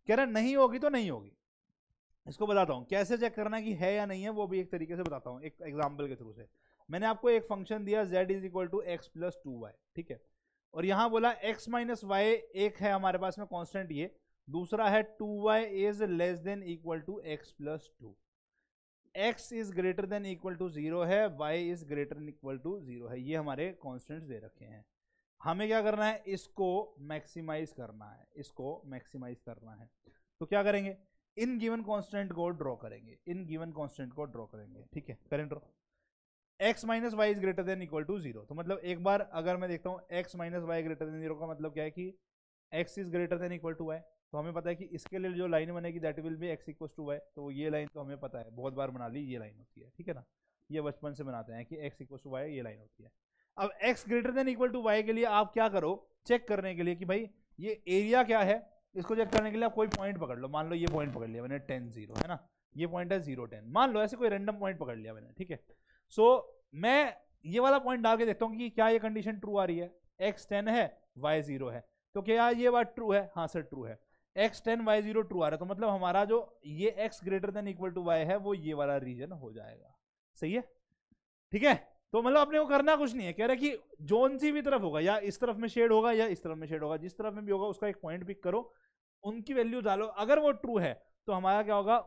कह रहे नहीं होगी तो नहीं होगी इसको बताता हूँ कैसे चेक करना कि है या नहीं है वो भी एक तरीके से बताता हूँ एक एग्जाम्पल के थ्रू से मैंने आपको एक फंक्शन दिया z is equal to x plus two y ठीक है और यहाँ बोला x माइनस वाई एक है हमारे पास में कॉन्स्टेंट ये दूसरा है two y is less than equal to x plus two x is greater than equal to zero है y is greater than equal to zero है ये हमारे कॉन्स्टेंट दे रखे हैं हमें क्या करना है इसको मैक्सिमाइज करना है इसको मैक्सिमाइज करना है तो क्या करेंगे इन गिवन कॉन्स्टेंट को ड्रॉ करेंगे इन गिवन कॉन्स्टेंट को ड्रॉ करेंगे ठीक है करें draw x minus y is greater than equal to zero तो मतलब एक बार अगर मैं देखता हूँ x minus y greater than zero का मतलब क्या है कि x is greater than equal to y तो हमें पता है कि इसके लिए जो लाइन बनेगी that will be x equals to y तो ये लाइन तो हमें पता है बहुत बार बना ली ये लाइन होती है ठीक है ना ये बचपन से बनाते हैं कि एक्स इक्वस टू वाई ये लाइन होती है अब x greater than equal to y के लिए आप क्या करो चेक करने के लिए कि भाई ये एरिया क्या है इसको चेक करने के लिए आप कोई पॉइंट पकड़ लो मान लो ये पॉइंट पकड़ लिया मैंने टेन जीरो है ना ये पॉइंट है जीरो टेन मान लो ऐसे कोई रेंडम पॉइंट पकड़ लिया मैंने ठीक है सो मैं ये वाला पॉइंट डाल के देखता हूँ कि क्या ये कंडीशन ट्रू आ रही है एक्स टेन है वाई जीरो है तो क्या ये बात ट्रू है हाँ सर ट्रू है x ten y zero true आ रहा है तो मतलब हमारा जो ये x greater than equal to y है वो ये वाला रीजन हो जाएगा सही है ठीक है तो मतलब अपने को करना कुछ नहीं है कह रहे कि जोन सी भी तरफ होगा या इस तरफ में शेड होगा या इस तरफ में शेड होगा जिस तरफ में भी होगा उसका एक पॉइंट पिक करो उनकी वैल्यू डालो अगर वो ट्रू है तो हमारा क्या होगा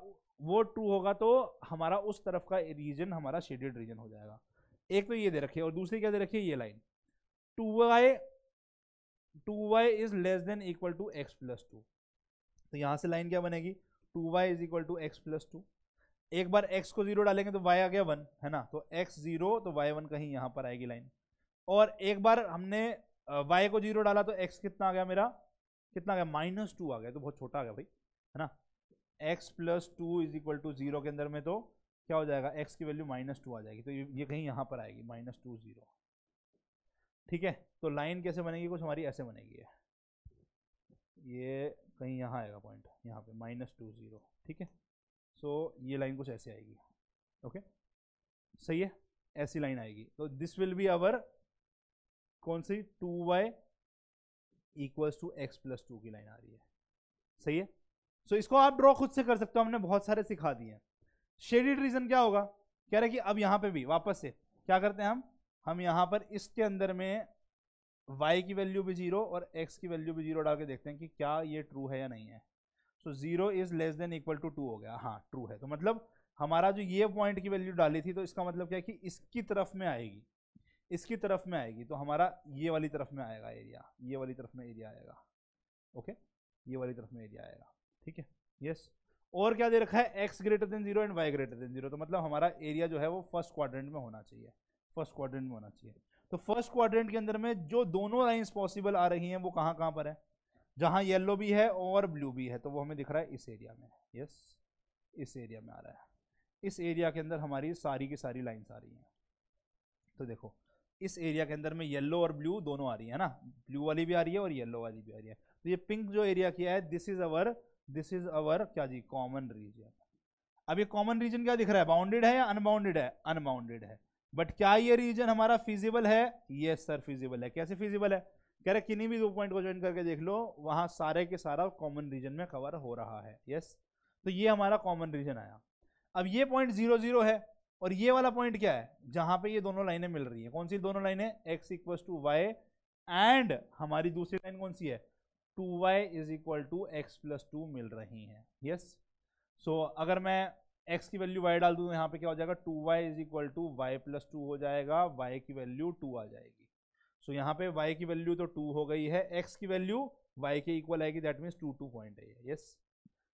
वो ट्रू होगा तो हमारा उस तरफ का रीजन हमारा शेडेड रीजन हो जाएगा एक तो ये दे रखिए और दूसरी क्या दे रखिए ये line two y two y is less than equal to x plus two तो यहाँ से लाइन क्या बनेगी two y is equal to x plus two एक बार x को जीरो डालेंगे तो y आ गया वन है ना तो x जीरो तो y वन कहीं यहाँ पर आएगी लाइन और एक बार हमने y को जीरो डाला तो x कितना आ गया मेरा कितना आ गया माइनस टू आ गया तो बहुत छोटा आ गया भाई है ना x plus two is equal to zero के अंदर में तो क्या हो जाएगा x की वैल्यू माइनस टू आ जाएगी तो ये कहीं यहाँ पर आएगी माइनस टू जीरो ठीक है तो लाइन कैसे बनेगी कुछ हमारी ऐसे बनेगी है ये कहीं यहाँ आएगा पॉइंट यहाँ पे माइनस टू ज़ीरो ठीक है सो ये लाइन कुछ ऐसे आएगी ओके okay? सही है ऐसी लाइन आएगी तो दिस विल बी आवर कौन सी two y equals to x plus two की लाइन आ रही है सही है सो so, इसको आप ड्रॉ खुद से कर सकते हो हमने बहुत सारे सिखा दिए हैं शेडिड रीजन क्या होगा कह रहे कि अब यहाँ पे भी वापस से क्या करते हैं हम हम यहाँ पर इसके अंदर में y की वैल्यू भी जीरो और x की वैल्यू भी जीरो डाल के देखते हैं कि क्या ये ट्रू है या नहीं है so zero is less than equal to two हो गया हाँ ट्रू है तो मतलब हमारा जो ये पॉइंट की वैल्यू डाली थी तो इसका मतलब क्या है कि इसकी तरफ में आएगी इसकी तरफ में आएगी तो हमारा ये वाली तरफ में आएगा एरिया ये वाली तरफ में एरिया आएगा ओके ये वाली तरफ में एरिया आएगा ठीक है यस और क्या दे रखा है x greater than zero and y greater than zero तो मतलब हमारा एरिया जो है वो फर्स्ट क्वाड्रेंट में होना चाहिए फर्स्ट क्वाड्रेंट में होना चाहिए तो फर्स्ट क्वाड्रेंट के अंदर में जो दोनों लाइंस पॉसिबल आ रही हैं वो कहाँ कहाँ पर है जहाँ येलो भी है और ब्लू भी है तो वो हमें दिख रहा है इस एरिया में यस इस एरिया में आ रहा है इस एरिया के अंदर हमारी सारी की सारी लाइन्स आ रही हैं तो देखो इस एरिया के अंदर में येलो और ब्लू दोनों आ रही है ना ब्लू वाली भी आ रही है और येलो वाली भी आ रही है तो ये पिंक जो एरिया किया है this is our this is our क्या जी कॉमन रीजन अब ये कॉमन रीजन क्या दिख रहा है बाउंडेड है या अनबाउंडेड है अनबाउंडेड है बट क्या ये रीजन हमारा फिजिबल है ये सर फिजिबल है कैसे फिजिबल है कह रहे किन्हीं भी दो पॉइंट को ज्वाइन करके देख लो वहां सारे के सारा कॉमन रीजन में कवर हो रहा है यस तो ये हमारा कॉमन रीजन आया अब ये पॉइंट जीरो जीरो है और ये वाला पॉइंट क्या है जहां पे ये दोनों लाइनें मिल रही हैं कौन सी दोनों लाइनें x equal to y and हमारी दूसरी लाइन कौन सी है two y is equal to x plus two मिल रही हैं यस सो अगर मैं एक्स की वैल्यू वाई डाल दूँ तो यहाँ पे क्या हो जाएगा two y is equal to y plus two हो जाएगा वाई की वैल्यू टू आ जाएगी सो so, यहाँ पे वाई की वैल्यू तो टू हो गई है एक्स की वैल्यू वाई के इक्वल आएगी that means two two point है यस yes?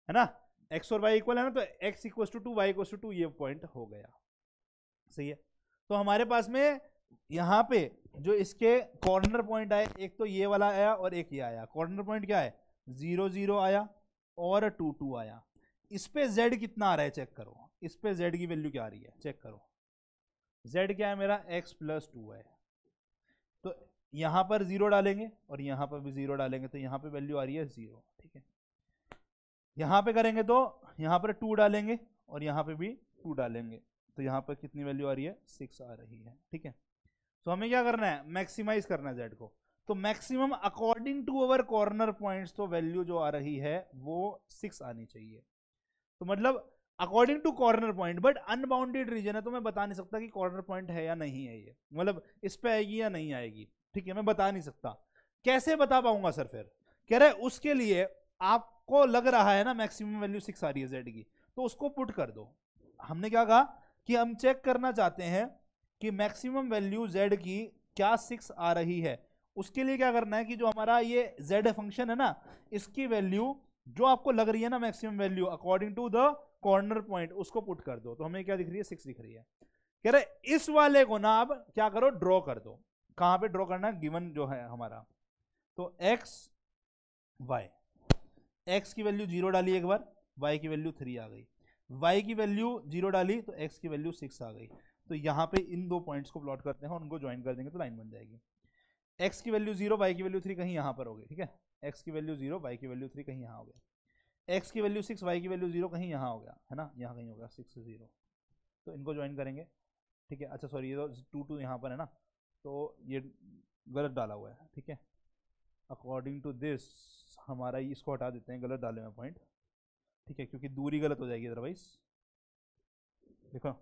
है ना एक्स और वाई इक्वल है ना तो x equal to two y equal to two ये पॉइंट हो गया सही है तो हमारे पास में यहाँ पे जो इसके कॉर्नर पॉइंट आए एक तो ये वाला आया और एक ये आया कॉर्नर पॉइंट क्या है जीरो जीरो आया और टू टू आया इस पे z कितना आ रहा है चेक करो इस पे z की वैल्यू क्या आ रही है चेक करो z क्या है मेरा x प्लस टू है तो यहां पर ज़ीरो डालेंगे और यहां पर भी ज़ीरो डालेंगे तो यहां पे वैल्यू आ रही है ज़ीरो ठीक है यहां पे करेंगे तो यहां पर टू डालेंगे और यहां पे भी टू डालेंगे तो यहां पर कितनी वैल्यू आ रही है सिक्स आ रही है ठीक है तो हमें क्या करना है मैक्सिमाइज करना है जेड को तो maximum according to our corner points तो वैल्यू जो आ रही है वो सिक्स आनी चाहिए तो मतलब according to corner point but unbounded region है तो मैं बता नहीं सकता कि कॉर्नर पॉइंट है या नहीं है ये मतलब इस पर आएगी या नहीं आएगी ठीक है मैं बता नहीं सकता कैसे बता पाऊंगा सर फिर कह रहे उसके लिए आपको लग रहा है ना मैक्सिमम वैल्यू सिक्स आ रही है जेड की तो उसको पुट कर दो हमने क्या कहा कि हम चेक करना चाहते हैं कि मैक्सिमम वैल्यू जेड की क्या सिक्स आ रही है उसके लिए क्या करना है कि जो हमारा ये जेड फंक्शन है ना इसकी वैल्यू जो आपको लग रही है ना maximum value according to the corner point उसको पुट कर दो तो हमें क्या दिख रही है सिक्स दिख रही है कह रहे इस वाले को ना आप क्या करो ड्रॉ कर दो कहां पे ड्रॉ करना गिवन जो है हमारा तो एक्स वाई एक्स की वैल्यू जीरो डाली एक बार वाई की वैल्यू थ्री आ गई वाई की वैल्यू जीरो डाली तो एक्स की वैल्यू सिक्स आ गई तो यहाँ पे इन दो पॉइंट्स को प्लॉट करते हैं उनको ज्वाइन कर देंगे तो लाइन बन जाएगी एक्स की वैल्यू जीरो वाई की वैल्यू थ्री कहीं यहां पर होगी ठीक है एक्स की वैल्यू जीरो वाई की वैल्यू थ्री कहीं यहाँ हो गया एक्स की वैल्यू सिक्स वाई की वैल्यू जीरो कहीं यहाँ हो गया है ना यहाँ कहीं हो गया सिक्स जीरो तो इनको ज्वाइन करेंगे ठीक है अच्छा सॉरी ये तो टू टू यहाँ पर है ना तो ये गलत डाला हुआ है ठीक है अकॉर्डिंग टू दिस हमारा इसको हटा देते हैं गलत डाले हुए पॉइंट ठीक है क्योंकि दूरी गलत हो जाएगी अदरवाइज देखो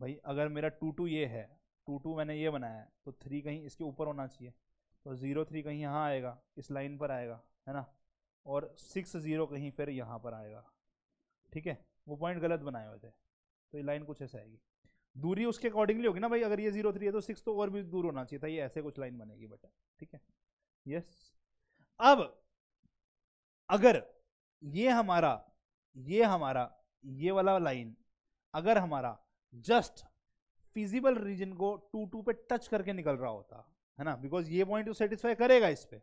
भाई अगर मेरा टू टू ये है टू टू मैंने ये बनाया है तो थ्री कहीं इसके ऊपर होना चाहिए तो ज़ीरो थ्री कहीं यहाँ आएगा इस लाइन पर आएगा है ना और सिक्स ज़ीरो कहीं फिर यहाँ पर आएगा ठीक है वो पॉइंट गलत बनाए हुए थे तो ये लाइन कुछ ऐसे आएगी दूरी उसके अकॉर्डिंगली होगी ना भाई अगर ये जीरो थ्री है तो सिक्स तो और भी दूर होना चाहिए था ये ऐसे कुछ लाइन बनेगी बेटा ठीक है यस अब अगर ये हमारा ये हमारा ये वाला लाइन अगर हमारा जस्ट फिजिबल रीजन को टू टू पे टच करके निकल रहा होता है ना बिकॉज ये पॉइंट सेटिस्फाई तो करेगा इस पर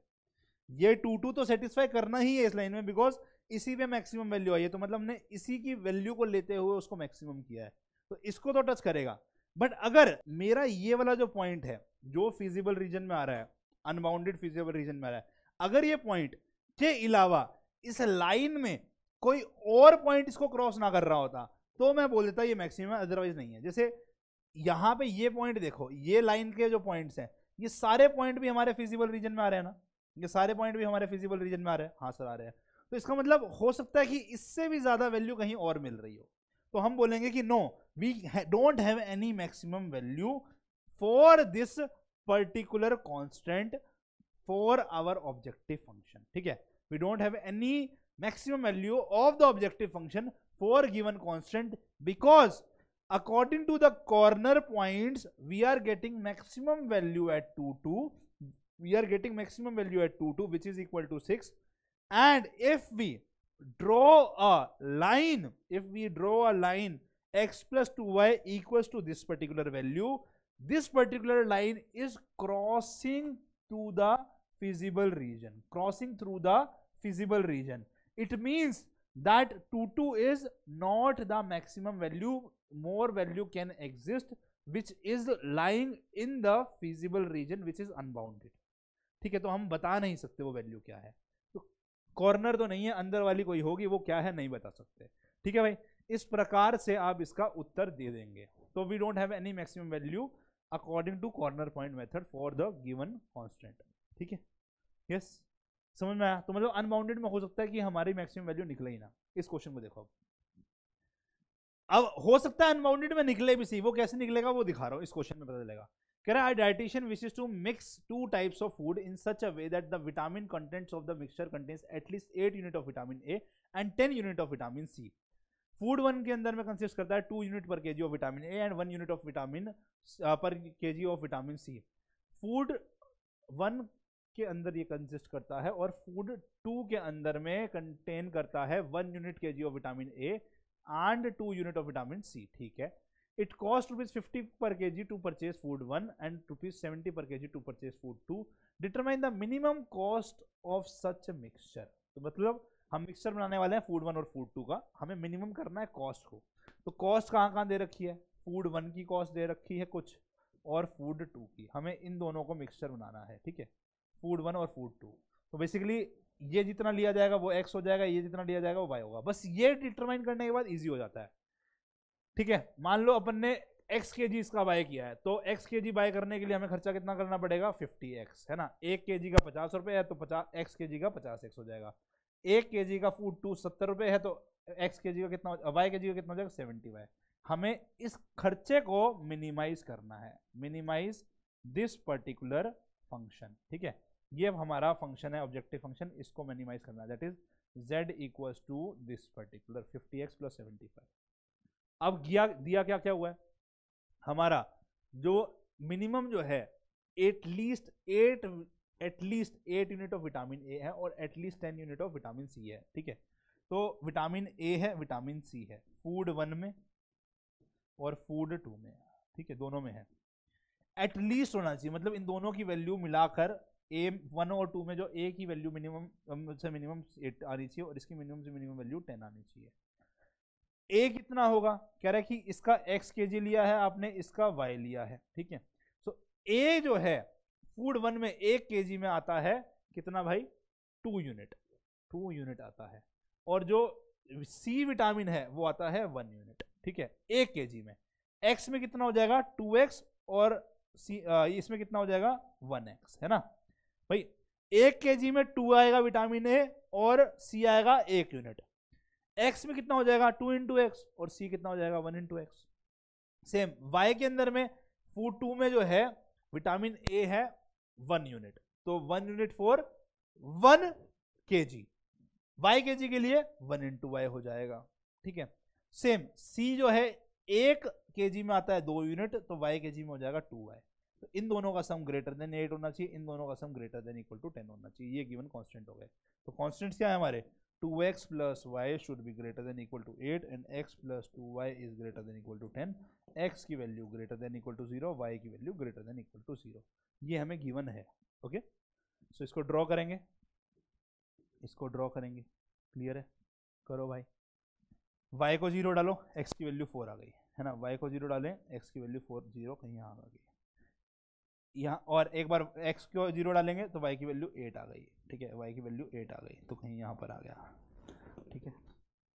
ये टू टू तो सेटिस्फाई करना ही है इस लाइन में बिकॉज इसी पे मैक्सिमम वैल्यू आई है तो मतलब हमने इसी की वैल्यू को लेते हुए उसको मैक्सिमम किया है तो इसको तो टच करेगा बट अगर मेरा ये वाला जो पॉइंट है जो फिजिबल रीजन में आ रहा है अनबाउंडेड फिजिबल रीजन में आ रहा है अगर ये पॉइंट के अलावा इस लाइन में कोई और पॉइंट इसको क्रॉस ना कर रहा होता तो मैं बोल देता ये मैक्सिमम अदरवाइज नहीं है जैसे यहाँ पे ये पॉइंट देखो ये लाइन के जो पॉइंट्स हैं ये सारे पॉइंट भी हमारे फिजिबल रीजन में आ रहे हैं ना ये सारे पॉइंट भी हमारे फिजिबल रीजन में आ रहे हैं हाँ सर आ रहे हैं तो इसका मतलब हो सकता है कि इससे भी ज़्यादा वैल्यू कहीं और मिल रही हो तो हम बोलेंगे कि no we don't have any maximum value for this particular constant for our objective function ठीक है we don't have any maximum value of the objective function for given constant because according to the corner points we are getting maximum value at 2 2 we are getting maximum value at 2 2 which is equal to 6 and if we draw a line if we draw a line x plus 2y equals to this particular value this particular line is crossing to the feasible region crossing through the feasible region it means that 2 2 is not the maximum value more value can exist which is lying in the feasible region which is unbounded ठीक है तो हम बता नहीं सकते वो value क्या है तो कॉर्नर तो नहीं है अंदर वाली कोई होगी वो क्या है नहीं बता सकते ठीक है भाई इस प्रकार से आप इसका उत्तर दे देंगे तो we don't have any maximum value according to corner point method for the given constant ठीक है यस समझ में आया तो मतलब अनबाउंडेड में हो सकता है कि हमारी मैक्सिमम वैल्यू निकले ही ना इस क्वेश्चन को देखो अब अब हो सकता है अनबाउंडेड में निकले भी सी वो कैसे निकलेगा वो दिखा रहा हूँ इस क्वेश्चन में पता चलेगा कह रहा है dietician wishes to mix two types of food in such a way that the vitamin contents of the mixture contains at least eight unit of vitamin A and ten unit of vitamin C food one के अंदर में consist करता है to unit per K of vitamin A and one unit of vitamin per K of vitamin C food one के अंदर ये consist करता है और फूड टू के अंदर में कंटेन करता है वन यूनिट के of vitamin A and two unit of vitamin C ठीक है it cost rupees fifty per K G to purchase food one and rupees seventy per K G to purchase food two determine the minimum cost of such mixture तो मतलब हम mixture बनाने वाले हैं food one और food two का हमें minimum करना है कॉस्ट को तो कॉस्ट कहाँ कहाँ दे रखी है फूड वन की कॉस्ट दे रखी है कुछ और फूड टू की हमें इन दोनों को मिक्सचर बनाना है ठीक है फूड वन और फूड टू तो बेसिकली ये जितना लिया जाएगा वो एक्स हो जाएगा ये जितना लिया जाएगा वो वाई होगा बस ये डिटरमाइन करने के बाद ईजी हो जाता है ठीक है मान लो अपन ने एक्स के जी इसका बाय किया है तो एक्स के जी बाय करने के लिए हमें खर्चा कितना करना पड़ेगा फिफ्टी एक्स है ना एक के जी का पचास रुपये है तो पचास एक्स के जी का पचास एक्स हो जाएगा एक के जी का फूड टू सत्तर रुपये है तो एक्स के जी का कितना वाई के जी का कितना हो जाएगा सेवेंटी वाई हमें इस खर्चे को मिनिमाइज करना है मिनिमाइज दिस पर्टिकुलर फंक्शन ठीक है ये अब हमारा फंक्शन है ऑब्जेक्टिव फंक्शन इसको मिनिमाइज करना that is z equals to this particular 50x x plus seventy अब दिया दिया क्या क्या हुआ है हमारा जो मिनिमम जो है at least eight at least eight unit of vitamin A है और at least ten unit of vitamin C है ठीक है तो विटामिन ए है विटामिन सी है फूड वन में और फूड टू में ठीक है दोनों में है एटलीस्ट होना चाहिए मतलब इन दोनों की वैल्यू मिलाकर ए वन और टू में जो ए की वैल्यू मिनिमम um, से मिनिमम एट आनी चाहिए और इसकी मिनिमम से मिनिमम वैल्यू टेन आनी चाहिए ए कितना होगा कह रहा है कि इसका एक्स के जी लिया है आपने इसका वाई लिया है ठीक है सो ए जो है फूड वन में एक के जी में आता है कितना भाई टू यूनिट टू यूनिट आता है और जो सी विटामिन है वो आता है वन यूनिट ठीक है एक के जी में एक्स में कितना हो जाएगा टू एक्स और सी uh, इसमें कितना हो जाएगा वन एक्स है ना भाई एक के में टू आएगा विटामिन ए और सी आएगा एक यूनिट एक्स में कितना हो जाएगा टू इंटू एक्स और सी कितना हो जाएगा one into x same y के अंदर में फूड टू में जो है विटामिन ए है वन यूनिट तो one unit for one K G Y के जी के लिए वन इंटू वाई हो जाएगा ठीक है सेम सी जो है एक के जी में आता है दो यूनिट तो वाई के जी में हो जाएगा टू वाई तो इन दोनों का सम ग्रेटर देन एट होना चाहिए इन दोनों का sum greater than equal to ten होना चाहिए ये गिवन कॉन्स्टेंट हो गए तो कॉन्स्टेंट क्या है हमारे two x plus y should be greater than equal to eight and x plus two y is greater than equal to ten x की value greater than equal to zero y की value greater than equal to zero ये हमें given है okay so so, इसको draw करेंगे इसको draw करेंगे clear है करो भाई वाई को जीरो डालो एक्स की वैल्यू फोर आ गई है ना वाई को जीरो डालें एक्स की वैल्यू फोर जीरो कहीं आ गई यहाँ और एक बार एक्स को जीरो डालेंगे तो वाई की वैल्यू एट आ गई ठीक है वाई की वैल्यू एट आ गई तो कहीं यहाँ पर आ गया ठीक है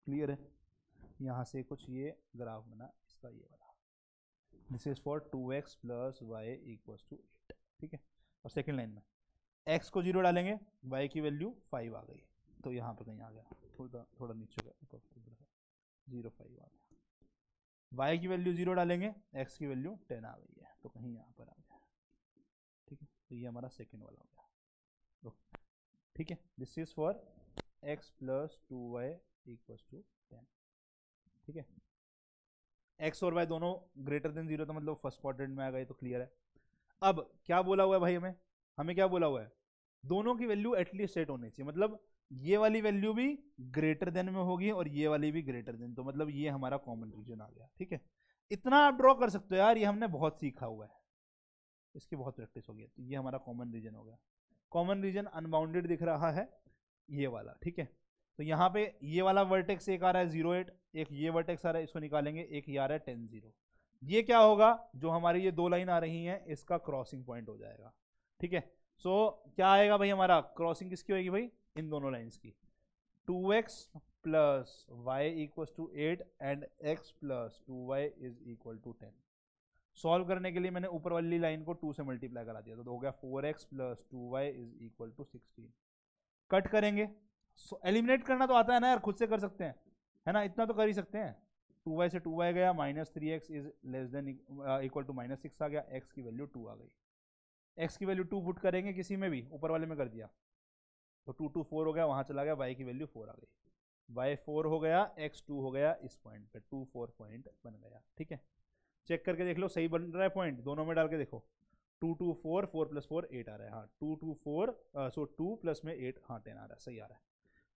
क्लियर है यहाँ से कुछ ये ग्राफ बना इसका ये बना this is for two x plus y equals to eight ठीक है और सेकेंड लाइन में एक्स को जीरो डालेंगे वाई की वैल्यू फाइव आ गई तो यहाँ पर कहीं आ गया थोड़ा थोड़ा नीचे गया ऊपर जीरो फाइव आ गया वाई की वैल्यू जीरो डालेंगे एक्स की वैल्यू टेन आ गई है तो कहीं यहाँ पर आ गया तो ये हमारा सेकेंड वाला हो गया तो ठीक है this is for x plus two y equal to ten ठीक है एक्स और वाई दोनों ग्रेटर देन जीरो तो मतलब फर्स्ट क्वाड्रेंट में आ गए तो क्लियर है अब क्या बोला हुआ है भाई हमें हमें क्या बोला हुआ है दोनों की वैल्यू एटलीस्ट सेट होनी चाहिए मतलब ये वाली वैल्यू भी ग्रेटर देन में होगी और ये वाली भी ग्रेटर देन तो मतलब ये हमारा कॉमन रीजन आ गया ठीक है इतना आप ड्रॉ कर सकते हो यार ये हमने बहुत सीखा हुआ है इसकी बहुत प्रैक्टिस होगी तो ये हमारा कॉमन रीजन हो गया कॉमन रीजन अनबाउंडेड दिख रहा है ये वाला ठीक है तो यहाँ पे ये वाला वर्टेक्स एक आ रहा है जीरो एट एक ये वर्टेक्स आ रहा है इसको निकालेंगे एक ये आ रहा है टेन जीरो ये क्या होगा जो हमारी ये दो लाइन आ रही हैं इसका क्रॉसिंग पॉइंट हो जाएगा ठीक है सो so, क्या आएगा भाई हमारा क्रॉसिंग किसकी होगी भाई इन दोनों लाइन्स की two x plus y equal to eight and x plus two y is equal to ten solve करने के लिए मैंने ऊपर वाली लाइन को टू से मल्टीप्लाई करा दिया तो हो गया four x plus two y is equal to sixteen cut करेंगे एलिमिनेट करना तो आता है ना यार खुद से कर सकते हैं है ना इतना तो कर ही सकते हैं टू वाई से टू वाई गया minus three x is less than equal to minus six आ गया एक्स की वैल्यू टू आ गई एक्स की वैल्यू टू पुट करेंगे किसी में भी ऊपर वाले में कर दिया तो टू टू फोर हो गया वहाँ चला गया वाई की वैल्यू फोर आ गई वाई फोर हो गया एक्स टू हो गया इस पॉइंट पे टू फोर पॉइंट बन गया ठीक है चेक करके देख लो सही बन रहा है पॉइंट दोनों में डाल के देखो two two four four plus four eight आ रहा है हाँ two two four so two plus में एट हाँ टेन आ रहा है सही आ रहा है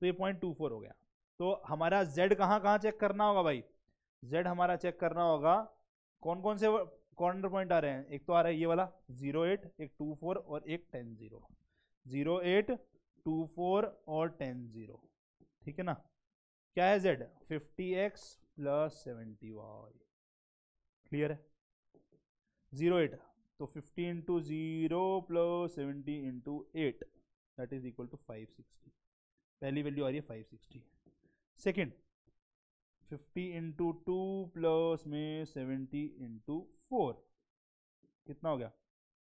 तो ये पॉइंट टू फोर हो गया तो हमारा z कहाँ कहाँ चेक करना होगा भाई z हमारा चेक करना होगा कौन कौन से कॉर्नर पॉइंट आ रहे हैं एक तो आ रहा है ये वाला जीरो एट एक टू फोर और एक ten zero zero eight two four और टेन जीरो ठीक है ना क्या है z fifty x plus seventy y clear है जीरो एट तो fifty into zero plus seventy into eight that is equal to five sixty पहली वैल्यू आ रही है five sixty second fifty into two plus में सेवेंटी इंटू फोर कितना हो गया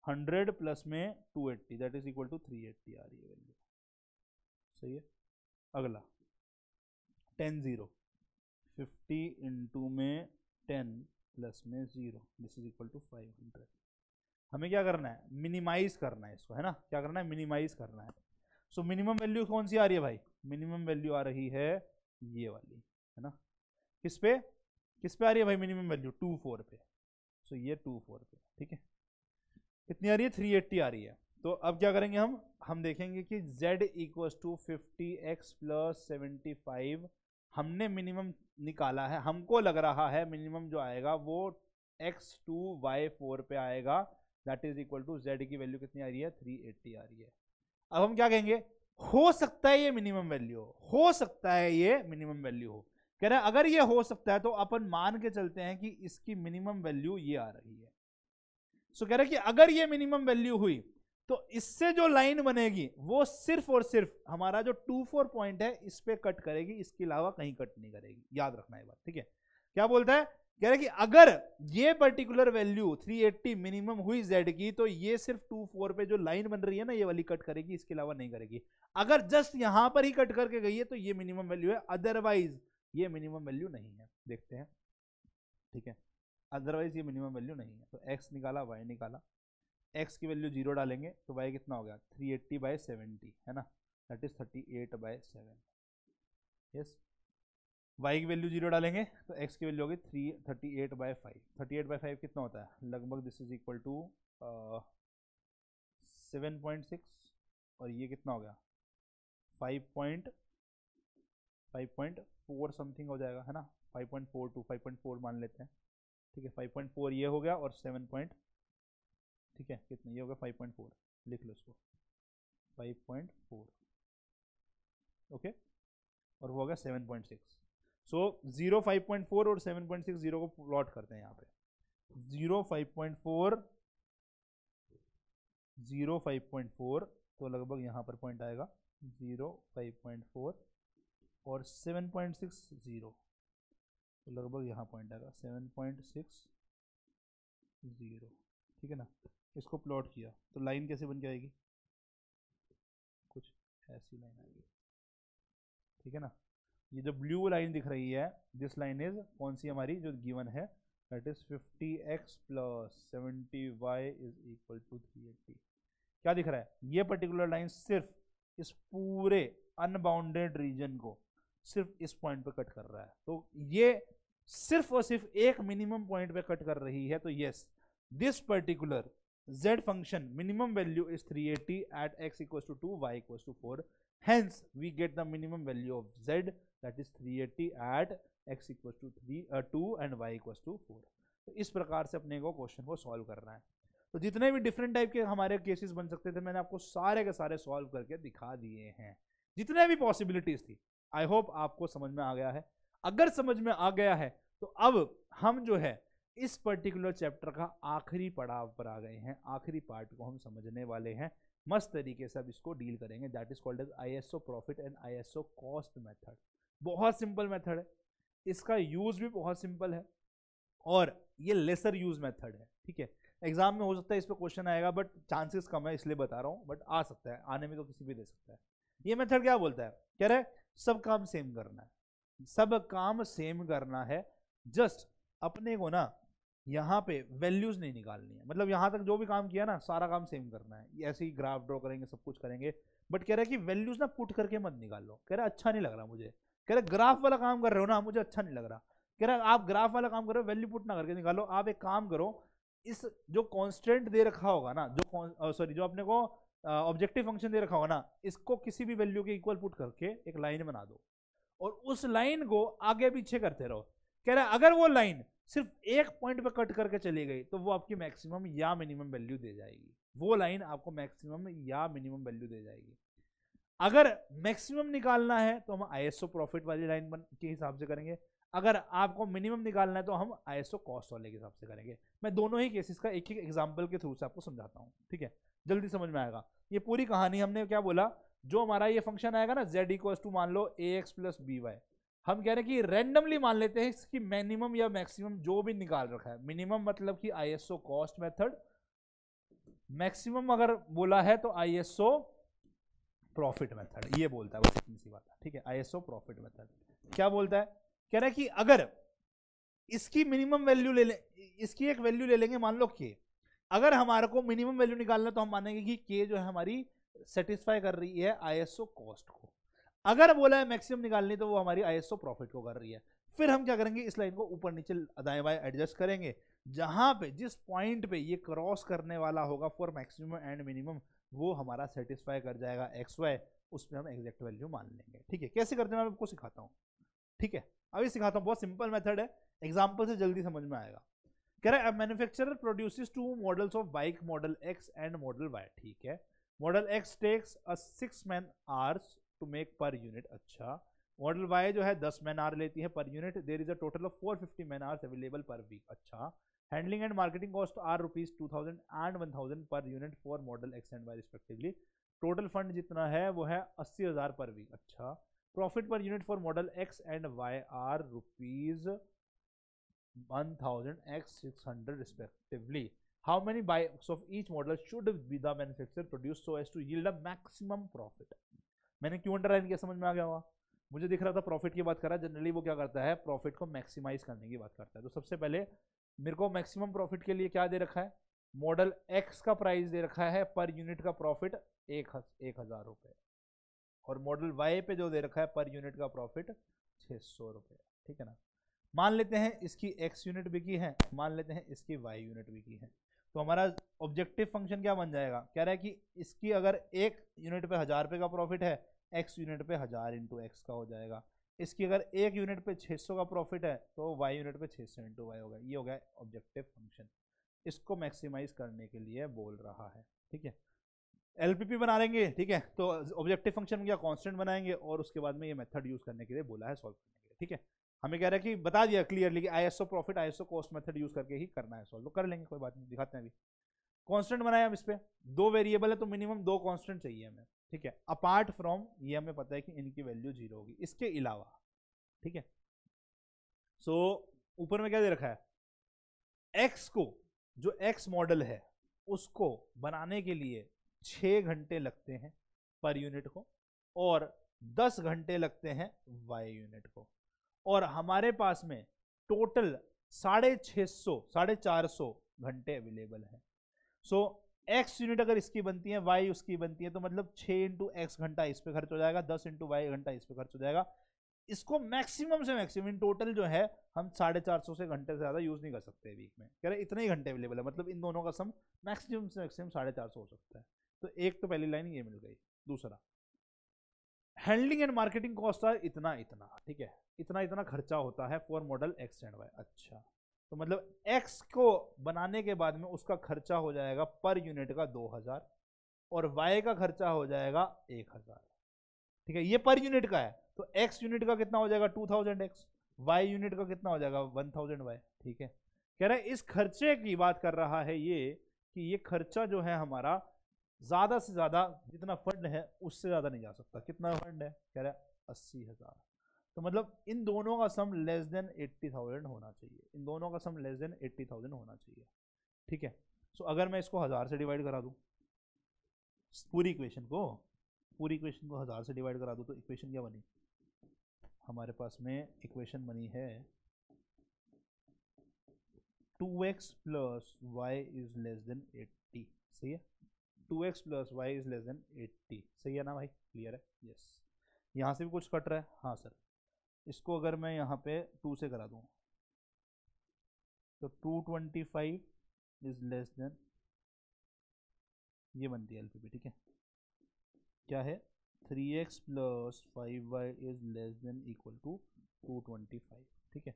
हंड्रेड प्लस में two eighty that is equal to three eighty आ रही है वैल्यू सही है अगला टेन ज़ीरो फिफ्टी इंटू में टेन प्लस में zero this is equal to five hundred हमें क्या करना है मिनिमाइज करना है इसको है ना क्या करना है मिनिमाइज करना है सो मिनिमम वैल्यू कौन सी आ रही है भाई मिनिमम वैल्यू आ रही है ये वाली है ना किस पे किस पे आ रही है भाई मिनिमम वैल्यू टू फोर पे सो ये टू फोर पे ठीक है कितनी आ रही है थ्री एट्टी आ रही है तो अब क्या करेंगे हम हम देखेंगे कि z equals to fifty x plus seventy five हमने मिनिमम निकाला है हमको लग रहा है मिनिमम जो आएगा वो एक्स टू वाई फोर पे आएगा that is equal to z की वैल्यू कितनी आ रही है थ्री एट्टी आ रही है अब हम क्या कहेंगे हो सकता है ये मिनिमम वैल्यू हो सकता है ये मिनिमम वैल्यू हो कह रहे हैं अगर ये हो सकता है तो अपन मान के चलते हैं कि इसकी मिनिमम वैल्यू ये आ रही है सो so, कह रहे हैं कि अगर ये मिनिमम वैल्यू हुई तो इससे जो लाइन बनेगी वो सिर्फ और सिर्फ हमारा जो टू फोर पॉइंट है इस पर कट करेगी इसके अलावा कहीं कट नहीं करेगी याद रखना है बात ठीक है क्या बोलता है कह है कि अगर ये पर्टिकुलर वैल्यू 380 मिनिमम हुई Z की तो ये सिर्फ 24 पे जो लाइन बन रही है ना ये वाली कट करेगी इसके अलावा नहीं करेगी अगर जस्ट यहां पर ही कट करके गई है तो ये मिनिमम वैल्यू है अदरवाइज ये मिनिमम वैल्यू नहीं है देखते हैं ठीक है अदरवाइज ये मिनिमम वैल्यू नहीं है तो एक्स निकाला वाई निकाला एक्स की वैल्यू जीरो डालेंगे तो वाई कितना हो गया थ्री एट्टी बाई सेवेंटी है ना that is thirty eight by seven yes y की वैल्यू जीरो डालेंगे तो एक्स की वैल्यू होगी three thirty eight by five thirty eight by five कितना होता है लगभग this is equal to seven point six और ये कितना हो गया five point five point four something हो जाएगा है ना five point four two five point four मान लेते हैं ठीक है फाइव पॉइंट फोर ये हो गया और सेवन पॉइंट ठीक है कितना ये होगा फाइव पॉइंट फोर लिख लो इसको फाइव पॉइंट फोर ओके और वो होगा seven point six so zero five point four और सेवन पॉइंट सिक्स जीरो को प्लॉट करते हैं यहाँ पे zero five point four zero five point four तो लगभग यहाँ पर पॉइंट आएगा ज़ीरो फाइव पॉइंट फोर और सेवन पॉइंट सिक्स ज़ीरो तो लगभग यहाँ पॉइंट आएगा सेवन पॉइंट सिक्स ज़ीरो ठीक है ना इसको प्लॉट किया तो लाइन कैसे बन के आएगी कुछ ऐसी लाइन आएगी ठीक है ना ये जो ब्लू लाइन दिख रही है दिस लाइन इज कौन सी हमारी जो गिवन है that is fifty x plus seventy y is equal to three eighty क्या दिख रहा है ये पर्टिकुलर लाइन सिर्फ इस पूरे अनबाउंडेड रीजन को सिर्फ इस पॉइंट पे कट कर रहा है तो ये सिर्फ और सिर्फ एक मिनिमम पॉइंट पे कट कर रही है तो yes this particular z function minimum value is 380 at x equals to 2 y equals to 4 hence we get the minimum value of z that is 380 at x equals to 3 uh, 2 and y equals to 4 तो इस प्रकार से अपने को question को solve करना है तो जितने भी डिफरेंट टाइप के हमारे केसेस बन सकते थे मैंने आपको सारे के सारे सॉल्व करके दिखा दिए हैं जितने भी पॉसिबिलिटीज थी आई होप आपको समझ में आ गया है अगर समझ में आ गया है तो अब हम जो है इस पर्टिकुलर चैप्टर का आखिरी पड़ाव पर आ गए हैं आखिरी पार्ट को हम समझने वाले हैं मस्त तरीके से अब इसको डील करेंगे that is called as I S O profit and I S O cost method बहुत सिंपल मैथड है इसका यूज़ भी बहुत सिंपल है और ये लेसर यूज़ मैथड है ठीक है एग्जाम में हो सकता है इस पर क्वेश्चन आएगा बट चांसेस कम है इसलिए बता रहा हूँ बट आ सकता है आने में तो किसी भी दे सकता है ये मेथड क्या बोलता है कह रहे सब काम सेम करना है सब काम सेम करना है जस्ट अपने को ना यहाँ पे वैल्यूज नहीं निकालनी है मतलब यहाँ तक जो भी काम किया ना सारा काम सेम करना है ऐसे ही ग्राफ ड्रॉ करेंगे सब कुछ करेंगे बट कह रहे हैं कि वैल्यूज ना पुट करके मत निकालो कह रहे अच्छा नहीं लग रहा मुझे कह रहे ग्राफ वाला काम कर रहे हो ना मुझे अच्छा नहीं लग रहा कह रहे आप ग्राफ वाला काम करो वैल्यू पुट ना करके निकालो आप एक काम करो इस जो कॉन्स्टेंट दे रखा होगा ना जो सॉरी जो अपने को ऑब्जेक्टिव फंक्शन दे रखा होगा ना इसको किसी भी वैल्यू के इक्वल पुट करके एक लाइन बना दो और उस लाइन को आगे पीछे करते रहो कह रहा अगर वो लाइन सिर्फ एक पॉइंट पे कट करके चली गई तो वो आपकी मैक्सिमम या मिनिमम वैल्यू दे जाएगी वो लाइन आपको मैक्सिमम या मिनिमम वैल्यू दे जाएगी अगर मैक्सिमम निकालना है तो हम आईएसओ प्रॉफिट वाली लाइन के हिसाब से करेंगे अगर आपको मिनिमम निकालना है तो हम आईएसओ कॉस्ट वाले के हिसाब से करेंगे मैं दोनों ही केसेस का एक एक एग्जाम्पल के थ्रू से आपको समझाता हूँ ठीक है जल्दी समझ में आएगा ये पूरी कहानी हमने क्या बोला जो हमारा ये फंक्शन आएगा ना जेड इक्वल्स टू मान लो a x plus b y हम कह रहे हैं कि रैंडमली मान लेते हैं कि मिनिमम या मैक्सिमम जो भी निकाल रखा है मिनिमम मतलब कि आईएसओ कॉस्ट मेथड मैक्सिमम अगर बोला है तो आईएसओ प्रॉफिट मेथड ये बोलता है बस इतनी सी बात है ठीक है आईएसओ प्रॉफिट मेथड क्या बोलता है कह रहा है कि अगर इसकी मिनिमम वैल्यू ले लें इसकी एक वैल्यू ले लेंगे मान लो के अगर हमारे को मिनिमम वैल्यू निकालना तो हम मानेंगे कि के जो है हमारी सेटिस्फाई कर रही है आईएसओ कॉस्ट को अगर बोला है मैक्सिमम निकालनी तो वो हमारी आईएसओ प्रॉफिट को कर रही है फिर हम क्या करेंगे इस लाइन को ऊपर नीचे दाएं बाएं एडजस्ट करेंगे जहां पे जिस पॉइंट पे ये क्रॉस करने वाला होगा फॉर मैक्सिमम एंड मिनिमम वो हमारा सेटिस्फाई कर जाएगा एक्स वाई उसमें हम एग्जैक्ट वैल्यू मान लेंगे ठीक है कैसे करते हैं मैं आपको सिखाता हूँ ठीक है अभी सिखाता हूँ बहुत सिंपल मेथड है एग्जाम्पल से जल्दी समझ में आएगा कह रहे हैं manufacture produce two models of bike model x and model y ठीक है model x takes a six man hours to make per unit अच्छा मॉडल वाई जो है दस मैन आर लेती है per unit there is a total of four fifty man hours available per week अच्छा handling and marketing cost are rupees two thousand and one thousand per unit for model x and Y respectively total fund जितना है वो है अस्सी हज़ार पर week अच्छा profit per unit for model x and y are rupees one thousand x six hundred respectively how many bikes of each model should be the manufacturer produced so as to yield a maximum profit मैंने क्यों underline किया समझ में आ गया होगा मुझे दिख रहा था प्रॉफिट की बात कर रहा है जनरली वो क्या करता है प्रॉफिट को मैक्सिमाइज करने की बात करता है तो सबसे पहले मेरे को मैक्सिमम प्रॉफिट के लिए क्या दे रखा है मॉडल एक्स का प्राइस दे रखा है पर यूनिट का प्रॉफिट एक एक हज़ार रुपये और मॉडल वाई पे जो दे रखा है पर यूनिट का प्रॉफिट छः सौ रुपये ठीक है ना मान लेते हैं इसकी एक्स यूनिट बिकी है मान लेते हैं इसकी वाई यूनिट बिकी है तो हमारा ऑब्जेक्टिव फंक्शन क्या बन जाएगा कह रहा है कि इसकी अगर एक यूनिट पे हज़ार रुपये का प्रॉफिट है एक्स यूनिट पे हज़ार इंटू एक्स का हो जाएगा इसकी अगर एक यूनिट पे 600 का प्रॉफिट है तो वाई यूनिट पे 600 सौ इंटू वाई होगा ये हो गया ऑब्जेक्टिव फंक्शन इसको मैक्सिमाइज करने के लिए बोल रहा है ठीक है एल बना लेंगे ठीक है तो ऑब्जेक्टिव फंक्शन क्या कॉन्स्टेंट बनाएंगे और उसके बाद में ये मेथड यूज़ करने के लिए बोला है सॉल्व करने के लिए ठीक है हमें कह रहा है कि बता दिया क्लियरली कि ISO profit ISO cost method use करके ही करना है सॉल्व तो कर लेंगे कोई बात नहीं दिखाते हैं अभी कांस्टेंट बनाया हम इस पर दो वेरिएबल है तो मिनिमम दो कांस्टेंट चाहिए हमें ठीक है अपार्ट फ्रॉम ये हमें पता है कि इनकी वैल्यू जीरो होगी इसके अलावा ठीक है सो so, ऊपर में क्या दे रखा है एक्स को जो एक्स मॉडल है उसको बनाने के लिए छः घंटे लगते हैं पर यूनिट को और दस घंटे लगते हैं वाई यूनिट को और हमारे पास में टोटल साढ़े छः सौ साढ़े चार सौ घंटे अवेलेबल हैं सो so, एक्स यूनिट अगर इसकी बनती है वाई उसकी बनती है तो मतलब छः इंटू एक्स घंटा इस पर खर्च हो जाएगा दस इंटू वाई घंटा इस पर खर्च हो जाएगा इसको मैक्सिमम से मैक्सिमम इन टोटल जो है हम साढ़े चार सौ से घंटे से ज़्यादा यूज़ नहीं कर सकते वीक में कह रहे इतने ही घंटे अवेलेबल है मतलब इन दोनों का सम मैक्सिमम से मैक्सिमम साढ़े चार सौ हो सकता है तो एक तो पहली लाइन ये मिल गई दूसरा handling and marketing cost are इतना इतना ठीक है इतना इतना खर्चा होता है for model x and y अच्छा तो मतलब एक्स को बनाने के बाद में उसका खर्चा हो जाएगा पर यूनिट का दो हज़ार और वाई का खर्चा हो जाएगा एक हज़ार ठीक है ये पर यूनिट का है तो एक्स यूनिट का कितना हो जाएगा two thousand x y unit का कितना हो जाएगा वन थाउजेंड वाई ठीक है कह रहे इस खर्चे की बात कर रहा है ये कि ये खर्चा जो है हमारा ज़्यादा से ज़्यादा जितना फंड है उससे ज़्यादा नहीं जा सकता कितना फंड है कह रहे अस्सी हज़ार तो मतलब इन दोनों का sum less than eighty thousand होना चाहिए इन दोनों का sum less than eighty thousand होना चाहिए ठीक है सो so, अगर मैं इसको हज़ार से डिवाइड करा दूँ पूरी इक्वेशन को पूरी इक्वेशन को हज़ार से डिवाइड करा दूँ तो इक्वेशन क्या बनी हमारे पास में इक्वेशन बनी है two x plus y is less than eighty सही है two x plus y is less than eighty सही है ना भाई क्लियर है यस yes. यहाँ से भी कुछ कट रहा है हाँ सर इसको अगर मैं यहाँ पे टू से करा दूँ तो two twenty five is less than ये बनती है एल ठीक है क्या है three x plus five y is less than equal to two twenty five ठीक है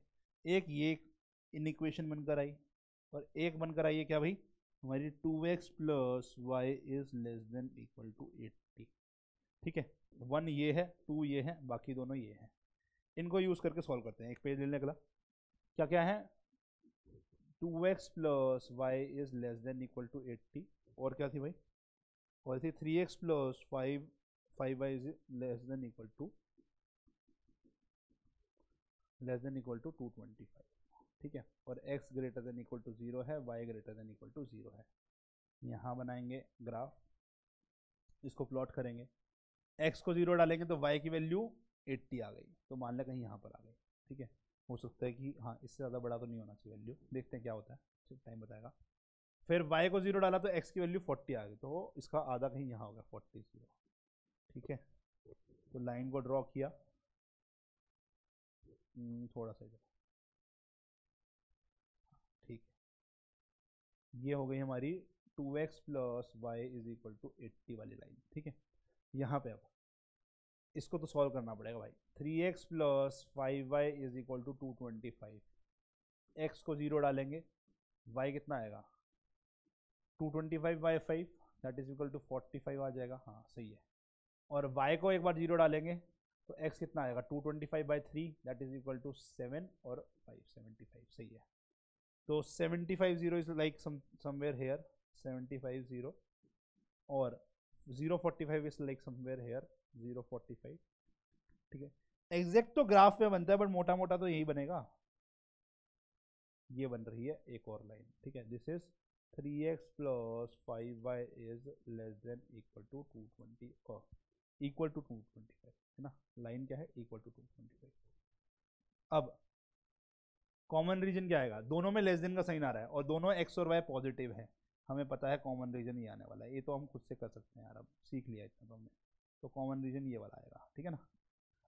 एक ये इन इक्वेशन बनकर आई और एक बनकर आई है क्या भाई हमारी two x plus y is less than equal to eighty ठीक है वन ये है टू ये है बाकी दोनों ये है इनको यूज़ करके सॉल्व करते हैं एक पेज लेने लें अगला क्या क्या है two x plus y is less than equal to eighty और क्या थी भाई और थी three x plus five five y is less than equal to less than equal to two twenty five ठीक है और x greater than equal to zero है y greater than equal to zero है यहाँ बनाएंगे ग्राफ इसको plot करेंगे x को ज़ीरो डालेंगे तो y की वैल्यू एट्टी आ गई तो मान लें कहीं यहाँ पर आ गई ठीक है हो सकता है कि हाँ इससे ज़्यादा बड़ा तो नहीं होना चाहिए वैल्यू देखते हैं क्या होता है टाइम बताएगा फिर y को जीरो डाला तो x की वैल्यू फोर्टी आ गई तो इसका आधा कहीं यहाँ हो गया फोर्टी जीरो ठीक है तो लाइन को ड्रॉ किया हम्म, थोड़ा सा इधर हाँ, ठीक ये हो गई हमारी two x plus y is equal to eighty वाली लाइन ठीक है यहाँ पे अब इसको तो सॉल्व करना पड़ेगा भाई three x plus five y is equal to two twenty five x को ज़ीरो डालेंगे वाई कितना आएगा two twenty five by five that is equal to forty five आ जाएगा हाँ सही है और वाई को एक बार जीरो डालेंगे तो एक्स कितना आएगा two twenty five by three that is equal to seven और फाइव सेवेंटी फाइव सही है तो seventy five zero is like somewhere here seventy five zero और zero forty five is like somewhere here zero forty five ठीक है exact तो graph में बनता है बट मोटा मोटा तो यही बनेगा ये बन रही है एक और लाइन ठीक है this is three x plus five y is less than equal to two twenty equal to two twenty five है ना लाइन क्या है equal to two twenty five अब कॉमन रीजन क्या आएगा दोनों में लेस देन का साइन आ रहा है और दोनों एक्स और वाई पॉजिटिव है हमें पता है कॉमन रीजन ही आने वाला है ये तो हम खुद से कर सकते हैं यार अब सीख लिया इतना तो हमने तो कॉमन रीजन ये वाला आएगा ठीक है ना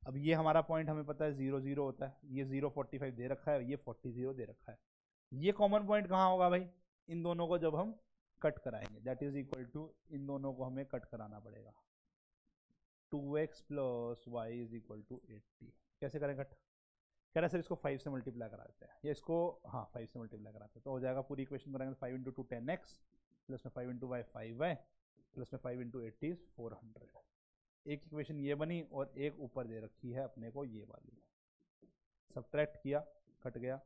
अब ये हमारा पॉइंट हमें पता है जीरो जीरो होता है ये जीरो फोर्टी फाइव दे रखा है ये फोर्टी जीरो दे रखा है ये कॉमन पॉइंट कहाँ होगा भाई इन दोनों को जब हम कट कराएंगे दैट इज इक्वल टू इन दोनों को हमें कट कराना पड़ेगा two x plus y is equal to eighty कैसे करें कट कह रहे सर इसको फाइव से मल्टीप्लाई करा देते हैं या इसको हाँ फाइव से मल्टीप्लाई कराते हैं तो हो जाएगा पूरी इक्वेशन बनाएंगे five into two ten x plus में five into y five y plus में five into eighty four hundred एक इक्वेशन ये बनी और एक ऊपर दे रखी है अपने को ये वाली सब किया कट गया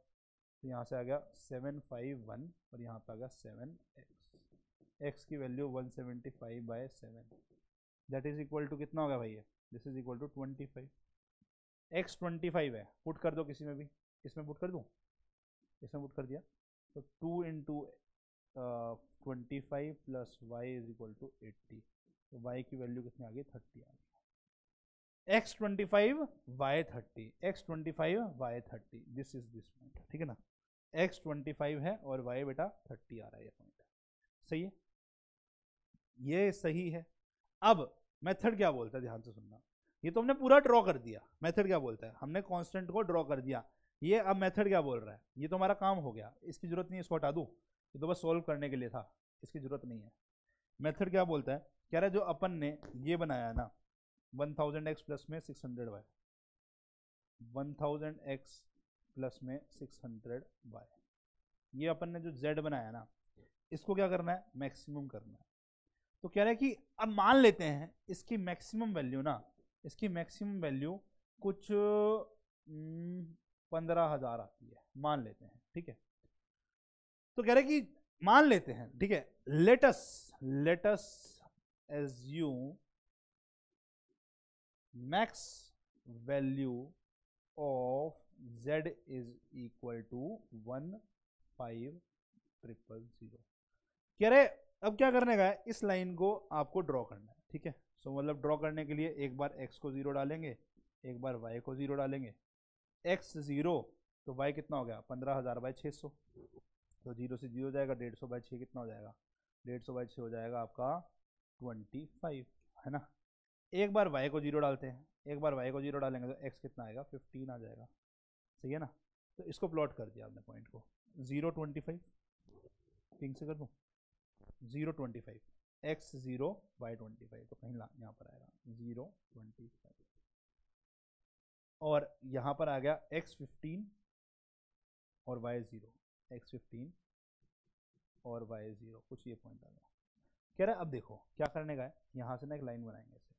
तो यहाँ से आ गया सेवन फाइव वन और यहाँ पे आ गया सेवन एक्स एक्स की value one seventy five by seven that is equal to कितना होगा भाई ये this is equal to twenty five x twenty five है पुट कर दो किसी में भी इसमें पुट कर दूँ इसमें पुट कर दिया तो two into twenty five plus y is equal to eighty तो y की वैल्यू कितनी आ गई थर्टी आ गई x twenty five y thirty x twenty five y thirty this is this point ठीक है ना एक्स ट्वेंटी फाइव है और वाई बेटा थर्टी आ रहा है ये पॉइंट सही है ये सही है अब मेथड क्या बोलता है ध्यान से सुनना ये तो हमने पूरा ड्रॉ कर दिया मेथड क्या बोलता है हमने कांस्टेंट को ड्रॉ कर दिया ये अब मेथड क्या बोल रहा है ये तो हमारा काम हो गया इसकी जरूरत नहीं है इसको हटा दूँ ये तो बस सॉल्व करने के लिए था इसकी जरूरत नहीं है मेथड क्या बोलता है कह रहा है जो अपन ने ये बनाया ना वन थाउजेंड एक्स प्लस में six hundred y one thousand x plus में सिक्स हंड्रेड वाई ये अपन ने जो जेड बनाया ना इसको क्या करना है मैक्सिमम करना है तो कह रहा है कि अब मान लेते हैं इसकी मैक्सिमम वैल्यू ना इसकी मैक्सिमम वैल्यू कुछ हम्म, पंद्रह हज़ार आती है मान लेते हैं ठीक है तो कह रहे कि मान लेते हैं ठीक है let's let's assume max value of z is equal to one five triple zero कह रहे अब क्या करने का है इस लाइन को आपको ड्रॉ करना है ठीक है सो so, मतलब ड्रॉ करने के लिए एक बार x को ज़ीरो डालेंगे एक बार y को ज़ीरो डालेंगे x ज़ीरो तो y कितना हो गया पंद्रह हज़ार बाय छः सौ तो जीरो से जीरो जाएगा डेढ़ सौ बाय छः कितना हो जाएगा डेढ़ सौ बाय छः हो जाएगा आपका ट्वेंटी फाइव है ना एक बार वाई को जीरो डालते हैं एक बार वाई को जीरो डालेंगे तो एक्स कितना आएगा फिफ्टीन आ जाएगा सही है ना तो इसको प्लॉट कर दिया आपने पॉइंट को ज़ीरो ट्वेंटी फाइव पिंक से कर दूँ zero twenty five x zero y twenty five तो कहीं यहाँ पर आएगा ज़ीरो ट्वेंटी फाइव और यहाँ पर आ गया एक्स फिफ्टीन और वाई ज़ीरो एक्स फिफ्टीन और वाई ज़ीरो कुछ ये पॉइंट आ गया कह रहा है अब देखो क्या करने का है यहां से ना एक लाइन बनाएंगे इसे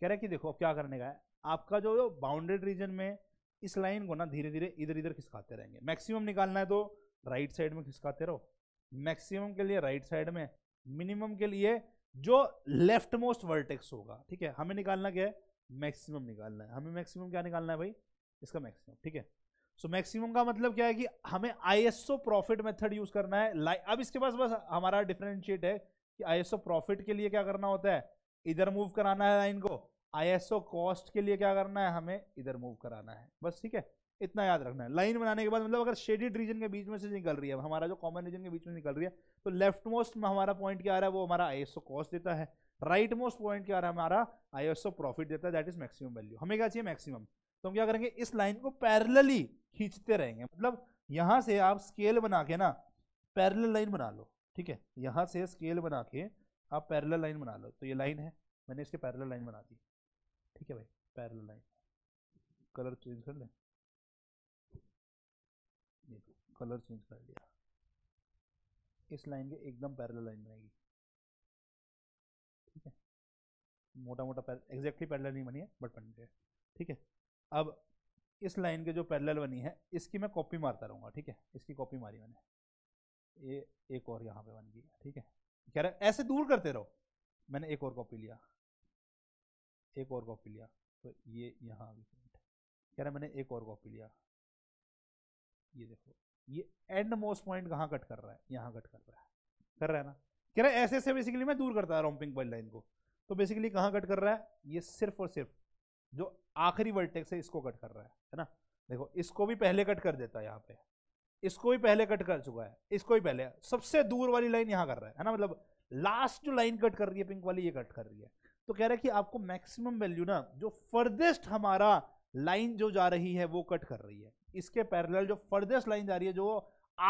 कह रहा है कि देखो अब क्या करने का है आपका जो बाउंडेड रीजन में इस लाइन को ना धीरे धीरे इधर इधर खिसकाते रहेंगे मैक्सिमम निकालना है तो राइट साइड में खिसकाते रहो मैक्सिमम के लिए राइट साइड में मिनिमम के लिए जो लेफ्ट मोस्ट वर्टेक्स होगा ठीक है हमें निकालना क्या है मैक्सिमम निकालना है हमें मैक्सिमम क्या निकालना है भाई इसका मैक्सिमम ठीक है सो so, मैक्सिमम का मतलब क्या है कि हमें आईएसओ प्रॉफिट मेथड यूज करना है अब इसके पास बस हमारा डिफरेंशिएट है कि आईएसओ प्रॉफिट के लिए क्या करना होता है इधर मूव कराना है लाइन को आईएसओ कॉस्ट के लिए क्या करना है हमें इधर मूव कराना है बस ठीक है इतना याद रखना है लाइन बनाने के बाद मतलब अगर शेडिड रीजन के बीच में से निकल रही है हमारा जो कॉमन रीजन के बीच में निकल रही है तो लेफ्ट मोस्ट में हमारा पॉइंट क्या आ रहा है वो हमारा आईएसओ कॉस्ट देता है राइट मोस्ट पॉइंट क्या आ रहा है हमारा आईएसओ प्रॉफिट देता है दैट इज मैक्सिमम वैल्यू हमें क्या चाहिए मैक्सिमम तो हम क्या करेंगे इस लाइन को पैरेलली खींचते रहेंगे मतलब यहाँ से आप स्केल बना के ना पैरेलल लाइन बना लो ठीक है यहाँ से स्केल बना के आप पैरेलल लाइन बना लो तो ये लाइन है मैंने इसके पैरेलल लाइन बना दी ठीक है भाई पैरेलल लाइन कलर चेंज कर लें कलर चेंज कर लिया इस लाइन के एकदम पैरेलल लाइन बनेगी ठीक है मोटा मोटा पैर एग्जैक्टली पैरेलल नहीं बनी है बट बन गया ठीक है अब इस लाइन के जो पैरेलल बनी है इसकी मैं कॉपी मारता रहूँगा ठीक है इसकी कॉपी मारी मैंने ये एक और यहाँ पे बन गई ठीक है कह रहे ऐसे दूर करते रहो मैंने एक और कॉपी लिया एक और कॉपी लिया तो ये यहाँ आ गई कह रहा मैंने एक और कॉपी लिया ये देखो ये एंड मोस्ट पॉइंट कहाँ कट कर रहा है यहाँ कट कर रहा है कर रहा है ना कह रहे ऐसे ऐसे बेसिकली मैं दूर करता रहा हूँ पिंक लाइन को तो बेसिकली कहाँ कट कर रहा है ये सिर्फ और सिर्फ जो आखिरी वर्टेक्स है इसको कट कर रहा है है ना देखो इसको भी पहले कट कर देता है यहाँ पे इसको भी पहले कट कर चुका है इसको भी पहले सबसे दूर वाली लाइन यहाँ कर रहा है है ना मतलब लास्ट जो लाइन कट कर रही है पिंक वाली ये कट कर रही है तो कह रहा है कि आपको मैक्सिमम वैल्यू ना जो फर्देस्ट हमारा लाइन जो जा रही है वो कट कर रही है इसके पैरेलल जो फर्देस्ट लाइन जा रही है जो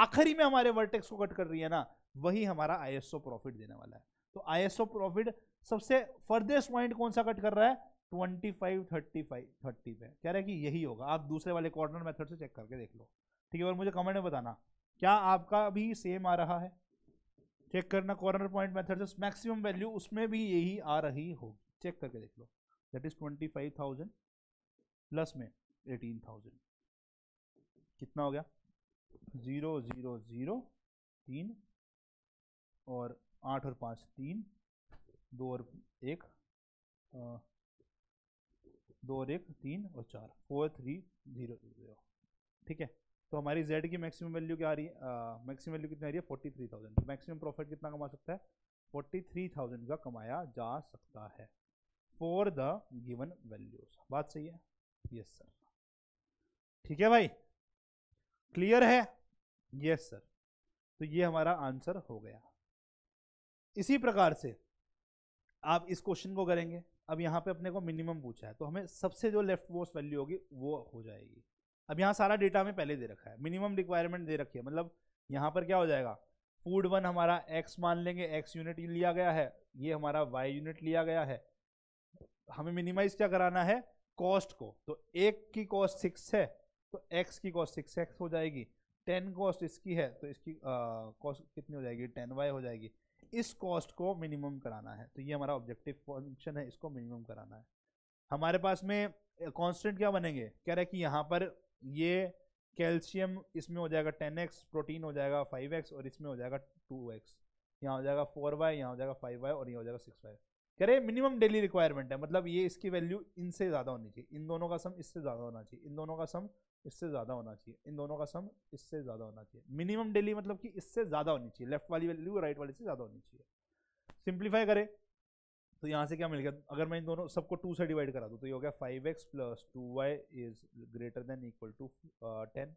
आखिरी में हमारे वर्टेक्स को कट कर रही है ना वही हमारा आईएसओ प्रॉफिट देने वाला है तो आईएसओ प्रॉफिट सबसे फर्देस्ट पॉइंट कौन सा कट कर रहा है twenty five thirty five thirty पे कह रहे है कि यही होगा आप दूसरे वाले कॉर्नर मेथड से चेक करके देख लो ठीक है और मुझे कमेंट में बताना क्या आपका भी सेम आ रहा है चेक करना कॉर्नर पॉइंट मेथड से मैक्सिमम वैल्यू उसमें भी यही आ रही होगी चेक करके देख लो that is twenty five thousand plus में एटीन थाउजेंड कितना हो गया ज़ीरो ज़ीरो ज़ीरो तीन और आठ और पाँच तीन दो और एक आ, दो और एक तीन और चार फोर थ्री जीरो जीरो ठीक है तो हमारी जेड की मैक्सिमम वैल्यू क्या आ रही है मैक्सिमम वैल्यू कितनी आ रही है फोर्टी थ्री थाउजेंड तो मैक्सिमम प्रॉफिट कितना कमा सकता है फोर्टी थ्री थाउजेंड का कमाया जा सकता है फॉर द गिवन वैल्यूज बात सही है यस सर ठीक है भाई क्लियर है यस सर तो ये हमारा आंसर हो गया इसी प्रकार से आप इस क्वेश्चन को करेंगे अब यहाँ पे अपने को मिनिमम पूछा है तो हमें सबसे जो लेफ्ट मोस्ट वैल्यू होगी वो हो जाएगी अब यहाँ सारा डेटा हमें पहले दे रखा है मिनिमम रिक्वायरमेंट दे रखी है मतलब यहाँ पर क्या हो जाएगा फूड वन हमारा एक्स मान लेंगे एक्स यूनिट लिया गया है ये हमारा वाई यूनिट लिया गया है हमें मिनिमाइज क्या कराना है कॉस्ट को तो एक की कॉस्ट सिक्स है तो एक्स की कॉस्ट सिक्स एक्स हो जाएगी टेन कॉस्ट इसकी है तो इसकी कॉस्ट कितनी हो जाएगी टेन वाई हो जाएगी इस कॉस्ट को मिनिमम कराना है तो ये हमारा ऑब्जेक्टिव फंक्शन है इसको मिनिमम कराना है हमारे पास में कांस्टेंट क्या बनेंगे कह रहे है कि यहाँ पर ये कैल्शियम इसमें हो जाएगा 10x प्रोटीन हो जाएगा 5x और इसमें हो जाएगा 2x यहाँ हो जाएगा 4y यहाँ हो जाएगा 5y और यहाँ हो जाएगा 6y कह रहे मिनिमम डेली रिक्वायरमेंट है मतलब ये इसकी वैल्यू इनसे ज़्यादा होनी चाहिए इन दोनों का सम इससे ज़्यादा होना चाहिए इन दोनों का सम इससे ज़्यादा होना चाहिए इन दोनों का सम इससे ज़्यादा होना चाहिए मिनिमम डेली मतलब कि इससे ज़्यादा होनी चाहिए लेफ्ट वाली वैल्यू राइट वाली से ज़्यादा होनी चाहिए सिंप्लीफाई करें तो यहाँ से क्या मिल गया अगर मैं इन दोनों सबको टू से डिवाइड करा दूँ तो ये हो गया five x plus two y is greater than equal to ten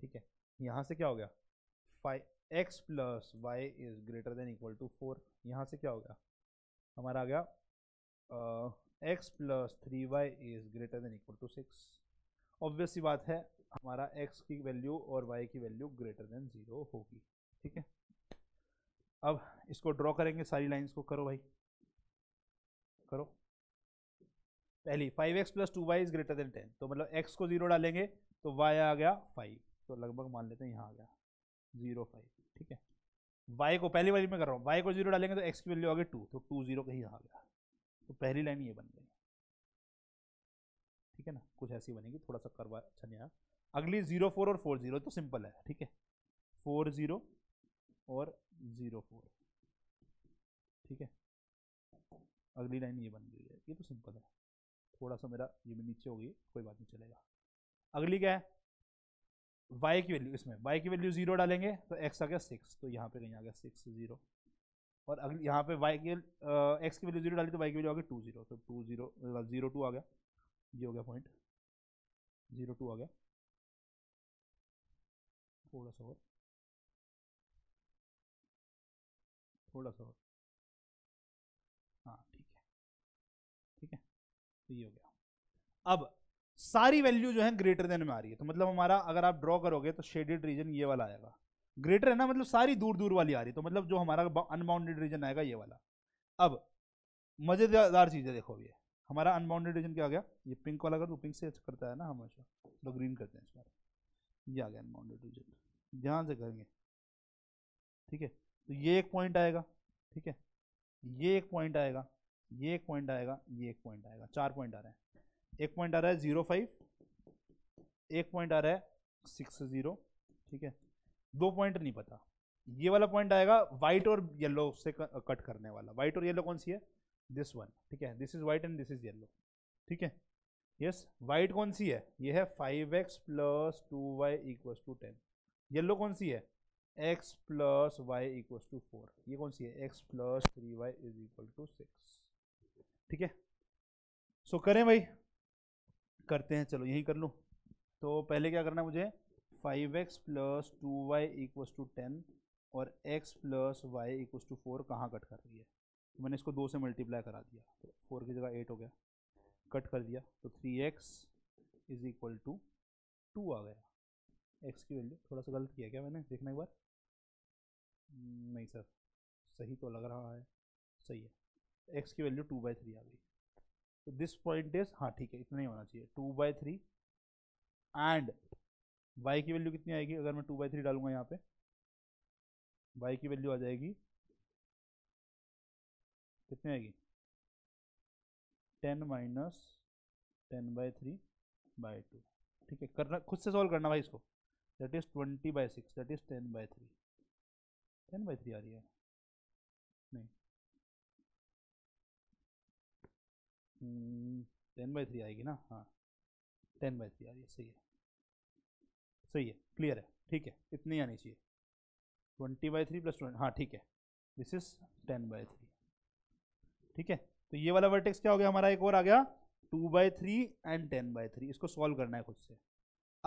ठीक है यहाँ से क्या हो गया five x plus y is greater than equal to four यहाँ से क्या हो गया हमारा आ गया x plus three y is greater than equal to six obvious सी बात है हमारा एक्स की वैल्यू और वाई की वैल्यू ग्रेटर देन ज़ीरो होगी ठीक है अब इसको ड्रॉ करेंगे सारी लाइंस को करो भाई करो पहली five x plus two y is greater than ten तो मतलब एक्स को जीरो डालेंगे तो वाई आ गया फाइव तो लगभग मान लेते हैं यहाँ आ गया जीरो फाइव ठीक है वाई को पहली वाली में कर रहा हूँ वाई को जीरो डालेंगे तो एक्स की वैल्यू आ गई टू तो टू जीरो कहीं आ गया तो पहली लाइन ये बन गई ठीक है ना कुछ ऐसी बनेगी थोड़ा सा करवा अच्छा नहीं अगली जीरो फोर और फोर जीरो तो सिंपल है ठीक है फोर जीरो और जीरो फोर ठीक है अगली लाइन ये बन गई है ये तो सिंपल है थोड़ा सा मेरा ये भी नीचे हो गई कोई बात नहीं चलेगा अगली क्या है वाई की वैल्यू इसमें वाई की वैल्यू जीरो डालेंगे तो एक्स आ गया सिक्स तो यहाँ पे कहीं आ गया सिक्स जीरो और अगली यहाँ पे वाई की एक्स की वैल्यू जीरो डाली तो वाई की वैल्यू आ गई टू तो जीरो तो टू जीरो जीरो टू आ गया ये हो गया पॉइंट ज़ीरो टू आ गया थोड़ा सा और थोड़ा सा और हाँ ठीक है ठीक है तो ये हो गया अब सारी वैल्यू जो है ग्रेटर देन में आ रही है तो मतलब हमारा अगर आप ड्रॉ करोगे तो शेडेड रीजन ये वाला आएगा ग्रेटर है ना मतलब सारी दूर दूर वाली आ रही है तो मतलब जो हमारा अनबाउंडेड रीजन आएगा ये वाला अब मज़ेदार चीज़ है देखो ये हमारा अनबाउंडेड रीजन क्या आ गया ये पिंक वाला कर वो पिंक से करता है ना हमेशा तो ग्रीन करते हैं इस बार ये आ गया अनबाउंडेड रीजन ध्यान से करेंगे ठीक है तो ये एक पॉइंट आएगा ठीक है ये एक पॉइंट आएगा ये एक पॉइंट आएगा ये एक पॉइंट आएगा चार पॉइंट आ रहे हैं एक पॉइंट आ रहा है जीरो फाइव एक पॉइंट आ रहा है सिक्स जीरो ठीक है दो पॉइंट नहीं पता ये वाला पॉइंट आएगा वाइट और येलो से कट करने वाला वाइट और येलो कौन सी है दिस वन ठीक है this is white and this is yellow ठीक है यस वाइट कौन सी है ये है five x plus two y equals to ten yellow कौन सी है x plus y equals to four ये कौन सी है x plus three y is equal to six ठीक है सो करें भाई करते हैं चलो यही कर लो तो पहले क्या करना है मुझे five x plus two y equals to ten और x plus y equals to four कहाँ कट कर रही है तो मैंने इसको दो से मल्टीप्लाई करा दिया तो फोर की जगह एट हो गया कट कर दिया तो three x is equal to two आ गया एक्स की वैल्यू थोड़ा सा गलत किया क्या मैंने देखना एक बार hmm, नहीं सर सही तो लग रहा है सही है एक्स की वैल्यू टू बाई थ्री आ गई तो दिस पॉइंट इज हाँ ठीक है इतना ही होना चाहिए two by three and y की वैल्यू कितनी आएगी अगर मैं टू बाई थ्री डालूंगा यहाँ पे वाई की वैल्यू आ जाएगी कितनी आएगी ten minus ten by three by two ठीक है करना खुद से सॉल्व करना भाई इसको that is twenty by six that is ten by three ten by three आ रही है नहीं टेन बाई थ्री आएगी ना हाँ टेन बाई थ्री आ रही है सही है सही है क्लियर है ठीक है इतनी आनी चाहिए twenty by three plus twenty हाँ ठीक है this is ten by three ठीक है तो ये वाला वर्टेक्स क्या हो गया हमारा एक और आ गया two by three and ten by three इसको सॉल्व करना है खुद से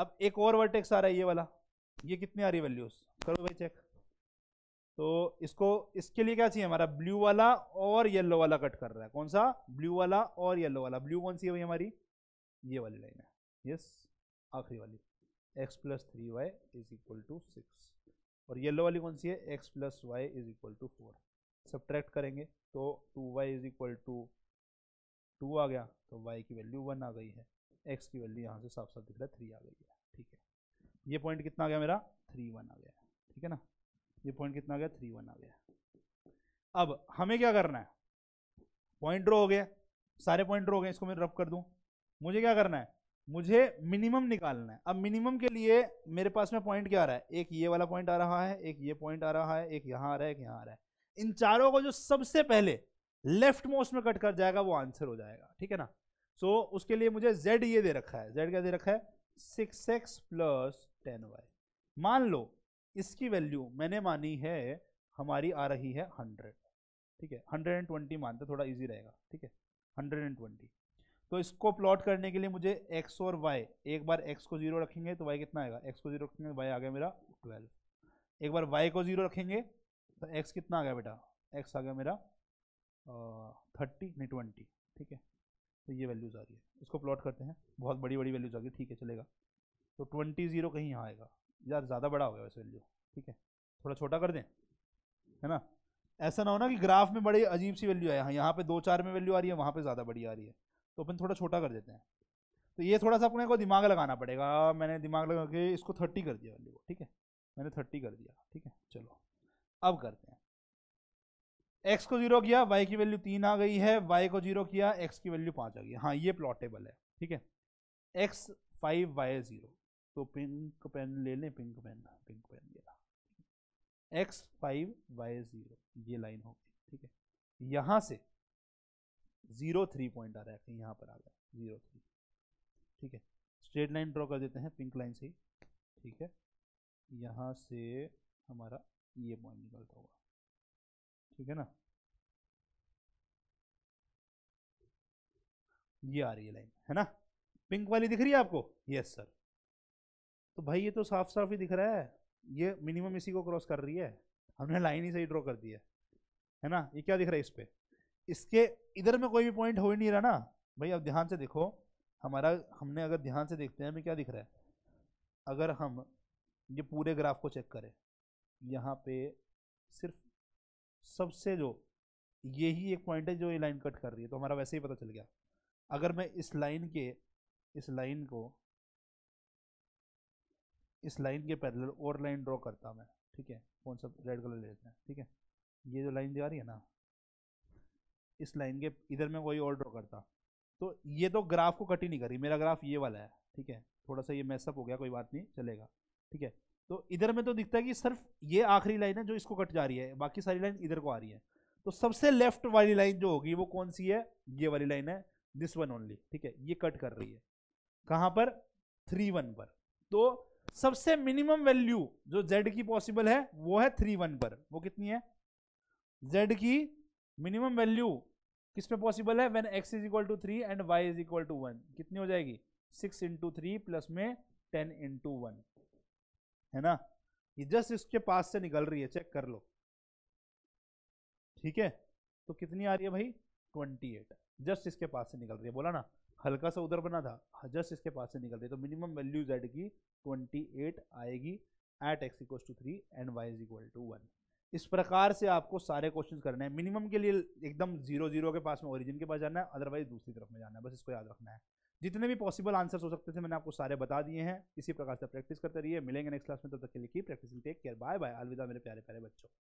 अब एक और वर्टेक्स आ रहा है ये वाला ये कितनी आ रही वैल्यूज करो भाई चेक तो इसको इसके लिए क्या चाहिए हमारा ब्लू वाला और येलो वाला कट कर रहा है कौन सा ब्लू वाला और येलो वाला ब्लू कौन सी है भाई हमारी ये वाली लाइन है यस आखिरी वाली x plus three y is equal to six और येलो वाली कौन सी है x plus y is equal to four subtract करेंगे तो two y is equal to two आ गया तो वाई की वैल्यू वन आ गई है एक्स की वैल्यू यहाँ से साफ साफ दिख रहा है थ्री आ गई है ठीक है ये पॉइंट कितना आ गया मेरा थ्री वन आ गया ठीक है ना ये पॉइंट कितना आ गया थ्री वन आ गया अब हमें क्या करना है पॉइंट ड्रो हो गया सारे पॉइंट ड्रो हो गए इसको मैं रब कर दूँ मुझे क्या करना है मुझे मिनिमम निकालना है अब मिनिमम के लिए मेरे पास में पॉइंट क्या आ रहा है एक ये वाला पॉइंट आ रहा है एक ये पॉइंट आ रहा है एक यहाँ आ रहा है एक यहाँ आ रहा है इन चारों को जो सबसे पहले लेफ्ट मोस्ट में कट कर जाएगा वो आंसर हो जाएगा ठीक है ना सो so, उसके लिए मुझे जेड ये दे रखा है जेड क्या दे रखा है six x plus ten y मान लो इसकी वैल्यू मैंने मानी है हमारी आ रही है हंड्रेड ठीक है हंड्रेड एंड ट्वेंटी मानते थोड़ा इजी रहेगा ठीक है हंड्रेड एंड ट्वेंटी तो इसको प्लॉट करने के लिए मुझे एक्स और वाई एक बार एक्स को जीरो रखेंगे तो वाई कितना आएगा एक्स को जीरो रखेंगे वाई आ गया मेरा ट्वेल्व एक बार वाई को जीरो रखेंगे तो एक्स कितना आ गया बेटा एक्स आ गया मेरा थर्टी नहीं ट्वेंटी ठीक है तो ये वैल्यूज़ आ रही है इसको प्लॉट करते हैं बहुत बड़ी बड़ी वैल्यूज़ आ गई ठीक है चलेगा तो ट्वेंटी ज़ीरो कहीं यहाँ आएगा यार ज़्यादा बड़ा हो गया वैसे वैल्यू ठीक है थोड़ा छोटा कर दें है ना ऐसा ना हो ना कि ग्राफ में बड़ी अजीब सी वैल्यू आया हाँ, यहाँ पे दो चार में वैल्यू आ रही है वहाँ पे ज़्यादा बड़ी आ रही है तो अपन थोड़ा छोटा कर देते हैं तो ये थोड़ा सा अपने को दिमाग लगाना पड़ेगा मैंने दिमाग लगा के इसको थर्टी कर दिया वैल्यू को ठीक है मैंने थर्टी कर दिया ठीक है चलो अब करते हैं एक्स को जीरो किया वाई की वैल्यू तीन आ गई है वाई को जीरो किया एक्स की वैल्यू पांच आ गई हाँ ये प्लॉटेबल है ठीक है एक्स फाइव वाई जीरो तो पिंक पेन ले लें पिंक पेन पिंक पेन ले रहा एक्स फाइव वाई जीरो ये लाइन हो गई ठीक है यहाँ से जीरो थ्री पॉइंट आ रहा है यहाँ पर आ गया जीरो थ्री ठीक है स्ट्रेट लाइन ड्रॉ कर देते हैं पिंक लाइन से ठीक है यहाँ से हमारा ये पॉइंट निकलता होगा ठीक है ना ये आ रही है लाइन है ना पिंक वाली दिख रही है आपको यस सर तो भाई ये तो साफ साफ ही दिख रहा है ये मिनिमम इसी को क्रॉस कर रही है हमने लाइन ही सही ड्रॉ कर दी है है ना ये क्या दिख रहा है इस पर इसके इधर में कोई भी पॉइंट हो ही नहीं रहा ना भाई अब ध्यान से देखो हमारा हमने अगर ध्यान से देखते हैं हमें क्या दिख रहा है अगर हम ये पूरे ग्राफ को चेक करें यहाँ पे सिर्फ सबसे जो यही एक पॉइंट है जो ये लाइन कट कर रही है तो हमारा वैसे ही पता चल गया अगर मैं इस लाइन के इस लाइन को इस लाइन के पैदल और लाइन ड्रॉ करता मैं ठीक है कौन सा रेड कलर ले लेते हैं ठीक है ये जो लाइन दिवा रही है ना इस लाइन के इधर मैं कोई और ड्रॉ करता तो ये तो ग्राफ को कट ही नहीं करी मेरा ग्राफ ये वाला है ठीक है थोड़ा सा ये मैसअप हो गया कोई बात नहीं चलेगा ठीक है तो इधर में तो दिखता है कि सिर्फ ये आखिरी लाइन है जो इसको कट जा रही है बाकी सारी लाइन इधर को आ रही है तो सबसे लेफ्ट वाली लाइन जो होगी वो कौन सी है ये वाली लाइन है दिस वन ओनली ठीक है ये कट कर रही है कहां पर थ्री वन पर तो सबसे मिनिमम वैल्यू जो जेड की पॉसिबल है वो है थ्री वन पर वो कितनी है जेड की मिनिमम वैल्यू किस पे पॉसिबल है when x is equal to three and y is equal to one कितनी हो जाएगी सिक्स इंटू थ्री प्लस में टेन इंटू वन है ना ये जस्ट इसके पास से निकल रही है चेक कर लो ठीक है तो कितनी आ रही है भाई ट्वेंटी एट जस्ट इसके पास से निकल रही है बोला ना हल्का सा उधर बना था हाँ, जस्ट इसके पास से निकल रही है तो मिनिमम वैल्यू जेड की ट्वेंटी एट आएगी at x equal to three and y is equal to one इस प्रकार से आपको सारे क्वेश्चन करने हैं मिनिमम के लिए एकदम जीरो जीरो के पास में ओरिजिन के पास जाना है अदरवाइज दूसरी तरफ में जाना है बस इसको याद रखना है जितने भी पॉसिबल आंसर्स हो सकते थे मैंने आपको सारे बता दिए हैं इसी प्रकार से प्रैक्टिस करते रहिए मिलेंगे नेक्स्ट क्लास में तब तो तक के लिए की practice take care bye bye अलविदा मेरे प्यारे प्यारे बच्चों